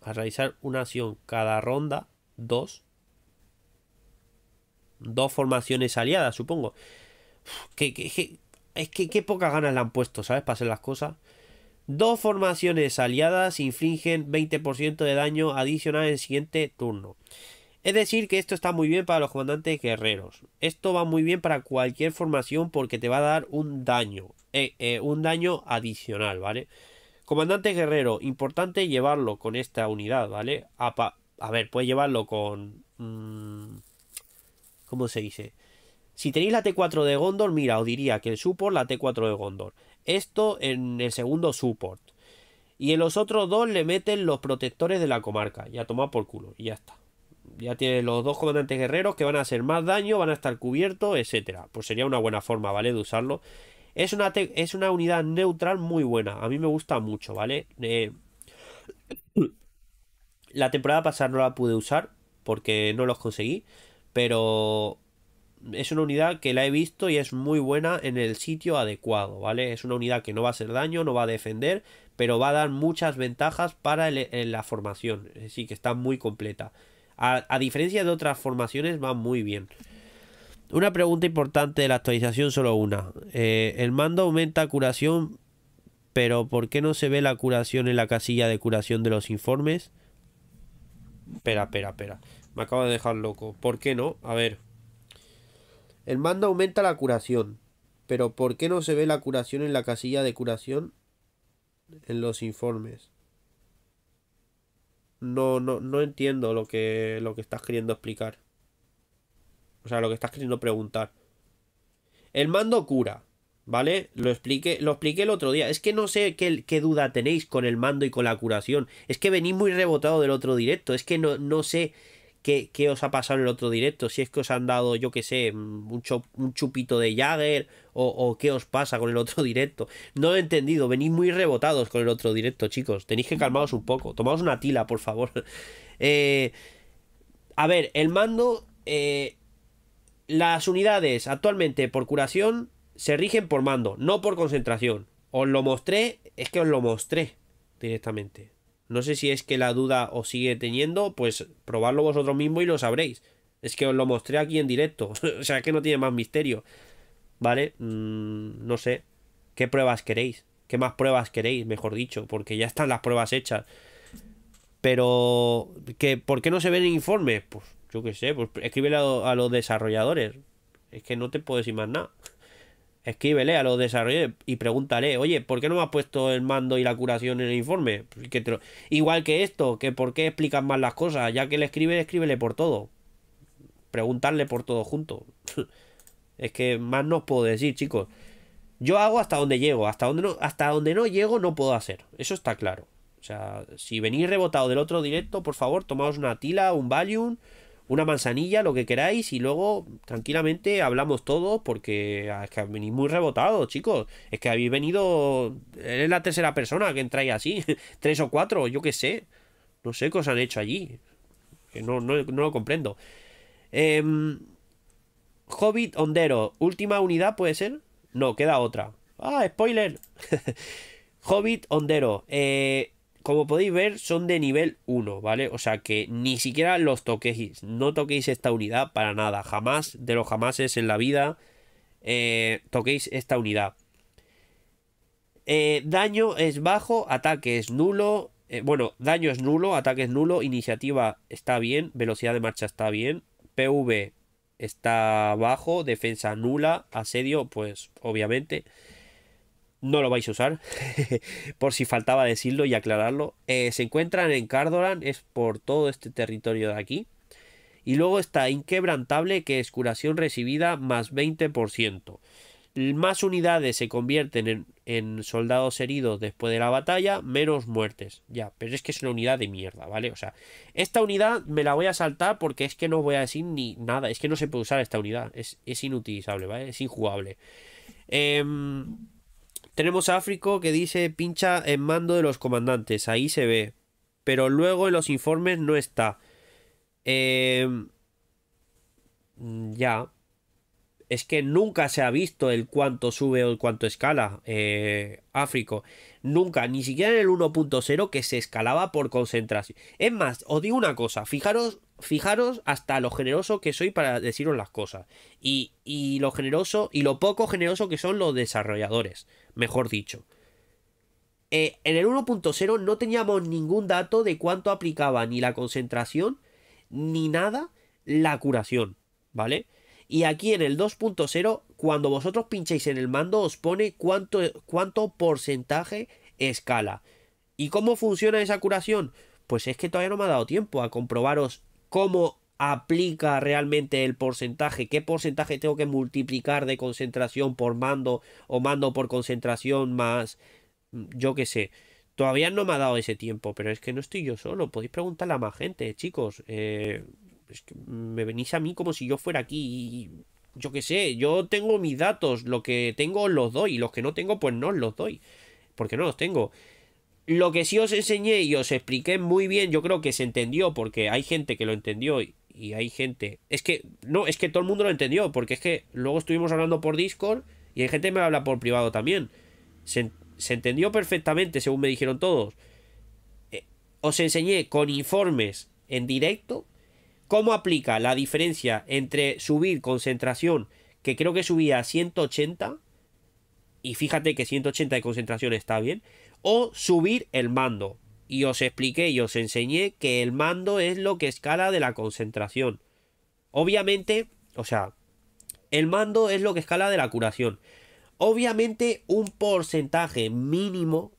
al realizar una acción cada ronda, dos, dos formaciones aliadas, supongo. que, que, es que qué pocas ganas le han puesto, ¿sabes? Para hacer las cosas. Dos formaciones aliadas infligen 20% de daño adicional en el siguiente turno. Es decir, que esto está muy bien para los comandantes guerreros. Esto va muy bien para cualquier formación porque te va a dar un daño. Eh, eh, un daño adicional, ¿vale? Comandante guerrero, importante llevarlo con esta unidad, ¿vale? A, ver, puedes llevarlo con... Mm, ¿Cómo se dice? Si tenéis la T4 de Gondor, mira, os diría que el support, la T4 de Gondor. Esto en el segundo support. Y en los otros dos le meten los protectores de la comarca. Ya toma por culo. Y ya está. Ya tiene los dos comandantes guerreros que van a hacer más daño, van a estar cubiertos, etc. Pues sería una buena forma, ¿vale? De usarlo. Es una, es una unidad neutral muy buena. A mí me gusta mucho, ¿vale? Eh, la temporada pasada no la pude usar porque no los conseguí. Pero es una unidad que la he visto y es muy buena en el sitio adecuado, ¿vale? Es una unidad que no va a hacer daño, no va a defender, pero va a dar muchas ventajas para la formación, sí que está muy completa. A, diferencia de otras formaciones, va muy bien. Una pregunta importante de la actualización, solo una. Eh, el mando aumenta curación, pero ¿por qué no se ve la curación en la casilla de curación de los informes? Espera, espera, espera. Me acabo de dejar loco. ¿Por qué no? A ver, el mando aumenta la curación. Pero ¿por qué no se ve la curación en la casilla de curación? En los informes. No, no, no entiendo lo que, lo que estás queriendo explicar. O sea, lo que estás queriendo preguntar. El mando cura, ¿vale? Lo expliqué, lo expliqué el otro día. Es que no sé qué, duda tenéis con el mando y con la curación. Es que venís muy rebotado del otro directo. Es que no, no sé qué, os ha pasado en el otro directo, si es que os han dado, yo que sé, un, chupito de Jagger o, qué os pasa con el otro directo. No he entendido, venís muy rebotados con el otro directo, chicos. Tenéis que calmaros un poco, tomaos una tila, por favor. [laughs] Eh, a ver, el mando... Eh, las unidades actualmente por curación se rigen por mando, no por concentración. Os lo mostré, es que os lo mostré directamente. No sé si es que la duda os sigue teniendo, pues probadlo vosotros mismos y lo sabréis. Es que os lo mostré aquí en directo, [laughs] o sea que no tiene más misterio. ¿Vale? Mm, no sé. ¿Qué pruebas queréis? ¿Qué más pruebas queréis, mejor dicho? Porque ya están las pruebas hechas. Pero, ¿que, ¿por qué no se ven en informes? Pues yo qué sé, pues a, a los desarrolladores. Es que no te puedo decir más nada escríbele a los desarrolladores y pregúntale, oye, ¿por qué no me has puesto el mando y la curación en el informe? Pues Igual que esto, que por qué explican más las cosas, ya que le escribe, escríbele por todo. Preguntarle por todo junto. [laughs] es que más no os puedo decir, chicos. Yo hago hasta donde llego, hasta donde no, hasta donde no llego no puedo hacer. Eso está claro. O sea, si venís rebotado del otro directo, por favor, tomaos una tila, un Valium, una manzanilla, lo que queráis, y luego tranquilamente hablamos todos, porque ah, es que venís muy rebotados, chicos. Es que habéis venido. Eres la tercera persona que entráis así, [laughs] tres o cuatro, yo qué sé. No sé qué os han hecho allí. no, no, lo comprendo. Em, Hobbit Hondero, última unidad puede ser. No, queda otra. Ah, spoiler. [laughs] Hobbit Hondero. Eh, como podéis ver, son de nivel 1, ¿vale? O sea que ni siquiera los toquéis, no toquéis esta unidad para nada, jamás de los es en la vida eh, toquéis esta unidad. Eh, daño es bajo, ataque es nulo, eh, bueno, daño es nulo, ataque es nulo, iniciativa está bien, velocidad de marcha está bien, PV está bajo, defensa nula, asedio, pues obviamente no lo vais a usar, [laughs] por si faltaba decirlo y aclararlo. Eh, se encuentran en Cardolan, es por todo este territorio de aquí. Y luego está Inquebrantable, que es curación recibida más 20%. Más unidades se convierten en, soldados heridos después de la batalla, menos muertes. Ya, pero es que es una unidad de mierda, ¿vale? O sea, esta unidad me la voy a saltar porque es que no voy a decir ni nada. Es que no se puede usar esta unidad. Es, es inutilizable, ¿vale? Es injugable. Eh, tenemos a Áfrico que dice pincha en mando de los comandantes, ahí se ve. Pero luego en los informes no está. Em, ya es que nunca se ha visto el cuánto sube o el cuánto escala eh, Áfrico. Nunca, ni siquiera en el 1.0 que se escalaba por concentración. Es más, os digo una cosa, fijaros, fijaros hasta lo generoso que soy para deciros las cosas. Y, y lo generoso, y lo poco generoso que son los desarrolladores, mejor dicho. Eh, en el 1.0 no teníamos ningún dato de cuánto aplicaba ni la concentración, ni nada, la curación, ¿vale? Y aquí en el 2.0, cuando vosotros pincháis en el mando, os pone cuánto, cuánto porcentaje escala. ¿Y cómo funciona esa curación? Pues es que todavía no me ha dado tiempo a comprobaros cómo aplica realmente el porcentaje, qué porcentaje tengo que multiplicar de concentración por mando o mando por concentración más yo qué sé. Todavía no me ha dado ese tiempo, pero es que no estoy yo solo. Podéis preguntarle a más gente, chicos. Eh, es que me venís a mí como si yo fuera aquí y yo qué sé, yo tengo mis datos, lo que tengo os los doy, los que no tengo pues no os los doy, porque no los tengo. Lo que sí os enseñé y os expliqué muy bien, yo creo que se entendió, porque hay gente que lo entendió y, hay gente... Es que, no, es que todo el mundo lo entendió, porque es que luego estuvimos hablando por Discord y hay gente que me habla por privado también. Se, entendió perfectamente, según me dijeron todos. Eh, os enseñé con informes en directo ¿Cómo aplica la diferencia entre subir concentración, que creo que subía a 180, y fíjate que 180 de concentración está bien, o subir el mando? Y os expliqué y os enseñé que el mando es lo que escala de la concentración. Obviamente, o sea, el mando es lo que escala de la curación. Obviamente un porcentaje mínimo,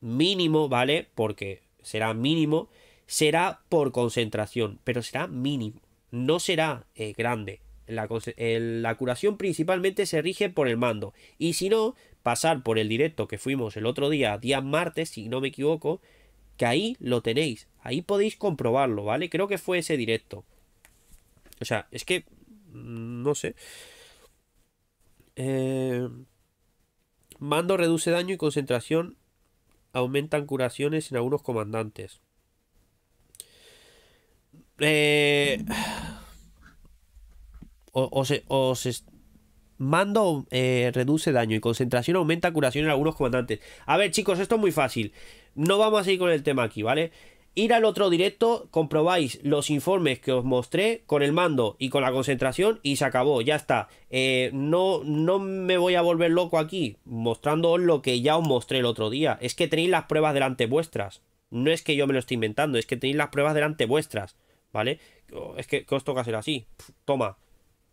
mínimo, ¿vale? Porque será mínimo, será por concentración, pero será mínimo, no será eh, grande. La, curación principalmente se rige por el mando, y si no, pasar por el directo que fuimos el otro día, día martes, si no me equivoco, que ahí lo tenéis, ahí podéis comprobarlo, ¿vale? Creo que fue ese directo. O sea, es que, mm, no sé. Eh, mando reduce daño y concentración aumentan curaciones en algunos comandantes. Eh, Mando eh, reduce daño y concentración aumenta curación en algunos comandantes. A ver, chicos, esto es muy fácil. No vamos a ir con el tema aquí, ¿vale? Ir al otro directo, comprobáis los informes que os mostré con el mando y con la concentración y se acabó, ya está. Eh, no, no me voy a volver loco aquí mostrándoos lo que ya os mostré el otro día. Es que tenéis las pruebas delante vuestras. No es que yo me lo esté inventando, es que tenéis las pruebas delante vuestras. ¿vale? Es que, os toca ser así, toma,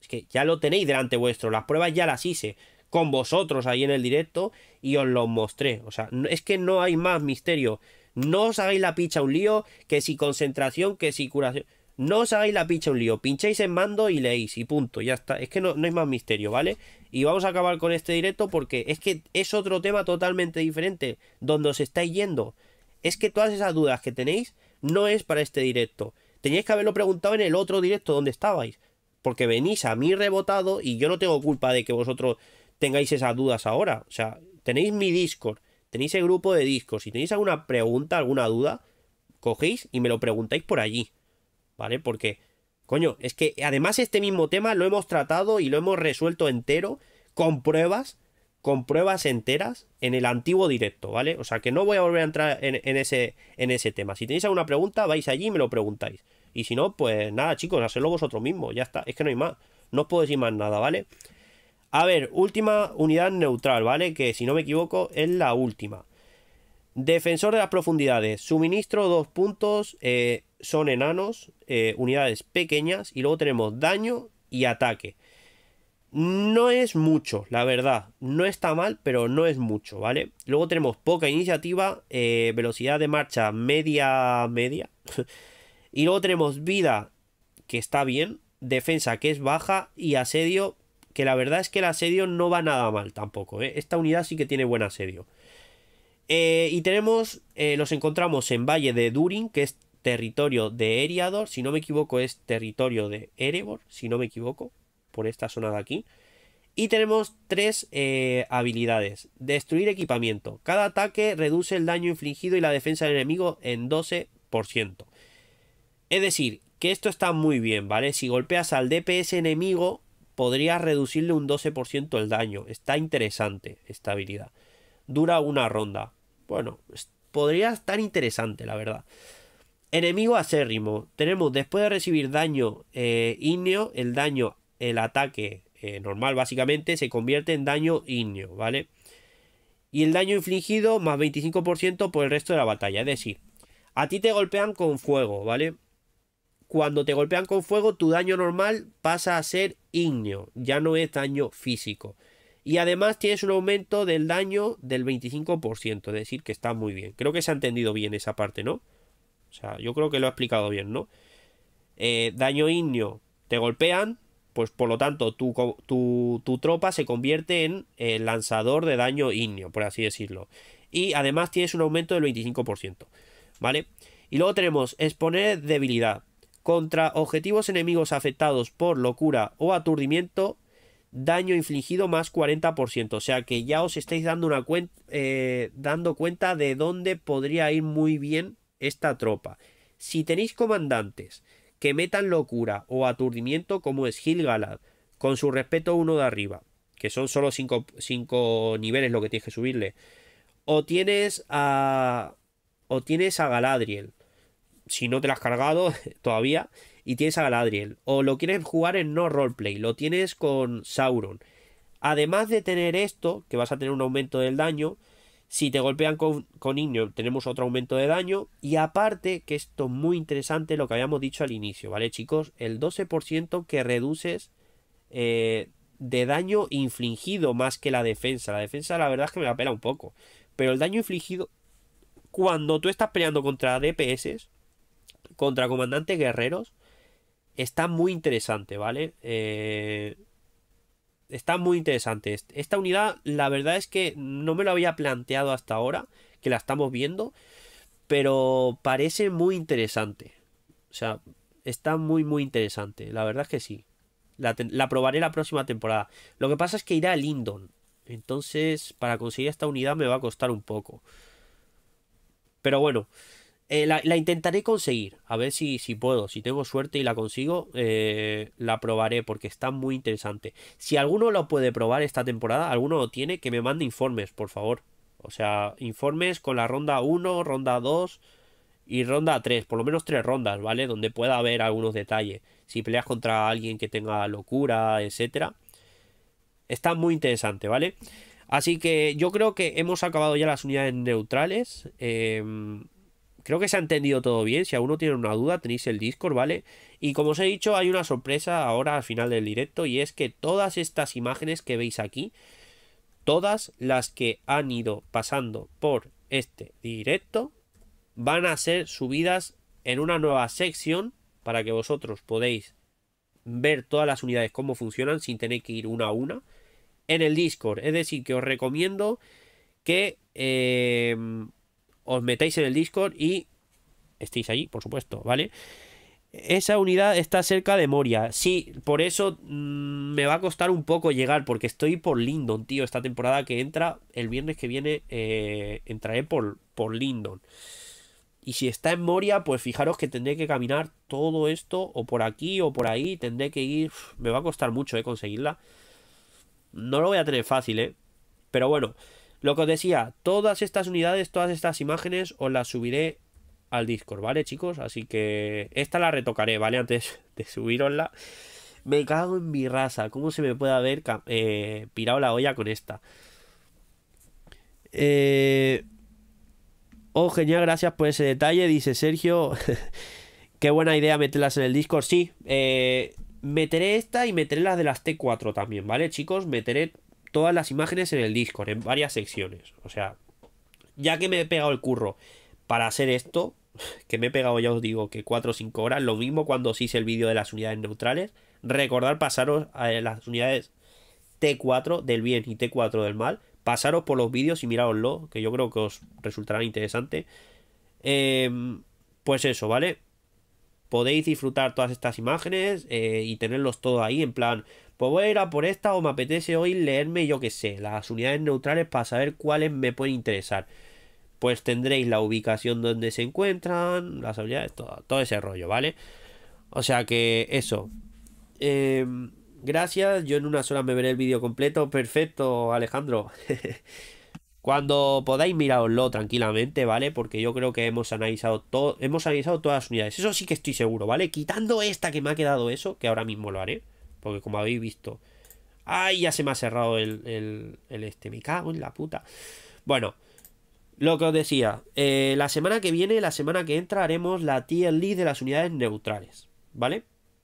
es que ya lo tenéis delante vuestro, las pruebas ya las hice con vosotros ahí en el directo y os los mostré, o sea, es que no hay más misterio, no os hagáis la picha un lío, que si concentración, que si curación, no os hagáis la picha un lío, pincháis en mando y leéis y punto, ya está, es que no, no hay más misterio, ¿vale? Y vamos a acabar con este directo porque es que es otro tema totalmente diferente, donde os estáis yendo, es que todas esas dudas que tenéis no es para este directo. Teníais que haberlo preguntado en el otro directo donde estabais. Porque venís a mí rebotado y yo no tengo culpa de que vosotros tengáis esas dudas ahora. O sea, tenéis mi Discord, tenéis el grupo de Discord. Si tenéis alguna pregunta, alguna duda, cogéis y me lo preguntáis por allí. ¿Vale? Porque, coño, es que además este mismo tema lo hemos tratado y lo hemos resuelto entero con pruebas con pruebas enteras en el antiguo directo, ¿vale? O sea que no voy a volver a entrar en, ese, en ese tema. Si tenéis alguna pregunta, vais allí y me lo preguntáis. Y si no, pues nada, chicos, hacedlo vosotros mismos, ya está, es que no hay más. No os puedo decir más nada, ¿vale? A ver, última unidad neutral, ¿vale? Que si no me equivoco es la última. Defensor de las profundidades. Suministro dos puntos. Eh, son enanos. Eh, unidades pequeñas. Y luego tenemos daño y ataque. No es mucho, la verdad. No está mal, pero no es mucho, ¿vale? Luego tenemos poca iniciativa, eh, velocidad de marcha media, media. [laughs] y luego tenemos vida, que está bien, defensa, que es baja, y asedio, que la verdad es que el asedio no va nada mal tampoco. ¿eh? Esta unidad sí que tiene buen asedio. Eh, y tenemos, eh, los encontramos en Valle de Durin, que es territorio de Eriador, si no me equivoco es territorio de Erebor, si no me equivoco por esta zona de aquí. Y tenemos tres eh, habilidades. Destruir equipamiento. Cada ataque reduce el daño infligido y la defensa del enemigo en 12%. Es decir, que esto está muy bien, ¿vale? Si golpeas al DPS enemigo, podrías reducirle un 12% el daño. Está interesante esta habilidad. Dura una ronda. Bueno, podría estar interesante, la verdad. Enemigo acérrimo. Tenemos después de recibir daño eh, el daño el ataque eh, normal básicamente se convierte en daño ignio, ¿vale? Y el daño infligido más 25% por el resto de la batalla, es decir, a ti te golpean con fuego, ¿vale? Cuando te golpean con fuego, tu daño normal pasa a ser ignio. ya no es daño físico. Y además tienes un aumento del daño del 25%, es decir, que está muy bien. Creo que se ha entendido bien esa parte, ¿no? O sea, yo creo que lo ha explicado bien, ¿no? Eh, daño ignio, te golpean, pues por lo tanto, tu, tu, tropa se convierte en eh, lanzador de daño ignio, por así decirlo. Y además tienes un aumento del 25%. ¿Vale? Y luego tenemos exponer debilidad. Contra objetivos enemigos afectados por locura o aturdimiento, daño infligido más 40%. O sea que ya os estáis dando, una eh, dando cuenta de dónde podría ir muy bien esta tropa. Si tenéis comandantes que metan locura o aturdimiento como es Gil Galad, con su respeto uno de arriba, que son solo 5 niveles lo que tienes que subirle. O tienes a. O tienes a Galadriel. Si no te la has cargado [laughs] todavía. Y tienes a Galadriel. O lo quieres jugar en no roleplay. Lo tienes con Sauron. Además de tener esto, que vas a tener un aumento del daño si te golpean con, con tenemos otro aumento de daño. Y aparte, que esto es muy interesante, lo que habíamos dicho al inicio, ¿vale, chicos? El 12% que reduces eh, de daño infligido más que la defensa. La defensa, la verdad es que me la pela un poco. Pero el daño infligido, cuando tú estás peleando contra DPS, contra comandantes guerreros, está muy interesante, ¿vale? Eh está muy interesante. Esta unidad, la verdad es que no me lo había planteado hasta ahora, que la estamos viendo, pero parece muy interesante. O sea, está muy, muy interesante. La verdad es que sí. La, probaré la próxima temporada. Lo que pasa es que irá a Lindon. Entonces, para conseguir esta unidad me va a costar un poco. Pero bueno, eh, la, intentaré conseguir, a ver si, si puedo, si tengo suerte y la consigo, eh, la probaré porque está muy interesante. Si alguno lo puede probar esta temporada, alguno lo tiene, que me mande informes, por favor. O sea, informes con la ronda 1, ronda 2 y ronda 3, por lo menos tres rondas, ¿vale? Donde pueda haber algunos detalles. Si peleas contra alguien que tenga locura, etcétera. Está muy interesante, ¿vale? Así que yo creo que hemos acabado ya las unidades neutrales. Eh, creo que se ha entendido todo bien. Si alguno tiene una duda, tenéis el Discord, ¿vale? Y como os he dicho, hay una sorpresa ahora al final del directo y es que todas estas imágenes que veis aquí, todas las que han ido pasando por este directo, van a ser subidas en una nueva sección para que vosotros podéis ver todas las unidades cómo funcionan sin tener que ir una a una en el Discord. Es decir, que os recomiendo que eh, os metáis en el Discord y estéis allí, por supuesto, ¿vale? Esa unidad está cerca de Moria. Sí, por eso mm, me va a costar un poco llegar, porque estoy por Lindon, tío, esta temporada que entra, el viernes que viene, eh, entraré por, por Lindon. Y si está en Moria, pues fijaros que tendré que caminar todo esto, o por aquí, o por ahí, tendré que ir... Me va a costar mucho, ¿eh? Conseguirla. No lo voy a tener fácil, ¿eh? Pero bueno, lo que os decía, todas estas unidades, todas estas imágenes os las subiré al Discord, ¿vale, chicos? Así que esta la retocaré, ¿vale? Antes [laughs] de subirosla. Me cago en mi raza. ¿Cómo se me puede haber eh, pirado la olla con esta? Eh... Oh, genial, gracias por ese detalle, dice Sergio. [laughs] Qué buena idea meterlas en el Discord. Sí, eh, meteré esta y meteré las de las T4 también, ¿vale, chicos? Meteré todas las imágenes en el Discord, en varias secciones. O sea, ya que me he pegado el curro para hacer esto, [laughs] que me he pegado ya os digo que 4 o 5 horas, lo mismo cuando os hice el vídeo de las unidades neutrales, recordar pasaros a las unidades T4 del bien y T4 del mal, pasaros por los vídeos y miráoslo, que yo creo que os resultará interesante. Em, pues eso, ¿vale? Podéis disfrutar todas estas imágenes eh, y tenerlos todo ahí, en plan, pues voy a ir a por esta o me apetece hoy leerme, yo qué sé, las unidades neutrales para saber cuáles me pueden interesar. Pues tendréis la ubicación donde se encuentran, las habilidades, todo, ese rollo, ¿vale? O sea que eso. Em, gracias, yo en una sola me veré el vídeo completo. Perfecto, Alejandro. [laughs] Cuando podáis miraroslo tranquilamente, ¿vale? Porque yo creo que hemos analizado todo, hemos analizado todas las unidades. Eso sí que estoy seguro, ¿vale? Quitando esta que me ha quedado eso, que ahora mismo lo haré. Porque como habéis visto... ¡Ay! Ya se me ha cerrado el, este. Me cago en la puta. Bueno, lo que os decía. Eh, la semana que viene, la semana que entra, haremos la tier list de las unidades neutrales. ¿Vale?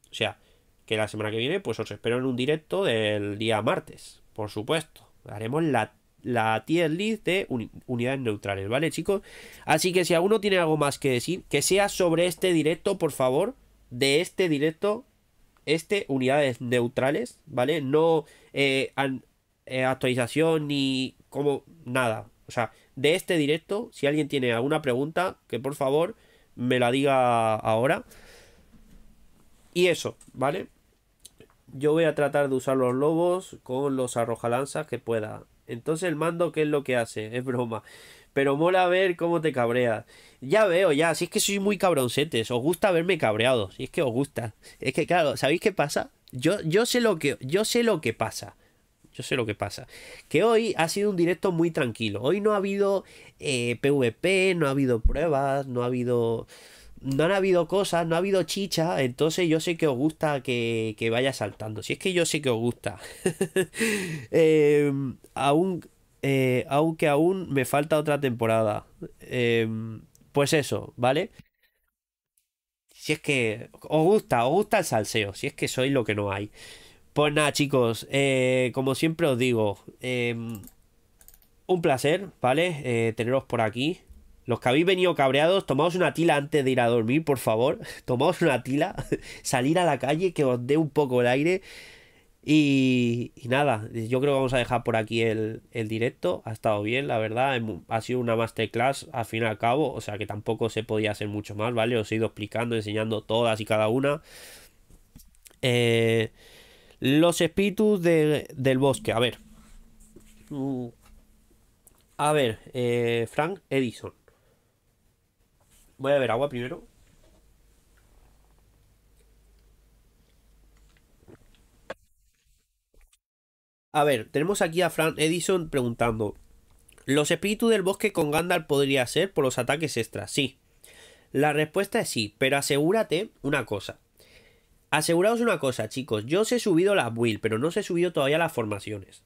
O sea, que la semana que viene, pues os espero en un directo del día martes. Por supuesto. Haremos la la tier list de unidades neutrales, ¿vale, chicos? Así que si alguno tiene algo más que decir, que sea sobre este directo, por favor, de este directo, este, unidades neutrales, ¿vale? No eh, eh, actualización ni como nada. O sea, de este directo, si alguien tiene alguna pregunta, que por favor me la diga ahora. Y eso, ¿vale? Yo voy a tratar de usar los lobos con los arrojalanzas que pueda. Entonces el mando, ¿qué es lo que hace? Es broma pero mola ver cómo te cabreas. Ya veo, ya, si es que soy muy cabroncetes, os gusta verme cabreado, si es que os gusta. Es que claro, ¿sabéis qué pasa? Yo, yo sé lo que, yo sé lo que pasa. Yo sé lo que pasa. Que hoy ha sido un directo muy tranquilo. Hoy no ha habido PvP, eh, no ha habido pruebas, no ha habido. No han habido cosas, no ha habido chicha. Entonces yo sé que os gusta que, vaya saltando. Si es que yo sé que os gusta. [laughs] Em, aún eh, aunque aún me falta otra temporada. Em, pues eso, ¿vale? Si es que os gusta, os gusta el salseo, si es que sois lo que no hay. Pues nada, chicos, eh, como siempre os digo, em, un placer, ¿vale? Eh, teneros por aquí. Los que habéis venido cabreados, tomaos una tila antes de ir a dormir, por favor. [laughs] Tomaos una tila, [laughs] salir a la calle, que os dé un poco el aire. Y, nada, yo creo que vamos a dejar por aquí el, directo. Ha estado bien, la verdad. Em, ha sido una masterclass al fin y al cabo. O sea que tampoco se podía hacer mucho más, ¿vale? Os he ido explicando, enseñando todas y cada una. Eh, los espíritus del bosque. A ver. Mm. A ver, eh, Frank Edison. Voy a ver agua primero. A ver, tenemos aquí a Fran Edison preguntando. ¿Los espíritus del bosque con Gandalf podría ser por los ataques extras? Sí. La respuesta es sí, pero asegúrate una cosa. Aseguraos una cosa, chicos. Yo os he subido la build, pero no os he subido todavía las formaciones.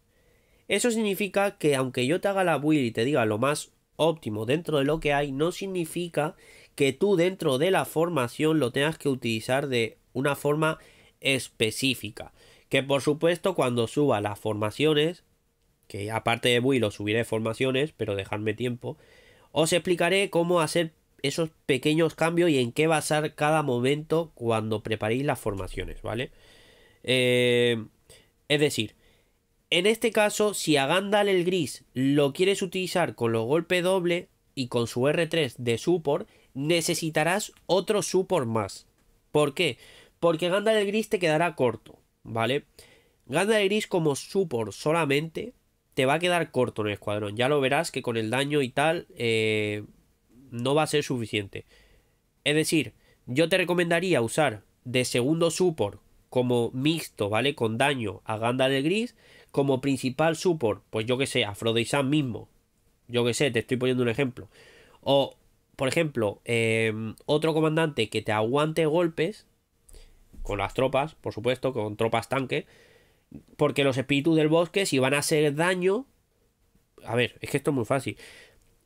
Eso significa que aunque yo te haga la build y te diga lo más óptimo dentro de lo que hay, no significa que tú dentro de la formación lo tengas que utilizar de una forma específica. Que por supuesto cuando suba las formaciones, que aparte de Bui lo subiré formaciones, pero dejadme tiempo, os explicaré cómo hacer esos pequeños cambios y en qué basar cada momento cuando preparéis las formaciones, ¿vale? Eh, es decir, en este caso, si a Gandalf el gris lo quieres utilizar con los golpes doble y con su R3 de support, necesitarás otro support más. ¿Por qué? Porque Gandalf el gris te quedará corto. ¿vale? Ganda de gris como support solamente te va a quedar corto en el escuadrón. Ya lo verás que con el daño y tal eh, no va a ser suficiente. Es decir, yo te recomendaría usar de segundo support como mixto, ¿vale? Con daño a Ganda de Gris. Como principal support, pues yo que sé, Afrodisan mismo. Yo que sé, te estoy poniendo un ejemplo. O, por ejemplo, eh, otro comandante que te aguante golpes, con las tropas, por supuesto, con tropas tanque, porque los espíritus del bosque, si van a hacer daño... A ver, es que esto es muy fácil.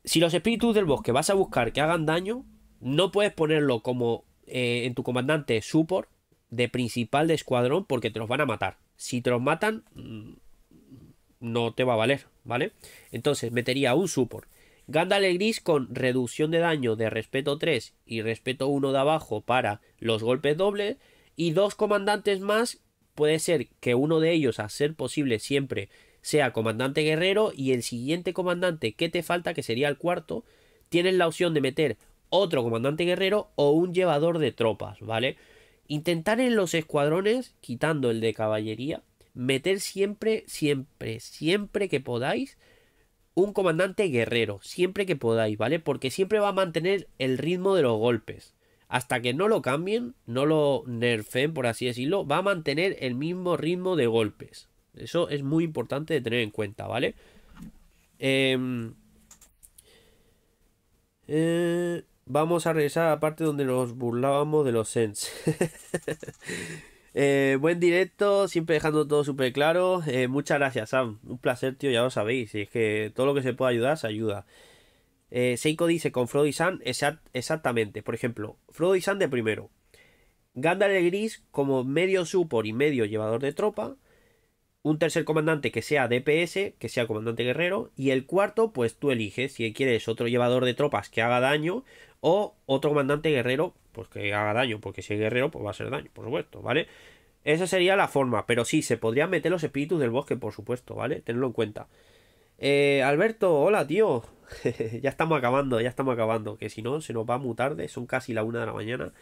Si los espíritus del bosque vas a buscar que hagan daño, no puedes ponerlo como eh, en tu comandante support de principal de escuadrón porque te los van a matar. Si te los matan, mm, no te va a valer, ¿vale? Entonces metería un support. Gándale gris con reducción de daño de respeto 3 y respeto 1 de abajo para los golpes dobles y dos comandantes más, puede ser que uno de ellos, a ser posible siempre, sea comandante guerrero y el siguiente comandante que te falta, que sería el cuarto, tienes la opción de meter otro comandante guerrero o un llevador de tropas, ¿vale? Intentar en los escuadrones, quitando el de caballería, meter siempre, siempre, siempre que podáis un comandante guerrero, siempre que podáis, ¿vale? Porque siempre va a mantener el ritmo de los golpes hasta que no lo cambien, no lo nerfen, por así decirlo, va a mantener el mismo ritmo de golpes. Eso es muy importante de tener en cuenta, ¿vale? Em, eh, vamos a regresar a la parte donde nos burlábamos de los sense. [laughs] Eh, buen directo, siempre dejando todo súper claro. Eh, muchas gracias, Sam. Un placer, tío, ya lo sabéis. es que todo lo que se pueda ayudar, se ayuda. Eh, Seiko dice con Frodo y exactamente. Por ejemplo, Frodo y de primero. Gandalf el Gris como medio supor y medio llevador de tropa. Un tercer comandante que sea DPS, que sea comandante guerrero. Y el cuarto, pues tú eliges si quieres otro llevador de tropas que haga daño o otro comandante guerrero, pues que haga daño, porque si es guerrero, pues va a ser daño, por supuesto, ¿vale? Esa sería la forma, pero sí, se podrían meter los espíritus del bosque, por supuesto, ¿vale? Tenlo en cuenta. Eh, Alberto, hola tío. [laughs] ya estamos acabando, ya estamos acabando. Que si no, se nos va muy tarde. Son casi la una de la mañana.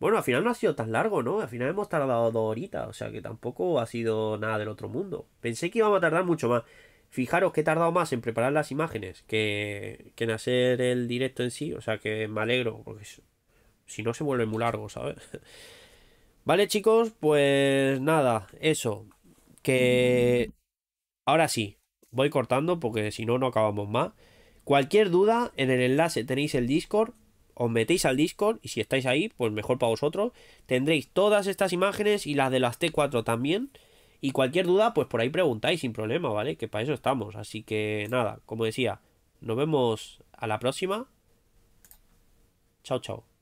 Bueno, al final no ha sido tan largo, ¿no? Al final hemos tardado dos horitas. O sea que tampoco ha sido nada del otro mundo. Pensé que íbamos a tardar mucho más. Fijaros que he tardado más en preparar las imágenes que, que en hacer el directo en sí. O sea que me alegro. Porque si no se vuelve muy largo, ¿sabes? [laughs] vale chicos, pues nada. Eso. Que... Ahora sí, voy cortando porque si no, no acabamos más. Cualquier duda, en el enlace tenéis el Discord, os metéis al Discord y si estáis ahí, pues mejor para vosotros. Tendréis todas estas imágenes y las de las T4 también. Y cualquier duda, pues por ahí preguntáis sin problema, ¿vale? Que para eso estamos. Así que nada, como decía, nos vemos a la próxima. Chao, chao.